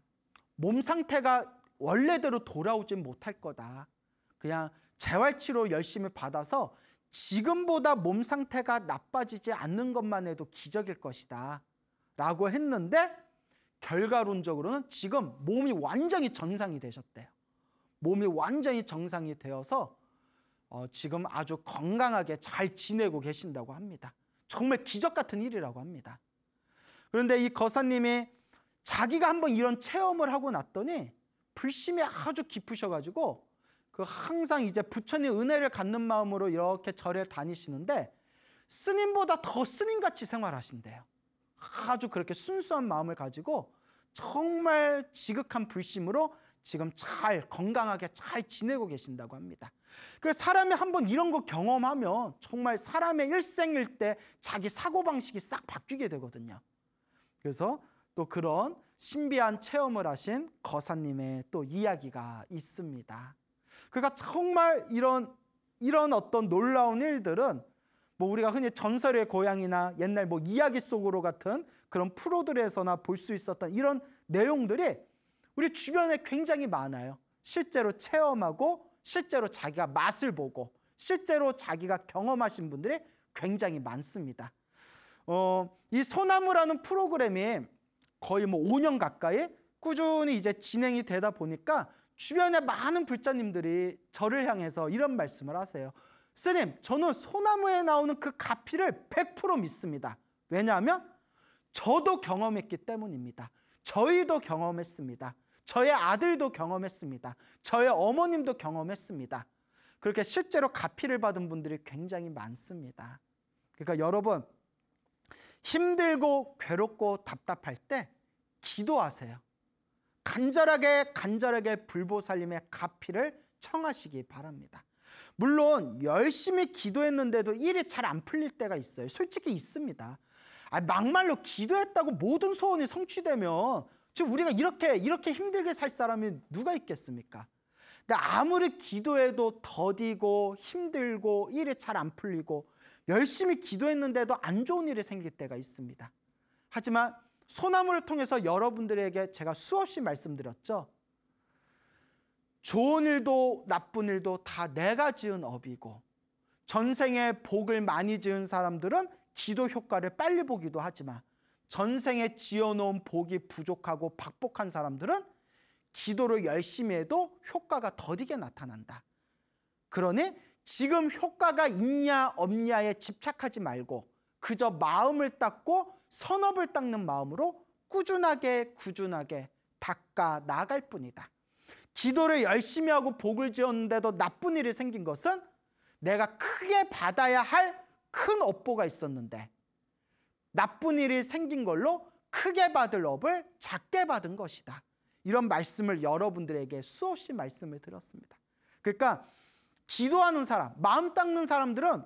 몸 상태가 원래대로 돌아오진 못할 거다. 그냥 재활치료 열심히 받아서 지금보다 몸 상태가 나빠지지 않는 것만 해도 기적일 것이다. 라고 했는데 결과론적으로는 지금 몸이 완전히 정상이 되셨대요. 몸이 완전히 정상이 되어서 어, 지금 아주 건강하게 잘 지내고 계신다고 합니다. 정말 기적 같은 일이라고 합니다. 그런데 이 거사님이 자기가 한번 이런 체험을 하고 났더니 불심이 아주 깊으셔가지고 그 항상 이제 부처님 은혜를 갖는 마음으로 이렇게 절에 다니시는데 스님보다 더 스님같이 생활하신대요. 아주 그렇게 순수한 마음을 가지고 정말 지극한 불심으로 지금 잘 건강하게 잘 지내고 계신다고 합니다. 그 사람이 한번 이런 거 경험하면 정말 사람의 일생일 대 자기 사고방식이 싹 바뀌게 되거든요. 그래서 또 그런 신비한 체험을 하신 거사님의 또 이야기가 있습니다. 그러 정말 이런 이런 어떤 놀라운 일들은 뭐 우리가 흔히 전설의 고향이나 옛날 뭐 이야기 속으로 같은 그런 프로들에서나 볼 수 있었던 이런 내용들이 우리 주변에 굉장히 많아요. 실제로 체험하고 실제로 자기가 맛을 보고 실제로 자기가 경험하신 분들이 굉장히 많습니다. 어, 이 소나무라는 프로그램이 거의 뭐 5년 가까이 꾸준히 이제 진행이 되다 보니까 주변에 많은 불자님들이 저를 향해서 이런 말씀을 하세요. 스님, 저는 소나무에 나오는 그 가피를 100% 믿습니다. 왜냐하면 저도 경험했기 때문입니다. 저희도 경험했습니다. 저의 아들도 경험했습니다. 저의 어머님도 경험했습니다. 그렇게 실제로 가피를 받은 분들이 굉장히 많습니다. 그러니까 여러분, 힘들고 괴롭고 답답할 때 기도하세요. 간절하게 간절하게 불보살님의 가피를 청하시기 바랍니다. 물론 열심히 기도했는데도 일이 잘 안 풀릴 때가 있어요. 솔직히 있습니다. 아, 막말로 기도했다고 모든 소원이 성취되면 지금 우리가 이렇게 이렇게 힘들게 살 사람이 누가 있겠습니까? 근데 아무리 기도해도 더디고 힘들고 일이 잘 안 풀리고 열심히 기도했는데도 안 좋은 일이 생길 때가 있습니다. 하지만 소나무를 통해서 여러분들에게 제가 수없이 말씀드렸죠. 좋은 일도 나쁜 일도 다 내가 지은 업이고 전생에 복을 많이 지은 사람들은 기도 효과를 빨리 보기도 하지만 전생에 지어놓은 복이 부족하고 박복한 사람들은 기도를 열심히 해도 효과가 더디게 나타난다. 그러니 지금 효과가 있냐 없냐에 집착하지 말고 그저 마음을 닦고 선업을 닦는 마음으로 꾸준하게 꾸준하게 닦아 나갈 뿐이다. 기도를 열심히 하고 복을 지었는데도 나쁜 일이 생긴 것은 내가 크게 받아야 할 큰 업보가 있었는데 나쁜 일이 생긴 걸로 크게 받을 업을 작게 받은 것이다. 이런 말씀을 여러분들에게 수없이 말씀을 드렸습니다. 그러니까 기도하는 사람, 마음 닦는 사람들은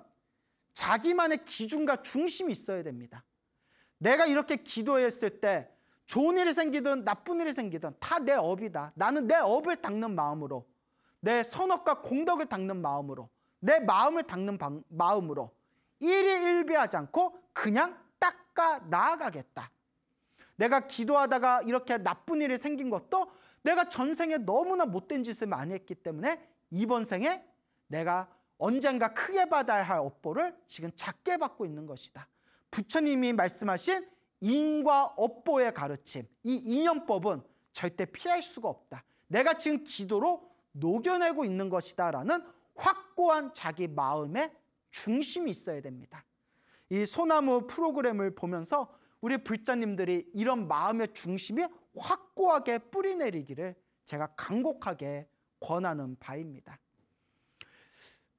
자기만의 기준과 중심이 있어야 됩니다. 내가 이렇게 기도했을 때 좋은 일이 생기든 나쁜 일이 생기든 다 내 업이다. 나는 내 업을 닦는 마음으로 내 선업과 공덕을 닦는 마음으로 내 마음을 닦는 방, 마음으로 일이 일비하지 않고 그냥 닦아 나아가겠다. 내가 기도하다가 이렇게 나쁜 일이 생긴 것도 내가 전생에 너무나 못된 짓을 많이 했기 때문에 이번 생에 내가 언젠가 크게 받아야 할 업보를 지금 작게 받고 있는 것이다. 부처님이 말씀하신 인과 업보의 가르침, 이 인연법은 절대 피할 수가 없다. 내가 지금 기도로 녹여내고 있는 것이다. 라는 확고한 자기 마음의 중심이 있어야 됩니다. 이 소나무 프로그램을 보면서 우리 불자님들이 이런 마음의 중심이 확고하게 뿌리내리기를 제가 간곡하게 권하는 바입니다.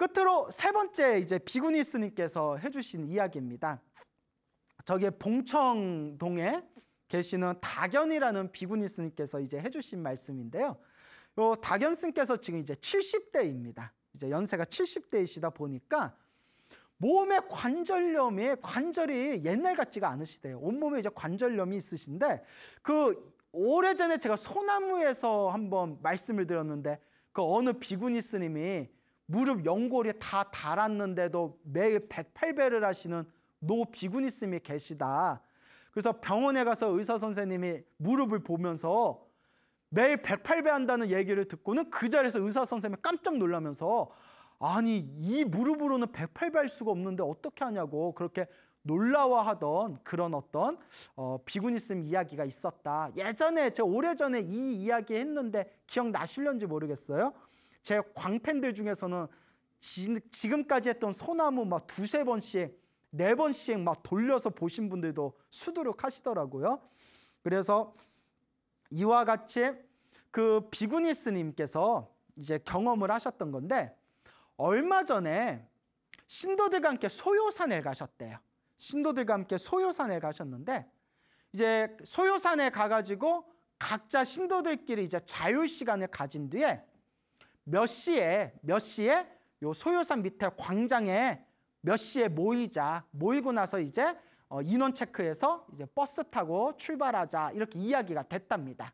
끝으로 세 번째 이제 비구니스님께서 해주신 이야기입니다. 저기 봉청동에 계시는 다견이라는 비구니스님께서 이제 해주신 말씀인데요. 요 다견 스님께서 지금 이제 70대입니다. 이제 연세가 70대이시다 보니까 몸의 관절염이 관절이 옛날 같지가 않으시대요. 온몸에 이제 관절염이 있으신데 그 오래전에 제가 소나무에서 한번 말씀을 드렸는데 그 어느 비구니 스님이 무릎 연골이 다 달았는데도 매일 108배를 하시는 노 비구니스님이 계시다. 그래서 병원에 가서 의사 선생님이 무릎을 보면서 매일 108배 한다는 얘기를 듣고는 그 자리에서 의사 선생님이 깜짝 놀라면서 아니 이 무릎으로는 108배 할 수가 없는데 어떻게 하냐고 그렇게 놀라워하던 그런 어떤 어, 비구니즘 이야기가 있었다. 예전에 제가 오래전에 이 이야기 했는데 기억나실런지 모르겠어요. 제 광팬들 중에서는 지, 금까지 했던 소나무 막 두세 번씩 네 번씩 막 돌려서 보신 분들도 수두룩 하시더라고요. 그래서 이와 같이 그 비구니스님께서 이제 경험을 하셨던 건데 얼마 전에 신도들과 함께 소요산에 가셨대요. 신도들과 함께 소요산에 가셨는데 이제 소요산에 가가지고 각자 신도들끼리 이제 자유 시간을 가진 뒤에 몇 시에 몇 시에 요 소요산 밑에 광장에 몇 시에 모이자 모이고 나서 이제 어, 인원 체크해서 이제 버스 타고 출발하자 이렇게 이야기가 됐답니다.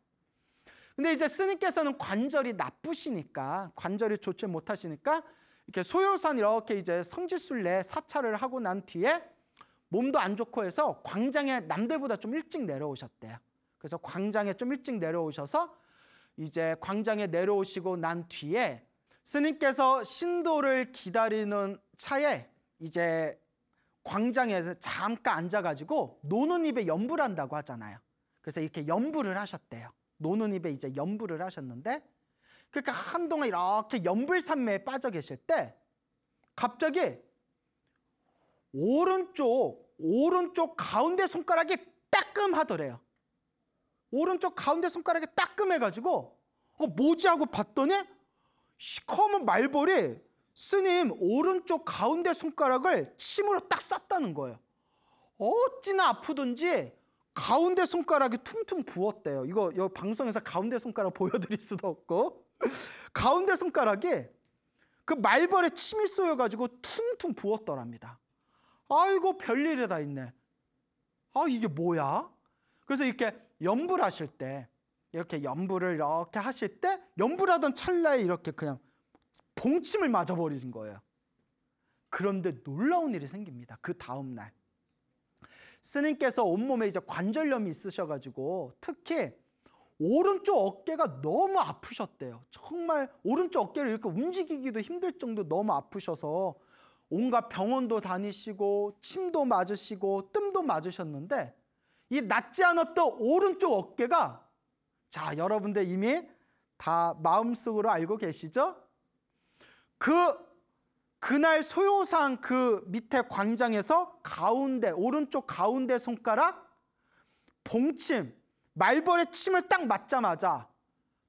근데 이제 스님께서는 관절이 나쁘시니까 관절이 좋지 못하시니까 이렇게 소요산 이렇게 이제 성지순례 사찰을 하고 난 뒤에 몸도 안 좋고 해서 광장에 남들보다 좀 일찍 내려오셨대요. 그래서 광장에 좀 일찍 내려오셔서 이제 광장에 내려오시고 난 뒤에 스님께서 신도를 기다리는 차에 이제 광장에서 잠깐 앉아가지고 노는 입에 염불한다고 하잖아요. 그래서 이렇게 염불을 하셨대요. 노는 입에 이제 염불을 하셨는데 그러니까 한동안 이렇게 염불산매에 빠져 계실 때 갑자기 오른쪽 오른쪽 가운데 손가락이 따끔하더래요. 오른쪽 가운데 손가락에 따끔해가지고 어, 뭐지 하고 봤더니 시커먼 말벌이 스님 오른쪽 가운데 손가락을 침으로 딱 쌌다는 거예요. 어찌나 아프던지 가운데 손가락이 퉁퉁 부었대요. 이거 여 방송에서 가운데 손가락 보여드릴 수도 없고 가운데 손가락이 그 말벌에 침이 쏘여가지고 퉁퉁 부었더랍니다. 아이고 별일이 다 있네. 아 이게 뭐야? 그래서 이렇게 염불하실 때 이렇게 염불을 이렇게 하실 때 염불하던 찰나에 이렇게 그냥 봉침을 맞아버리신 거예요. 그런데 놀라운 일이 생깁니다. 그 다음 날 스님께서 온몸에 이제 관절염이 있으셔가지고 특히 오른쪽 어깨가 너무 아프셨대요. 정말 오른쪽 어깨를 이렇게 움직이기도 힘들 정도 너무 아프셔서 온갖 병원도 다니시고 침도 맞으시고 뜸도 맞으셨는데 이 낫지 않았던 오른쪽 어깨가 자, 여러분들 이미 다 마음속으로 알고 계시죠? 그 그날 소요상 그 밑에 광장에서 가운데 오른쪽 가운데 손가락 봉침 말벌의 침을 딱 맞자마자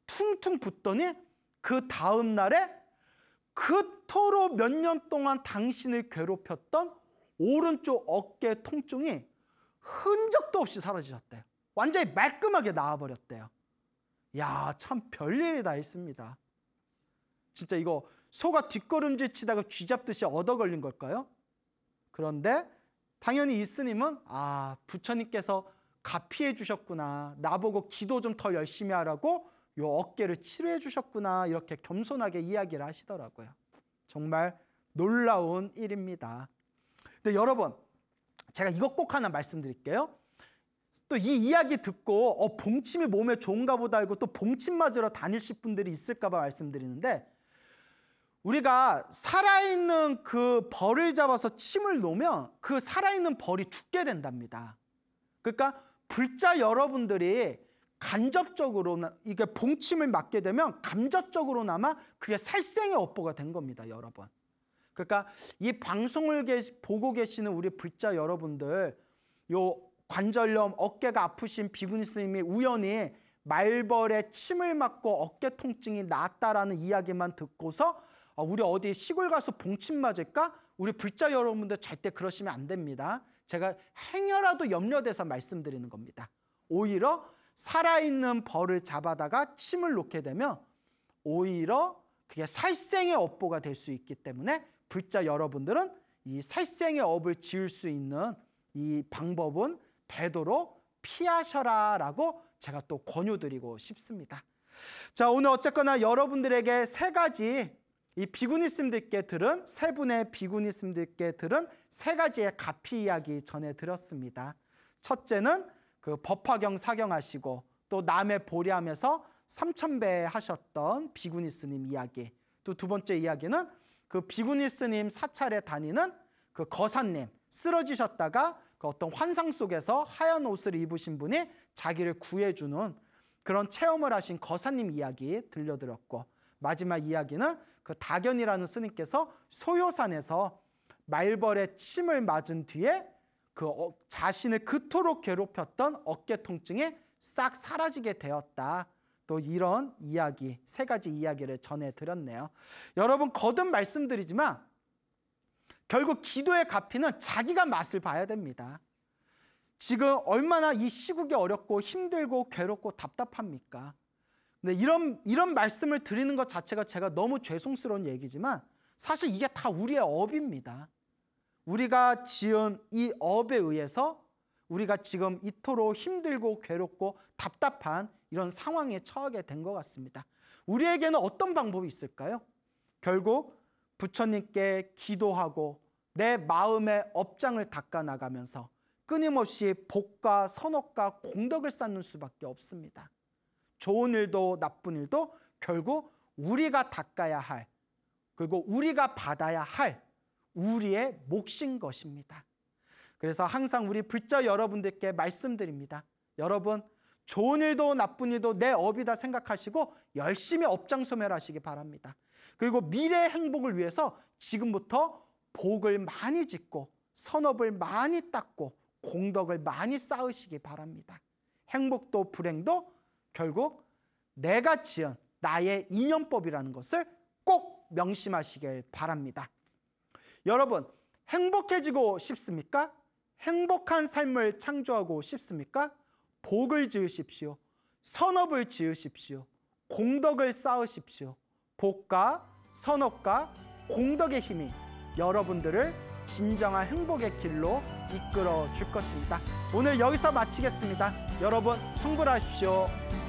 퉁퉁 붙더니 그 다음 날에 그토록 몇 년 동안 당신을 괴롭혔던 오른쪽 어깨 통증이 흔적도 없이 사라지셨대요. 완전히 말끔하게 나와버렸대요. 야, 참 별일이 다 있습니다. 진짜 이거 소가 뒷걸음질 치다가 쥐 잡듯이 얻어 걸린 걸까요? 그런데 당연히 이 스님은 아, 부처님께서 가피해 주셨구나. 나보고 기도 좀 더 열심히 하라고 요 어깨를 치료해 주셨구나. 이렇게 겸손하게 이야기를 하시더라고요. 정말 놀라운 일입니다. 근데 여러분, 제가 이것 꼭 하나 말씀드릴게요. 또 이 이야기 듣고 어, 봉침이 몸에 좋은가 보다 알고 또 봉침 맞으러 다니실 분들이 있을까 봐 말씀드리는데 우리가 살아있는 그 벌을 잡아서 침을 놓으면 그 살아있는 벌이 죽게 된답니다. 그러니까 불자 여러분들이 간접적으로 이게 봉침을 맞게 되면 감접적으로나마 그게 살생의 업보가 된 겁니다, 여러분. 그러니까 이 방송을 보고 계시는 우리 불자 여러분들 요 관절염, 어깨가 아프신 비구니 스님이 우연히 말벌에 침을 맞고 어깨 통증이 났다라는 이야기만 듣고서 아, 우리 어디 시골 가서 봉침 맞을까? 우리 불자 여러분들 절대 그러시면 안 됩니다. 제가 행여라도 염려돼서 말씀드리는 겁니다. 오히려 살아있는 벌을 잡아다가 침을 놓게 되면 오히려 그게 살생의 업보가 될 수 있기 때문에 불자 여러분들은 이 살생의 업을 지을 수 있는 이 방법은 되도록 피하셔라라고 제가 또 권유드리고 싶습니다. 자, 오늘 어쨌거나 여러분들에게 세 가지 이 비구니스님들께 들은 세 분의 비구니스님들께 들은 세 가지의 가피 이야기 전해 드렸습니다. 첫째는 그 법화경 사경하시고 또 남의 보리하면서 삼천배 하셨던 비구니스님 이야기. 또 두 번째 이야기는 그 비구니스님 사찰에 다니는 그 거사님 쓰러지셨다가 그 어떤 환상 속에서 하얀 옷을 입으신 분이 자기를 구해주는 그런 체험을 하신 거사님 이야기 들려드렸고 마지막 이야기는 그 다견이라는 스님께서 소요산에서 말벌의 침을 맞은 뒤에 그 어, 자신을 그토록 괴롭혔던 어깨 통증에싹 사라지게 되었다. 또 이런 이야기 세 가지 이야기를 전해 드렸네요. 여러분 거듭 말씀드리지만 결국 기도의 가피는 자기가 맛을 봐야 됩니다. 지금 얼마나 이 시국이 어렵고 힘들고 괴롭고 답답합니까? 근데 이런 이런 말씀을 드리는 것 자체가 제가 너무 죄송스러운 얘기지만 사실 이게 다 우리의 업입니다. 우리가 지은 이 업에 의해서 우리가 지금 이토록 힘들고 괴롭고 답답한 이런 상황에 처하게 된 것 같습니다. 우리에게는 어떤 방법이 있을까요? 결국 부처님께 기도하고 내 마음의 업장을 닦아 나가면서 끊임없이 복과 선업과 공덕을 쌓는 수밖에 없습니다. 좋은 일도 나쁜 일도 결국 우리가 닦아야 할 그리고 우리가 받아야 할 우리의 몫인 것입니다. 그래서 항상 우리 불자 여러분들께 말씀드립니다. 여러분 좋은 일도 나쁜 일도 내 업이다 생각하시고 열심히 업장 소멸 하시기 바랍니다. 그리고 미래의 행복을 위해서 지금부터 복을 많이 짓고 선업을 많이 닦고 공덕을 많이 쌓으시기 바랍니다. 행복도 불행도 결국 내가 지은 나의 인연법이라는 것을 꼭 명심하시길 바랍니다. 여러분 행복해지고 싶습니까? 행복한 삶을 창조하고 싶습니까? 복을 지으십시오. 선업을 지으십시오. 공덕을 쌓으십시오. 복과 선업과 공덕의 힘이 여러분들을 진정한 행복의 길로 이끌어 줄 것입니다. 오늘 여기서 마치겠습니다. 여러분, 승부하십시오.